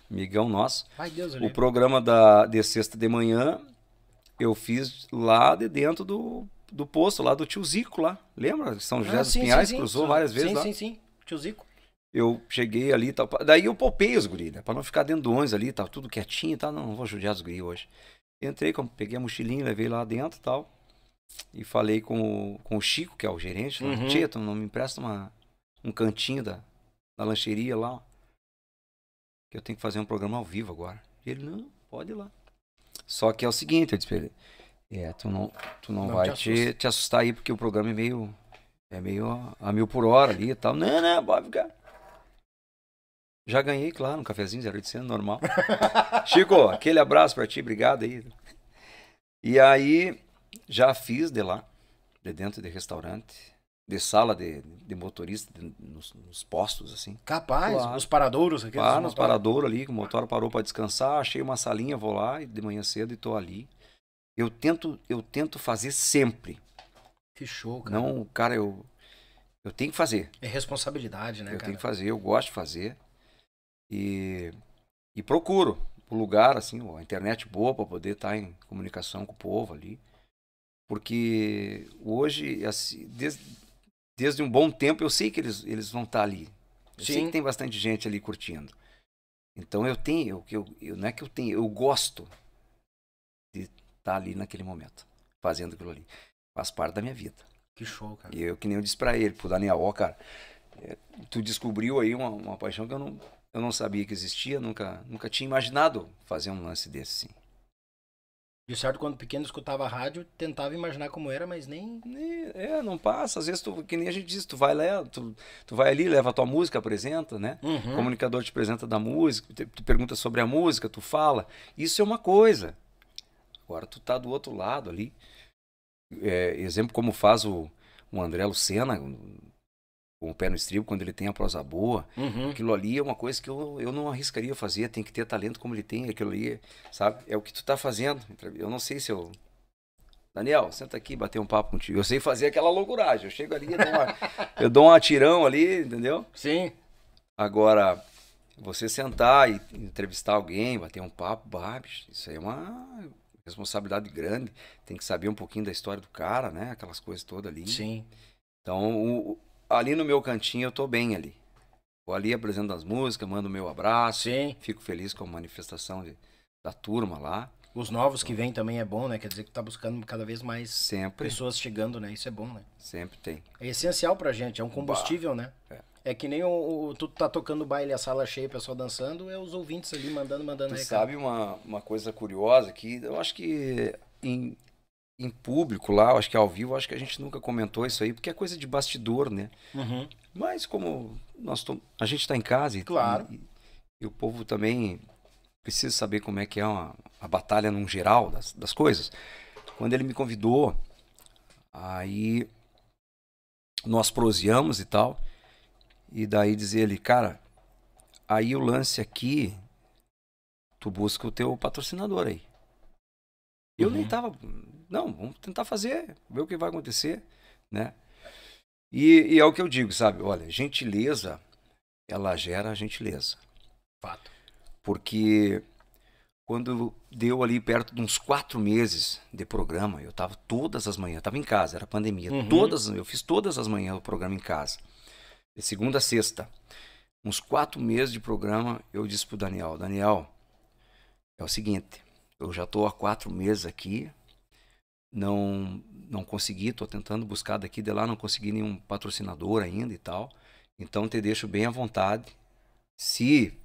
Migão nosso. Ai, Deus, o programa da, de sexta de manhã eu fiz lá de dentro do, do posto, lá do tio Zico lá. Lembra? São José ah, dos sim, Pinhais, sim, cruzou sim, várias vezes sim, lá. Sim, sim, tio Zico. Eu cheguei ali tal. Daí eu poupei os guris, né? Pra não ficar dentro do ônibus ali, tá tudo quietinho e tá? tal. Não, não vou judiar os guris hoje. Entrei, peguei a mochilinha, levei lá dentro e tal. E falei com o, com o Chico, que é o gerente. Uhum. Tieto, não me empresta uma, um cantinho da, da lancheria lá. Que eu tenho que fazer um programa ao vivo agora. E ele, não, pode ir lá. Só que é o seguinte, eu disse pra ele, é, tu não, tu não, não vai te, assusta. te, assustar aí, porque o programa é meio. É meio a, mil por hora ali e tal. Não, não, pode ficar. Já ganhei, claro, um cafezinho zero de cena normal. (laughs) Chico, aquele abraço pra ti, obrigado aí. E aí, já fiz de lá, de dentro de restaurante de sala de, de motorista de, nos, nos, postos, assim. Capaz, claro. paradouros aqui. Claro, nos paradouros ali, que o motor parou para descansar, achei uma salinha, vou lá de manhã cedo e tô ali. Eu tento, eu tento fazer sempre. Que show, cara. Não, cara, eu, eu tenho que fazer. É responsabilidade, né, eu cara? Eu tenho que fazer, eu gosto de fazer. E, e procuro o um lugar, assim, a internet boa para poder estar tá em comunicação com o povo ali. Porque hoje, assim, desde desde um bom tempo, eu sei que eles, eles vão estar tá ali. Eu Sim. sei que tem bastante gente ali curtindo. Então eu tenho, eu, eu, não é que eu tenho, eu gosto de estar tá ali naquele momento, fazendo aquilo ali. Faz parte da minha vida. Que show, cara. E eu que nem eu disse pra ele, pro Daniel, ó, cara, é, tu descobriu aí uma, uma paixão que eu não, eu não sabia que existia, nunca, nunca tinha imaginado fazer um lance desse, assim. E o certo, quando pequeno, escutava a rádio, tentava imaginar como era, mas nem. É, não passa. Às vezes, tu, que nem a gente diz, tu vai lá, tu, tu vai ali, leva a tua música, apresenta, né? Uhum. O comunicador te apresenta da música, te pergunta sobre a música, tu fala. Isso é uma coisa. Agora, tu tá do outro lado ali. É, exemplo como faz o, o André Lucena, com o pé no estribo, quando ele tem a prosa boa, uhum. aquilo ali é uma coisa que eu, eu não arriscaria fazer, tem que ter talento como ele tem, aquilo ali, sabe? É o que tu tá fazendo. Eu não sei se eu. Daniel, senta aqui, bater um papo contigo. Eu sei fazer aquela loucuragem. Eu chego ali, eu dou, uma, (laughs) eu dou um atirão ali, entendeu? Sim. Agora, você sentar e entrevistar alguém, bater um papo, bah, isso aí é uma responsabilidade grande. Tem que saber um pouquinho da história do cara, né? Aquelas coisas todas ali. Sim. Então, o, ali no meu cantinho eu tô bem ali. Eu ali apresento as músicas, mando meu abraço. Sim. Fico feliz com a manifestação de, da turma lá. Os novos que então vêm também é bom, né? Quer dizer que tá buscando cada vez mais Sempre. pessoas chegando, né? Isso é bom, né? Sempre tem. É essencial pra gente, é um combustível, bah. né? É. é. que nem o, o, tu tá tocando baile, a sala cheia, o pessoal dançando, é os ouvintes ali mandando, mandando tu recado. sabe uma, uma coisa curiosa que eu acho que em, em público lá, acho que ao vivo, acho que a gente nunca comentou isso aí, porque é coisa de bastidor, né? Uhum. Mas como nós a gente está em casa e, claro. E, e, o povo também precisa saber como é que é uma, a batalha num geral das, das coisas. Quando ele me convidou, aí nós proseamos e tal, e daí dizer ele, cara, aí o lance aqui, tu busca o teu patrocinador aí. Eu uhum. nem tava não, vamos tentar fazer, ver o que vai acontecer, né? E, e é o que eu digo, sabe? Olha, gentileza, ela gera gentileza. Fato. Porque quando deu ali perto de uns quatro meses de programa, eu estava todas as manhãs, estava em casa, era pandemia, uhum. todas, eu fiz todas as manhãs o programa em casa, de segunda a sexta. Uns quatro meses de programa, eu disse pro Daniel, Daniel, é o seguinte, eu já estou há quatro meses aqui, não não consegui, estou tentando buscar daqui de lá, não consegui nenhum patrocinador ainda e tal. Então te deixo bem à vontade. Se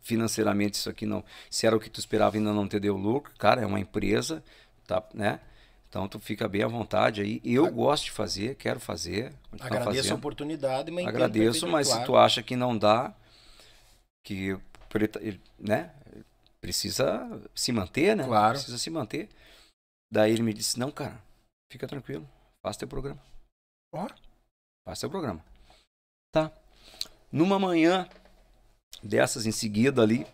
financeiramente isso aqui não, se era o que tu esperava ainda não te deu lucro, cara, é uma empresa, tá, né? Então tu fica bem à vontade aí. Eu gosto de fazer, quero fazer. Agradeço fazendo. a oportunidade, mas agradeço, mas claro. se tu acha que não dá, que eh, né, precisa se manter, né? Claro. Precisa se manter. Daí ele me disse: Não, cara, fica tranquilo, faça teu programa. Ó. Oh. Faça teu programa. Tá. Numa manhã dessas, em seguida ali,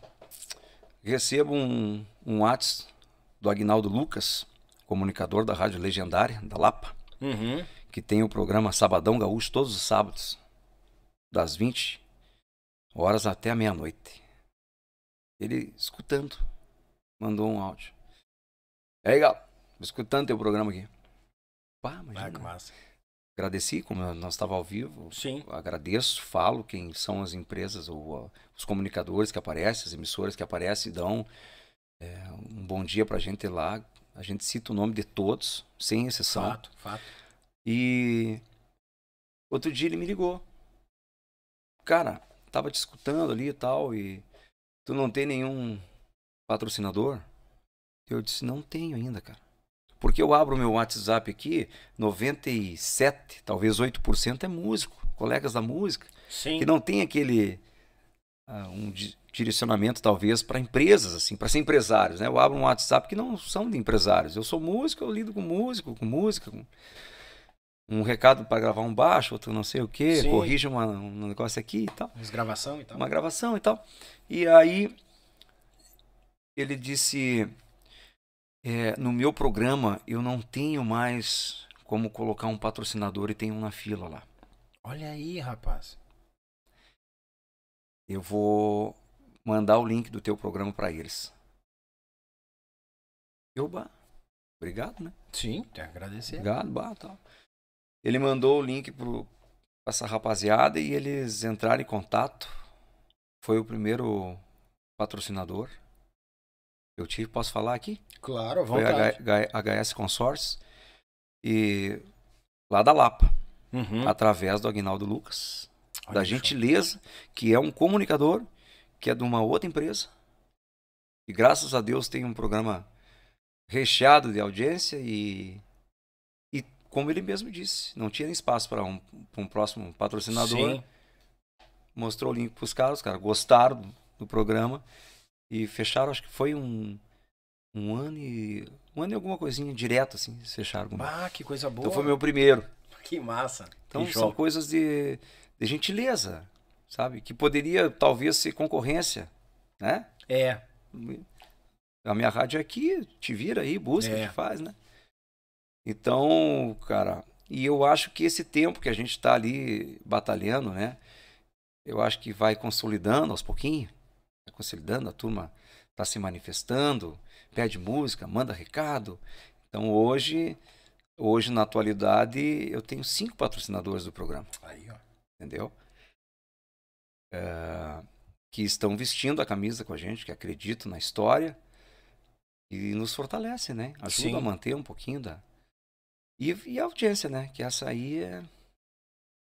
recebo um, um WhatsApp do Agnaldo Lucas, comunicador da Rádio Legendária, da Lapa, uhum. que tem o programa Sabadão Gaúcho todos os sábados, das 20 horas até a meia-noite. Ele escutando, mandou um áudio. É legal escutando teu programa aqui. Pá, imagina. Ah, que massa. Agradeci, como nós estava ao vivo. Sim. Agradeço, falo quem são as empresas, ou, os comunicadores que aparecem, as emissoras que aparecem, dão é, um bom dia para a gente lá. A gente cita o nome de todos, sem exceção. Fato, fato. E outro dia ele me ligou. Cara, tava te escutando ali e tal, e tu não tem nenhum patrocinador? Eu disse, não tenho ainda, cara. Porque eu abro meu WhatsApp aqui, 97, talvez 8% é músico, colegas da música, Sim. que não tem aquele uh, um direcionamento talvez para empresas assim, para ser empresários, né? Eu abro um WhatsApp que não são de empresários. Eu sou músico, eu lido com músico, com música, com... um recado para gravar um baixo, outro não sei o quê, Sim. corrija uma, um negócio aqui e tal. Uma gravação e tal. Uma gravação e tal. E aí ele disse é, no meu programa eu não tenho mais como colocar um patrocinador e tem um na fila lá. Olha aí, rapaz. Eu vou mandar o link do teu programa para eles. Oba, obrigado, né? Sim, tem que agradecer. Obrigado, bah, tal. Ele mandou o link para essa rapaziada e eles entraram em contato. Foi o primeiro patrocinador. Eu tive, posso falar aqui? Claro, vamos lá. HS Consórcio E lá da Lapa. Uhum. Através do Agnaldo Lucas. Olha da Gentileza, show. que é um comunicador, que é de uma outra empresa. E graças a Deus tem um programa recheado de audiência e e como ele mesmo disse, não tinha espaço para um, um próximo patrocinador. Sim. Mostrou o link para os caras, os caras gostaram do, do programa e fecharam, acho que foi um, um ano e. Um ano e alguma coisinha direto, assim, fecharam. alguma Ah, que coisa boa. Então foi meu primeiro. Que massa. Então que são show. coisas de, de gentileza, sabe? Que poderia talvez ser concorrência, né? É. A minha rádio é aqui, te vira aí, busca, é. te faz, né? Então, cara, e eu acho que esse tempo que a gente está ali batalhando, né? Eu acho que vai consolidando aos pouquinhos consolidando, a turma está se manifestando, pede música, manda recado. Então hoje, hoje na atualidade, eu tenho cinco patrocinadores do programa. Aí, ó. Entendeu? É, que estão vestindo a camisa com a gente, que acreditam na história e nos fortalece, né? Ajuda Sim. a manter um pouquinho da. E, e a audiência, né? Que essa aí é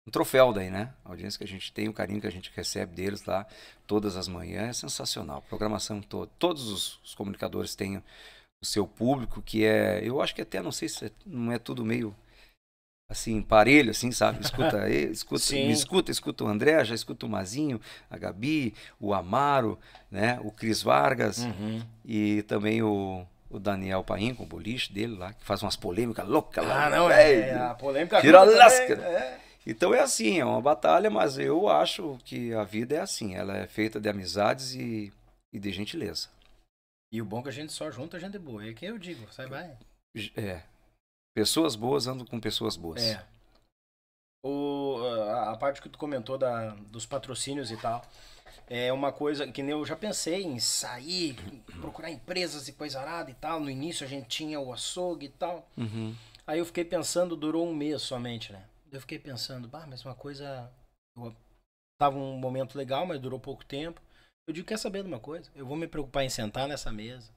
um troféu daí, né? A audiência que a gente tem, o carinho que a gente recebe deles lá todas as manhãs é sensacional. Programação toda, todos os, os, comunicadores têm o seu público que é, eu acho que até não sei se é, não é tudo meio assim parelho, assim, sabe? Escuta, (laughs) escuta, me escuta, escuta o André, já escuta o Mazinho, a Gabi, o Amaro, né? O Cris Vargas uhum. e também o o Daniel Paim, com o boliche dele lá, que faz umas polêmicas loucas lá. Ah, não, é, é, a polêmica... Tira a lasca! É. Então é assim, é uma batalha, mas eu acho que a vida é assim, ela é feita de amizades e, e de gentileza. E o bom é que a gente só junta gente é boa, é que eu digo, sai vai. É. Pessoas boas andam com pessoas boas. É. O, a, a parte que tu comentou da, dos patrocínios e tal, é uma coisa que eu já pensei em sair, procurar empresas e coisa arada e tal. No início a gente tinha o açougue e tal. Uhum. Aí eu fiquei pensando, durou um mês somente, né? eu fiquei pensando, bah, mas uma coisa. Eu tava um momento legal, mas durou pouco tempo. Eu digo, quer saber de uma coisa? Eu vou me preocupar em sentar nessa mesa,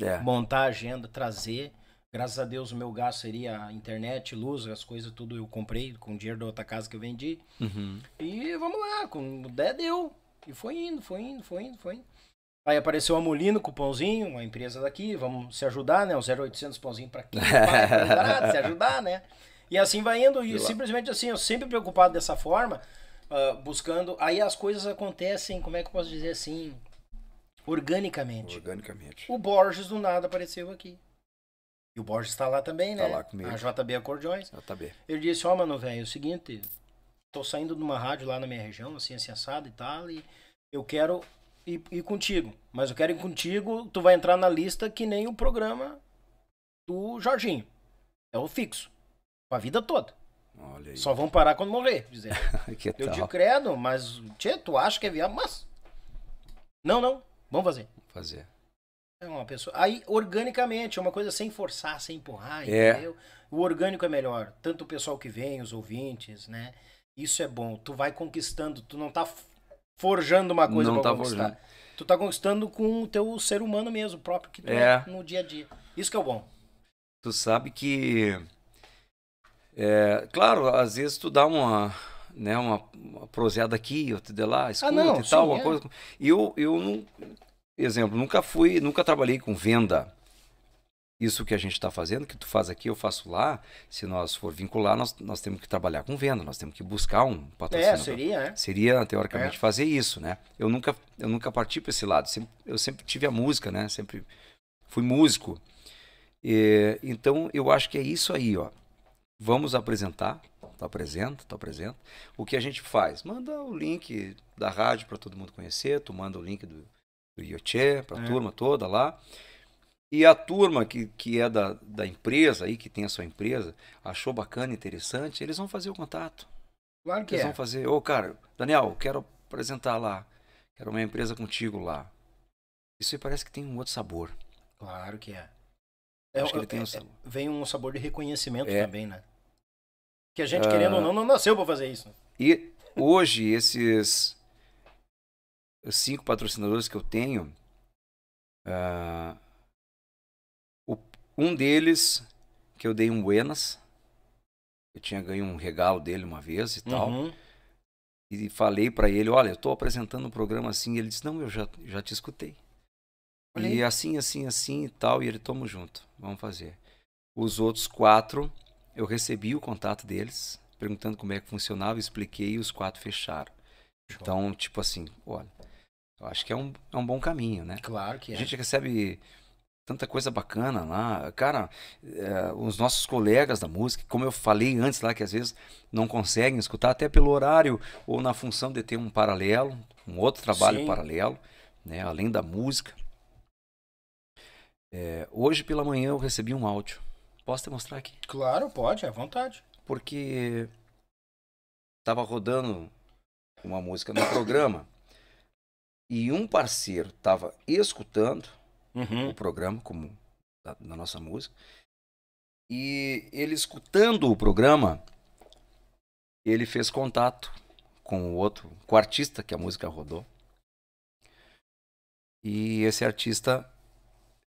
é. montar a agenda, trazer. Graças a Deus o meu gasto seria internet, luz, as coisas tudo eu comprei com o dinheiro da outra casa que eu vendi. Uhum. E vamos lá, com der deu. E foi indo, foi indo, foi indo, foi indo. Aí apareceu a Molino com o Pãozinho, uma empresa daqui, vamos se ajudar, né? O 0800 Pãozinho para quem? (laughs) se ajudar, né? E assim vai indo, e simplesmente assim, eu sempre preocupado dessa forma, uh, buscando. Aí as coisas acontecem, como é que eu posso dizer assim? Organicamente. Organicamente. O Borges do nada apareceu aqui. E o Borges está lá também, tá né? Tá lá comigo. A JB Acordeões. JB. Ele disse: Ó, oh, mano, velho, é o seguinte, tô saindo de uma rádio lá na minha região, assim, assim, assado e tal, e eu quero ir, ir contigo. Mas eu quero ir contigo, tu vai entrar na lista que nem o programa do Jorginho. É o fixo a vida toda. Olha aí. Só vão parar quando morrer, dizendo. (laughs) eu te credo, mas tchê, tu acha que é viável, mas. Não, não. Vamos fazer. Vamos fazer. É uma pessoa. Aí, organicamente, é uma coisa sem forçar, sem empurrar, é. entendeu? É. O orgânico é melhor. Tanto o pessoal que vem, os ouvintes, né? Isso é bom. Tu vai conquistando, tu não tá forjando uma coisa não pra tá conquistar. Forjando. Tu tá conquistando com o teu ser humano mesmo, próprio que tu é. é no dia a dia. Isso que é o bom. Tu sabe que é, claro, às vezes tu dá uma, né, uma, uma proseada aqui, outra de lá, ah, escuta ah, não, e tal, sim, uma é. coisa. Eu, eu não, exemplo, nunca fui, nunca trabalhei com venda. Isso que a gente está fazendo, que tu faz aqui, eu faço lá. Se nós for vincular, nós, nós temos que trabalhar com venda, nós temos que buscar um patrocínio. É, seria, né? Seria, teoricamente, é. fazer isso, né? Eu nunca, eu nunca parti para esse lado. Sempre, eu sempre tive a música, né? Sempre fui músico. E, então, eu acho que é isso aí, ó. Vamos apresentar. Tu tá apresenta, tu tá apresenta. O que a gente faz? Manda o link da rádio para todo mundo conhecer, tu manda o link do, do para a é. turma toda lá. E a turma que, que é da, da empresa aí, que tem a sua empresa, achou bacana, interessante, eles vão fazer o contato. Claro que eles é. vão fazer, ô oh, cara, Daniel, quero apresentar lá, quero uma empresa contigo lá. Isso aí parece que tem um outro sabor. Claro que é. Acho é, que ele é, tem um é, sabor. Vem um sabor de reconhecimento é. também, né? Que a gente, querendo ou não, não nasceu para fazer isso. E hoje, esses cinco patrocinadores que eu tenho, uh, um deles que eu dei um Buenas, eu tinha ganho um regalo dele uma vez e tal. Uhum. E falei para ele, olha, eu tô apresentando um programa assim. Ele disse, não, eu já, já te escutei. Olhei. E assim, assim, assim e tal. E ele, tamo junto, vamos fazer. Os outros quatro eu recebi o contato deles, perguntando como é que funcionava, expliquei e os quatro fecharam. Show. Então, tipo assim, olha, eu acho que é um, é um bom caminho, né? Claro que é. A gente recebe tanta coisa bacana lá. Cara, é, os nossos colegas da música, como eu falei antes lá, que às vezes não conseguem escutar, até pelo horário ou na função de ter um paralelo, um outro trabalho Sim. paralelo, né, além da música. É, hoje pela manhã eu recebi um áudio Posso te mostrar aqui? Claro, pode, à vontade. Porque tava rodando uma música no programa e um parceiro tava escutando uhum. o programa como da, da nossa música e ele escutando o programa ele fez contato com o outro, com o artista que a música rodou. E esse artista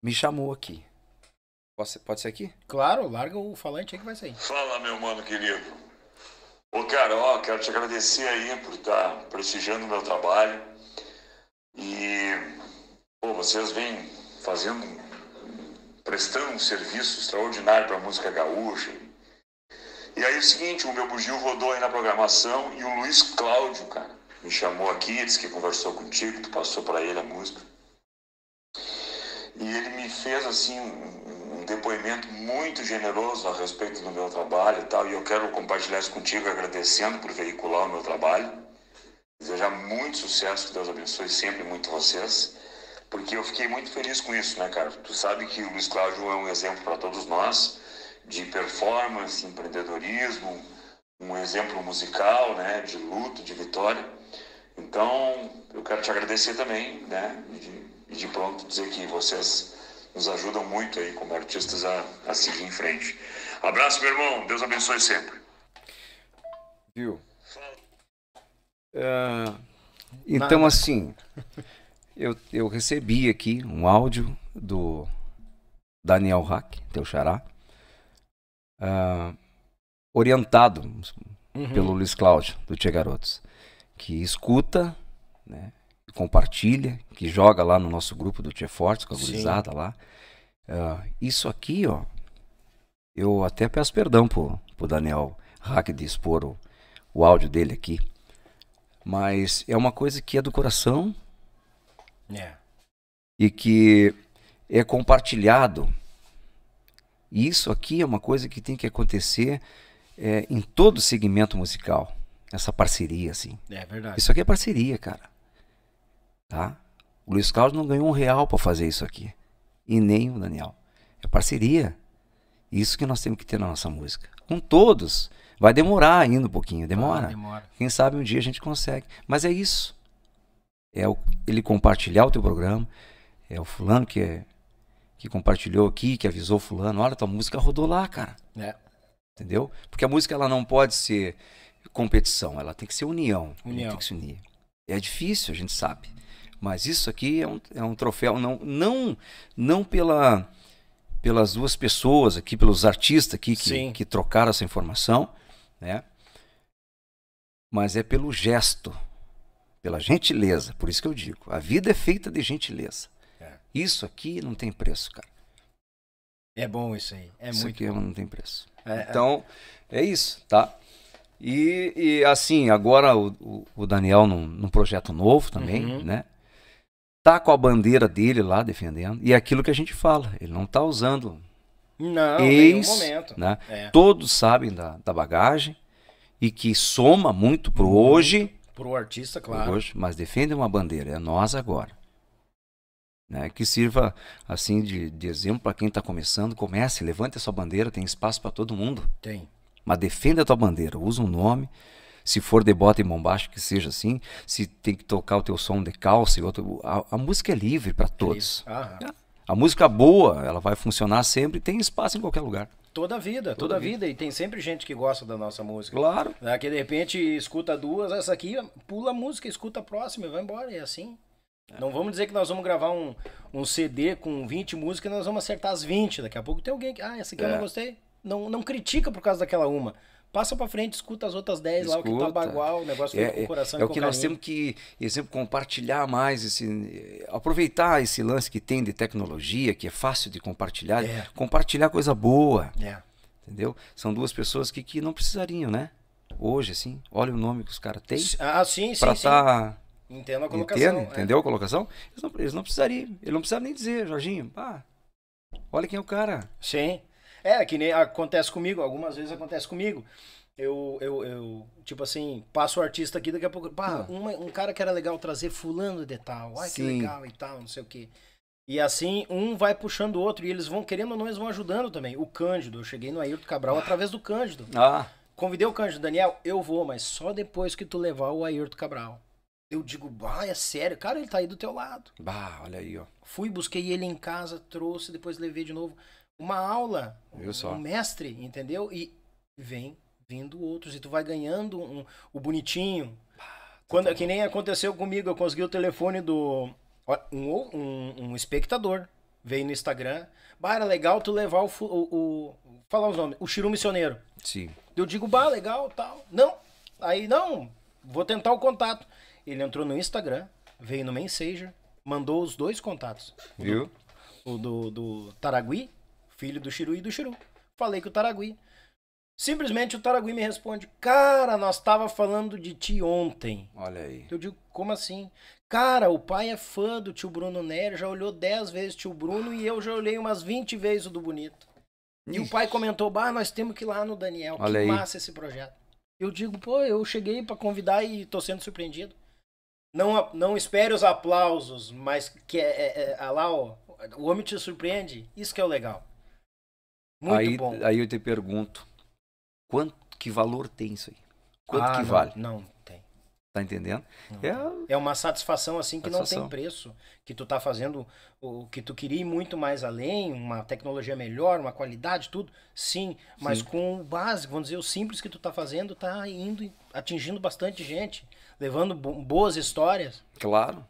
me chamou aqui. Pode ser, pode ser aqui? Claro, larga o falante aí que vai sair. Fala, meu mano querido. Ô, cara, ó, quero te agradecer aí por estar tá prestigiando o meu trabalho. E, pô, vocês vêm fazendo, prestando um serviço extraordinário para a música gaúcha. E aí é o seguinte, o meu bugio rodou aí na programação e o Luiz Cláudio, cara, me chamou aqui, disse que conversou contigo, tu passou para ele a música. E ele me fez, assim, um, depoimento muito generoso a respeito do meu trabalho e tal, e eu quero compartilhar isso contigo, agradecendo por veicular o meu trabalho. Desejar muito sucesso, que Deus abençoe sempre muito vocês, porque eu fiquei muito feliz com isso, né, cara? Tu sabe que o Luiz Cláudio é um exemplo para todos nós de performance, empreendedorismo, um exemplo musical, né, de luto, de vitória. Então, eu quero te agradecer também, né, e de, de pronto dizer que vocês nos ajudam muito aí como artistas a, a seguir em frente. Abraço, meu irmão. Deus abençoe sempre. Viu? É, então, assim, eu, eu recebi aqui um áudio do Daniel Hack, teu xará, uh, orientado uhum. pelo Luiz Cláudio, do Tia Garotos, que escuta, né? compartilha, que joga lá no nosso grupo do Tia Fortes, com a gurizada lá. Uh, isso aqui, ó, eu até peço perdão pro, pro Daniel Hack de expor o, o áudio dele aqui. Mas é uma coisa que é do coração. É. E que é compartilhado. E isso aqui é uma coisa que tem que acontecer é, em todo segmento musical. Essa parceria, assim. É verdade. Isso aqui é parceria, cara. Tá? O Luiz Carlos não ganhou um real para fazer isso aqui. E nem o Daniel. É parceria. Isso que nós temos que ter na nossa música. Com todos. Vai demorar ainda um pouquinho, ah, demora. Ah, demora. Quem sabe um dia a gente consegue. Mas é isso. É o, ele compartilhar o teu programa. É o fulano que, é, que compartilhou aqui, que avisou fulano. Olha, tua música rodou lá, cara. É. Entendeu? Porque a música ela não pode ser competição, ela tem que ser união. união. Tem que se unir. É difícil, a gente sabe. Mas isso aqui é um, é um troféu, não, não, não pela, pelas duas pessoas aqui, pelos artistas aqui que, que trocaram essa informação, né? Mas é pelo gesto, pela gentileza. Por isso que eu digo, a vida é feita de gentileza. É. Isso aqui não tem preço, cara. É bom isso aí. É isso muito aqui bom. não tem preço. É, é. então, é isso, tá? E, e, assim, agora o, o Daniel num, num projeto novo também, uhum. né? tá com a bandeira dele lá defendendo. E é aquilo que a gente fala, ele não tá usando. Não, Ex, momento. Né? É. Todos sabem da, da bagagem e que soma muito pro muito hoje. Pro artista, claro. Hoje, mas defende uma bandeira, é nós agora. Né, que sirva assim de, de exemplo para quem está começando. Comece, levante a sua bandeira, tem espaço para todo mundo. Tem. Mas defenda a tua bandeira, usa um nome, se for bota e baixa que seja assim, se tem que tocar o teu som de calça e outro. A, a música é livre para é todos. a música boa, ela vai funcionar sempre, tem espaço em qualquer lugar. Toda a vida, toda, toda a vida. vida. E tem sempre gente que gosta da nossa música. Claro. Né? Que de repente escuta duas, essa aqui, pula a música, escuta a próxima e vai embora. E é assim. É. Não vamos dizer que nós vamos gravar um, um CD com 20 músicas e nós vamos acertar as 20. Daqui a pouco tem alguém que. Ah, essa aqui é. eu não é. gostei. Não, não critica por causa daquela uma. Passa para frente, escuta as outras 10 lá, o que tá bagual, o negócio é, com é, o coração. É, é o que carinho. nós temos que, exemplo, compartilhar mais, esse, eh, aproveitar esse lance que tem de tecnologia, que é fácil de compartilhar, é. compartilhar coisa boa. É. Entendeu? São duas pessoas que, que não precisariam, né? Hoje, assim, olha o nome que os caras têm. Ah, sim, sim. Pra sim. Tá... Entendo a colocação. Entendo, é. entendeu a colocação? Eles não, eles não precisariam, ele não precisava nem dizer, Jorginho, pá, olha quem é o cara. Sim. É, que nem acontece comigo, algumas vezes acontece comigo. Eu, eu, eu tipo assim, passo o artista aqui, daqui a pouco, pá, ah. Hum. um, um cara que era legal trazer fulano de tal, ai Sim. que legal e tal, não sei o quê. E assim, um vai puxando o outro e eles vão, querendo ou não, eles vão ajudando também. O Cândido, eu cheguei no Ayrton Cabral ah. através do Cândido. Ah. Convidei o Cândido, Daniel, eu vou, mas só depois que tu levar o Ayrton Cabral. Eu digo, bah, é sério, cara, ele tá aí do teu lado. Bah, olha aí, ó. Fui, busquei ele em casa, trouxe, depois levei de novo uma aula, um mestre, entendeu? E vem vindo outros e tu vai ganhando um, o bonitinho. Quando, que nem aconteceu comigo, eu consegui o telefone do um, um, um espectador veio no Instagram. Bah, era legal tu levar o, o, o falar os nomes, o Chiru Missioneiro. Sim. Eu digo, bah, legal, tal. Não. Aí não, vou tentar o contato. Ele entrou no Instagram, veio no Messenger, mandou os dois contatos. Viu? O do, do Taragui filho do Chiru e do Chiru. Falei com o Taragui. Simplesmente o Taragui me responde: Cara, nós tava falando de ti ontem. Olha aí. Eu digo: Como assim? Cara, o pai é fã do tio Bruno Nery, já olhou 10 vezes o tio Bruno e eu já olhei umas 20 vezes o do Bonito. E Ixi. o pai comentou: Bah, nós temos que ir lá no Daniel. Olha que aí. massa esse projeto. Eu digo: Pô, eu cheguei para convidar e tô sendo surpreendido. Não, não espere os aplausos, mas que é, é, é, ah lá, ó, o homem te surpreende. Isso que é o legal. Muito aí, bom. Aí eu te pergunto, quanto que valor tem isso aí? Quanto ah, que não, vale? Não tem. Tá entendendo? É... é uma satisfação assim que satisfação. não tem preço, que tu tá fazendo o que tu queria ir muito mais além, uma tecnologia melhor, uma qualidade, tudo. Sim, mas Sim. com o básico, vamos dizer, o simples que tu tá fazendo, tá indo atingindo bastante gente, levando boas histórias. Claro.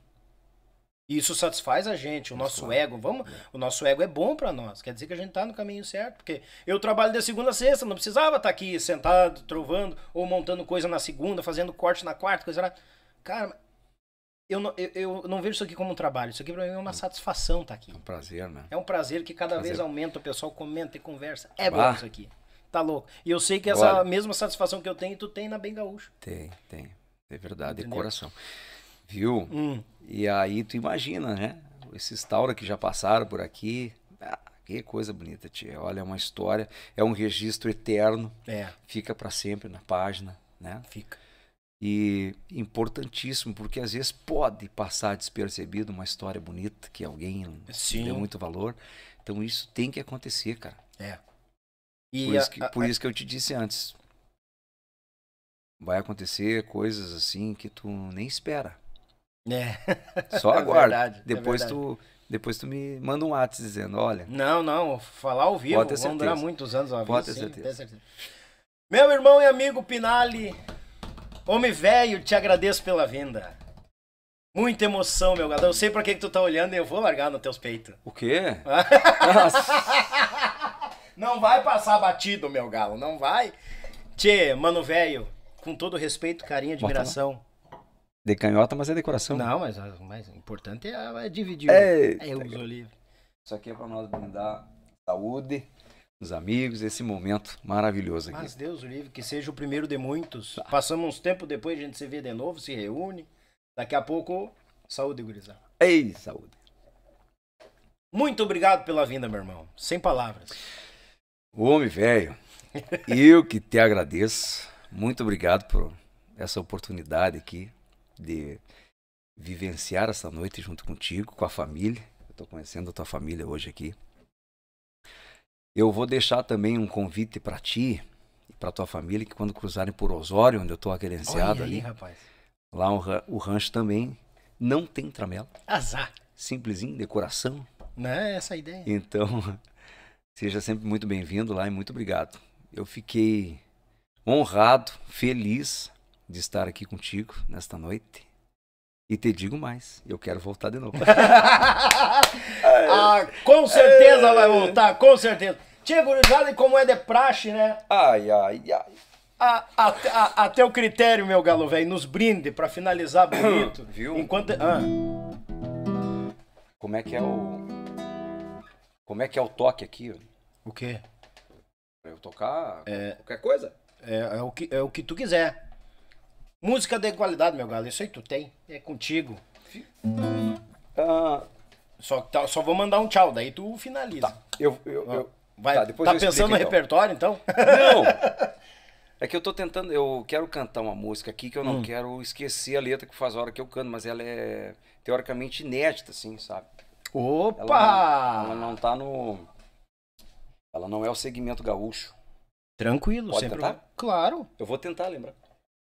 E isso satisfaz a gente, o nosso ego. Vamos, é. o nosso ego é bom para nós. Quer dizer que a gente tá no caminho certo, porque eu trabalho de segunda a sexta, não precisava estar tá aqui sentado trovando ou montando coisa na segunda, fazendo corte na quarta, coisa lá. Cara, eu não, eu, eu não vejo isso aqui como um trabalho. Isso aqui para mim é uma é. satisfação estar tá aqui. É um prazer, né? É um prazer que cada prazer. vez aumenta, o pessoal comenta e conversa. É bah. bom isso aqui. Tá louco. E eu sei que essa Olha. mesma satisfação que eu tenho, tu tem na Bem Gaúcho. Tem, tem. É verdade, Entendeu? de coração viu? Hum. E aí tu imagina, né? Esses Taura que já passaram por aqui. Ah, que coisa bonita, tia. Olha, é uma história, é um registro eterno. É. Fica para sempre na página, né? Fica. E importantíssimo, porque às vezes pode passar despercebido uma história bonita que alguém Sim. deu muito valor. Então isso tem que acontecer, cara. É. E por, a, isso, que, por a... isso que eu te disse antes. Vai acontecer coisas assim que tu nem espera. É. Só aguarda. (laughs) É verdade, é depois é tu depois tu me manda um WhatsApp dizendo, olha. Não, não, falar ao vivo, ter vão durar muitos anos ao vivo. Pode ter sim, certeza. certeza. Meu irmão e amigo Pinali, homem velho, te agradeço pela vinda. Muita emoção, meu gado. Eu sei pra que, que tu tá olhando e eu vou largar nos teus peitos. O quê? (laughs) não vai passar batido, meu galo, não vai. Tchê, mano velho, com todo respeito, carinho, admiração. De canhota, mas é decoração. Não, mas, ah, o mais importante é, é dividir. É, é tá o uso livre. Isso aqui é para nós brindar saúde, os amigos, esse momento maravilhoso aqui. Mas Deus livre, que seja o primeiro de muitos. Tá. Passamos uns tempo depois, a gente se vê de novo, se reúne. Daqui a pouco, saúde, gurizada. Ei, saúde. Muito obrigado pela vinda, meu irmão. Sem palavras. Homem velho, eu que te agradeço. Muito obrigado por essa oportunidade aqui de vivenciar essa noite junto contigo, com a família. Eu estou conhecendo a tua família hoje aqui. Eu vou deixar também um convite para ti e para tua família que quando cruzarem por Osório, onde eu estou aquerenciado aí, ali, rapaz. lá o, o rancho também não tem tramela. Azar. Simplesinho, decoração. Não é essa a ideia. Então, (laughs) seja sempre muito bem-vindo lá e muito obrigado. Eu fiquei honrado, feliz de estar aqui contigo nesta noite. E te digo mais, eu quero voltar de novo. (laughs) (laughs) ah, com certeza é. vai voltar, com certeza. Tia Gurizada, e como é de praxe, né? Ai, ai, ai. A, teu critério, meu galo velho, nos brinde para finalizar (coughs) bonito. Viu? Enquanto. Ah. Como é que é o. Como é que é o toque aqui? O quê? Pra eu tocar é... qualquer coisa? É, é, o que, é o que tu quiser. Música de qualidade, meu galo. Isso aí tu tem. É contigo. Ah, só, tá, só vou mandar um tchau, daí tu finaliza. Tá. Eu, eu, eu Vai, tá, depois tá pensando explico, no então. repertório, então? Não! (laughs) É que eu tô tentando, eu quero cantar uma música aqui que eu não hum. quero esquecer a letra que faz hora que eu canto, mas ela é teoricamente inédita, assim, sabe? Opa! Ela não, ela não tá no. Ela não é o segmento gaúcho. Tranquilo, Pode sempre. Tentar? Claro. Eu vou tentar lembrar.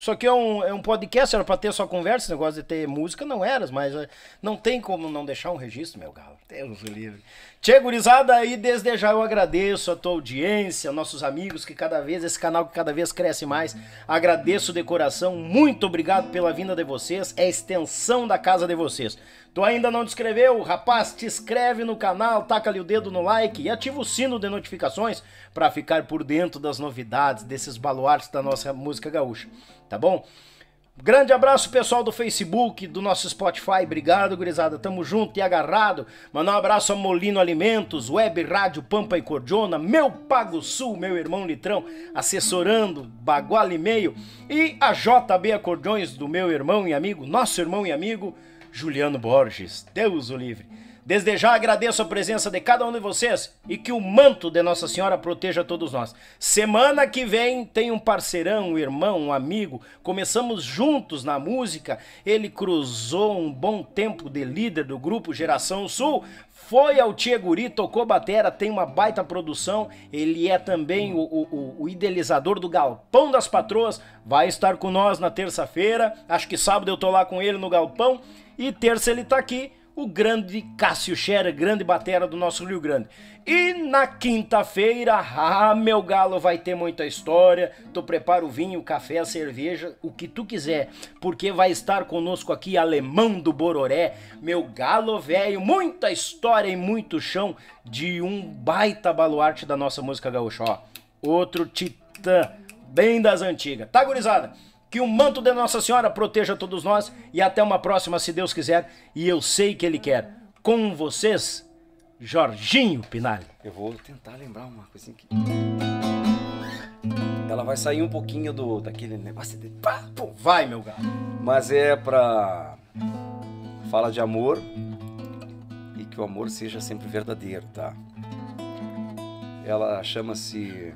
Isso aqui é um, é um podcast, era pra ter só conversa, esse negócio de ter música, não eras, mas eh, não tem como não deixar um registro, meu galo. Deus livre. Tchê, gurizada, e desde já eu agradeço a tua audiência, nossos amigos, que cada vez, esse canal que cada vez cresce mais. Agradeço de coração, muito obrigado pela vinda de vocês, é a extensão da casa de vocês. Tu ainda não te inscreveu? Rapaz, te inscreve no canal, taca ali o dedo no like e ativa o sino de notificações para ficar por dentro das novidades desses baluartes da nossa música gaúcha, tá bom? Grande abraço pessoal do Facebook, do nosso Spotify, obrigado gurizada, tamo junto e agarrado. Mandar um abraço a Molino Alimentos, Web Rádio Pampa e Cordiona, Meu Pago Sul, meu irmão Litrão, assessorando Bagual e Meio e a JB Acordeões do meu irmão e amigo, nosso irmão e amigo, Juliano Borges. Deus o livre. Desde já agradeço a presença de cada um de vocês e que o manto de Nossa Senhora proteja todos nós. Semana que vem tem um parceirão, um irmão, um amigo. Começamos juntos na música. Ele cruzou um bom tempo de líder do grupo Geração Sul. Foi ao Tieguri, tocou batera, tem uma baita produção. Ele é também o, o, o idealizador do Galpão das Patroas. Vai estar com nós na terça-feira. Acho que sábado eu tô lá com ele no Galpão. E terça ele tá aqui, o grande Cássio Xera, grande batera do nosso Rio Grande. E na quinta-feira, ah, meu galo, vai ter muita história. Tu prepara o vinho, o café, a cerveja, o que tu quiser, porque vai estar conosco aqui Alemão do Bororé, meu galo velho, muita história e muito chão de um baita baluarte da nossa música gaúcha, ó. Outro titã, bem das antigas. Tá gurizada? Que o manto de Nossa Senhora proteja todos nós e até uma próxima, se Deus quiser. E eu sei que Ele quer. Com vocês, Jorginho Pinali. Eu vou tentar lembrar uma coisinha aqui. Ela vai sair um pouquinho do daquele negócio de pá, pô, vai meu gato. Mas é pra fala de amor e que o amor seja sempre verdadeiro, tá? Ela chama-se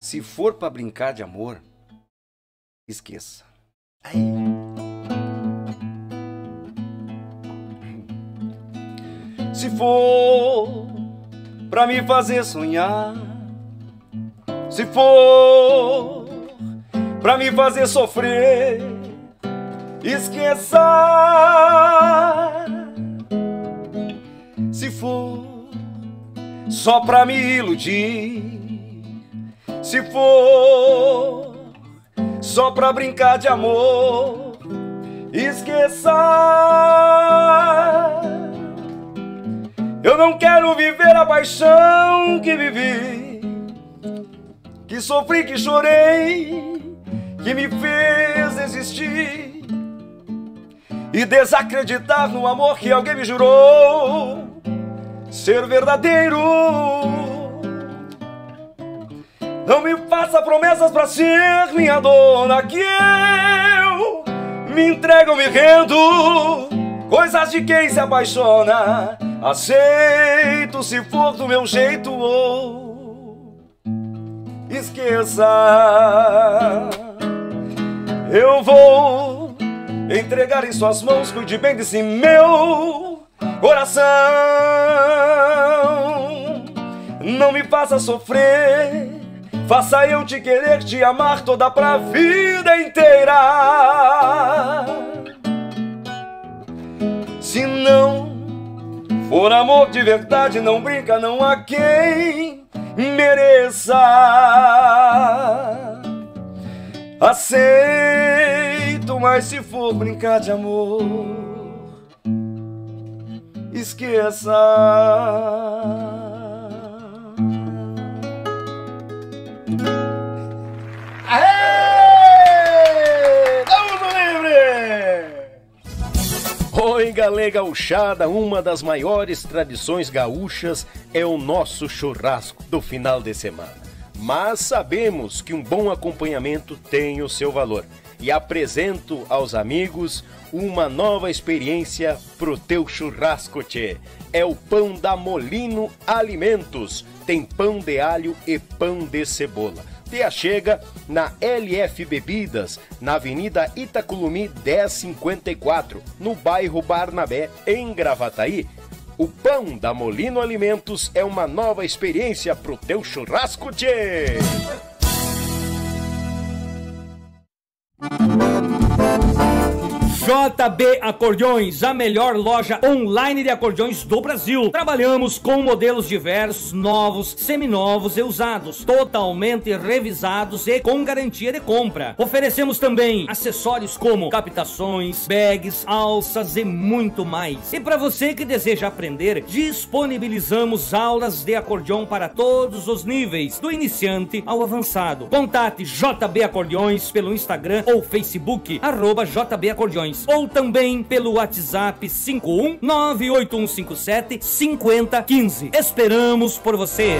Se for para brincar de amor, esqueça. Aí. Se for pra me fazer sonhar, se for pra me fazer sofrer, esqueça. Se for só pra me iludir, se for só pra brincar de amor. Esqueça. Eu não quero viver a paixão que vivi, que sofri, que chorei, que me fez existir e desacreditar no amor que alguém me jurou ser verdadeiro. Não me faça promessas para ser minha dona que eu me entrego, me rendo. Coisas de quem se apaixona, aceito se for do meu jeito ou esqueça. Eu vou entregar em suas mãos, cuide bem desse meu coração. Não me faça sofrer Faça eu te querer, te amar toda pra vida inteira. Se não for amor de verdade, não brinca, não há quem mereça. Aceito, mas se for brincar de amor, esqueça. Aê! Oi, galera gauchada, uma das maiores tradições gaúchas é o nosso churrasco do final de semana. Mas sabemos que um bom acompanhamento tem o seu valor e apresento aos amigos uma nova experiência pro teu churrasco, tchê. É o pão da Molino Alimentos. Tem pão de alho e pão de cebola. Você a chega na LF Bebidas, na Avenida Itaculumi 1054, no bairro Barnabé, em Gravataí. O pão da Molino Alimentos é uma nova experiência pro teu churrasco, tchê! JB Acordeões, a melhor loja online de acordeões do Brasil. Trabalhamos com modelos diversos, novos, seminovos e usados, totalmente revisados e com garantia de compra. Oferecemos também acessórios como captações, bags, alças e muito mais. E para você que deseja aprender, disponibilizamos aulas de acordeão para todos os níveis, do iniciante ao avançado. Contate JB Acordeões pelo Instagram ou Facebook, arroba JB Acordeões ou também pelo WhatsApp 51 98157 5015. Esperamos por você!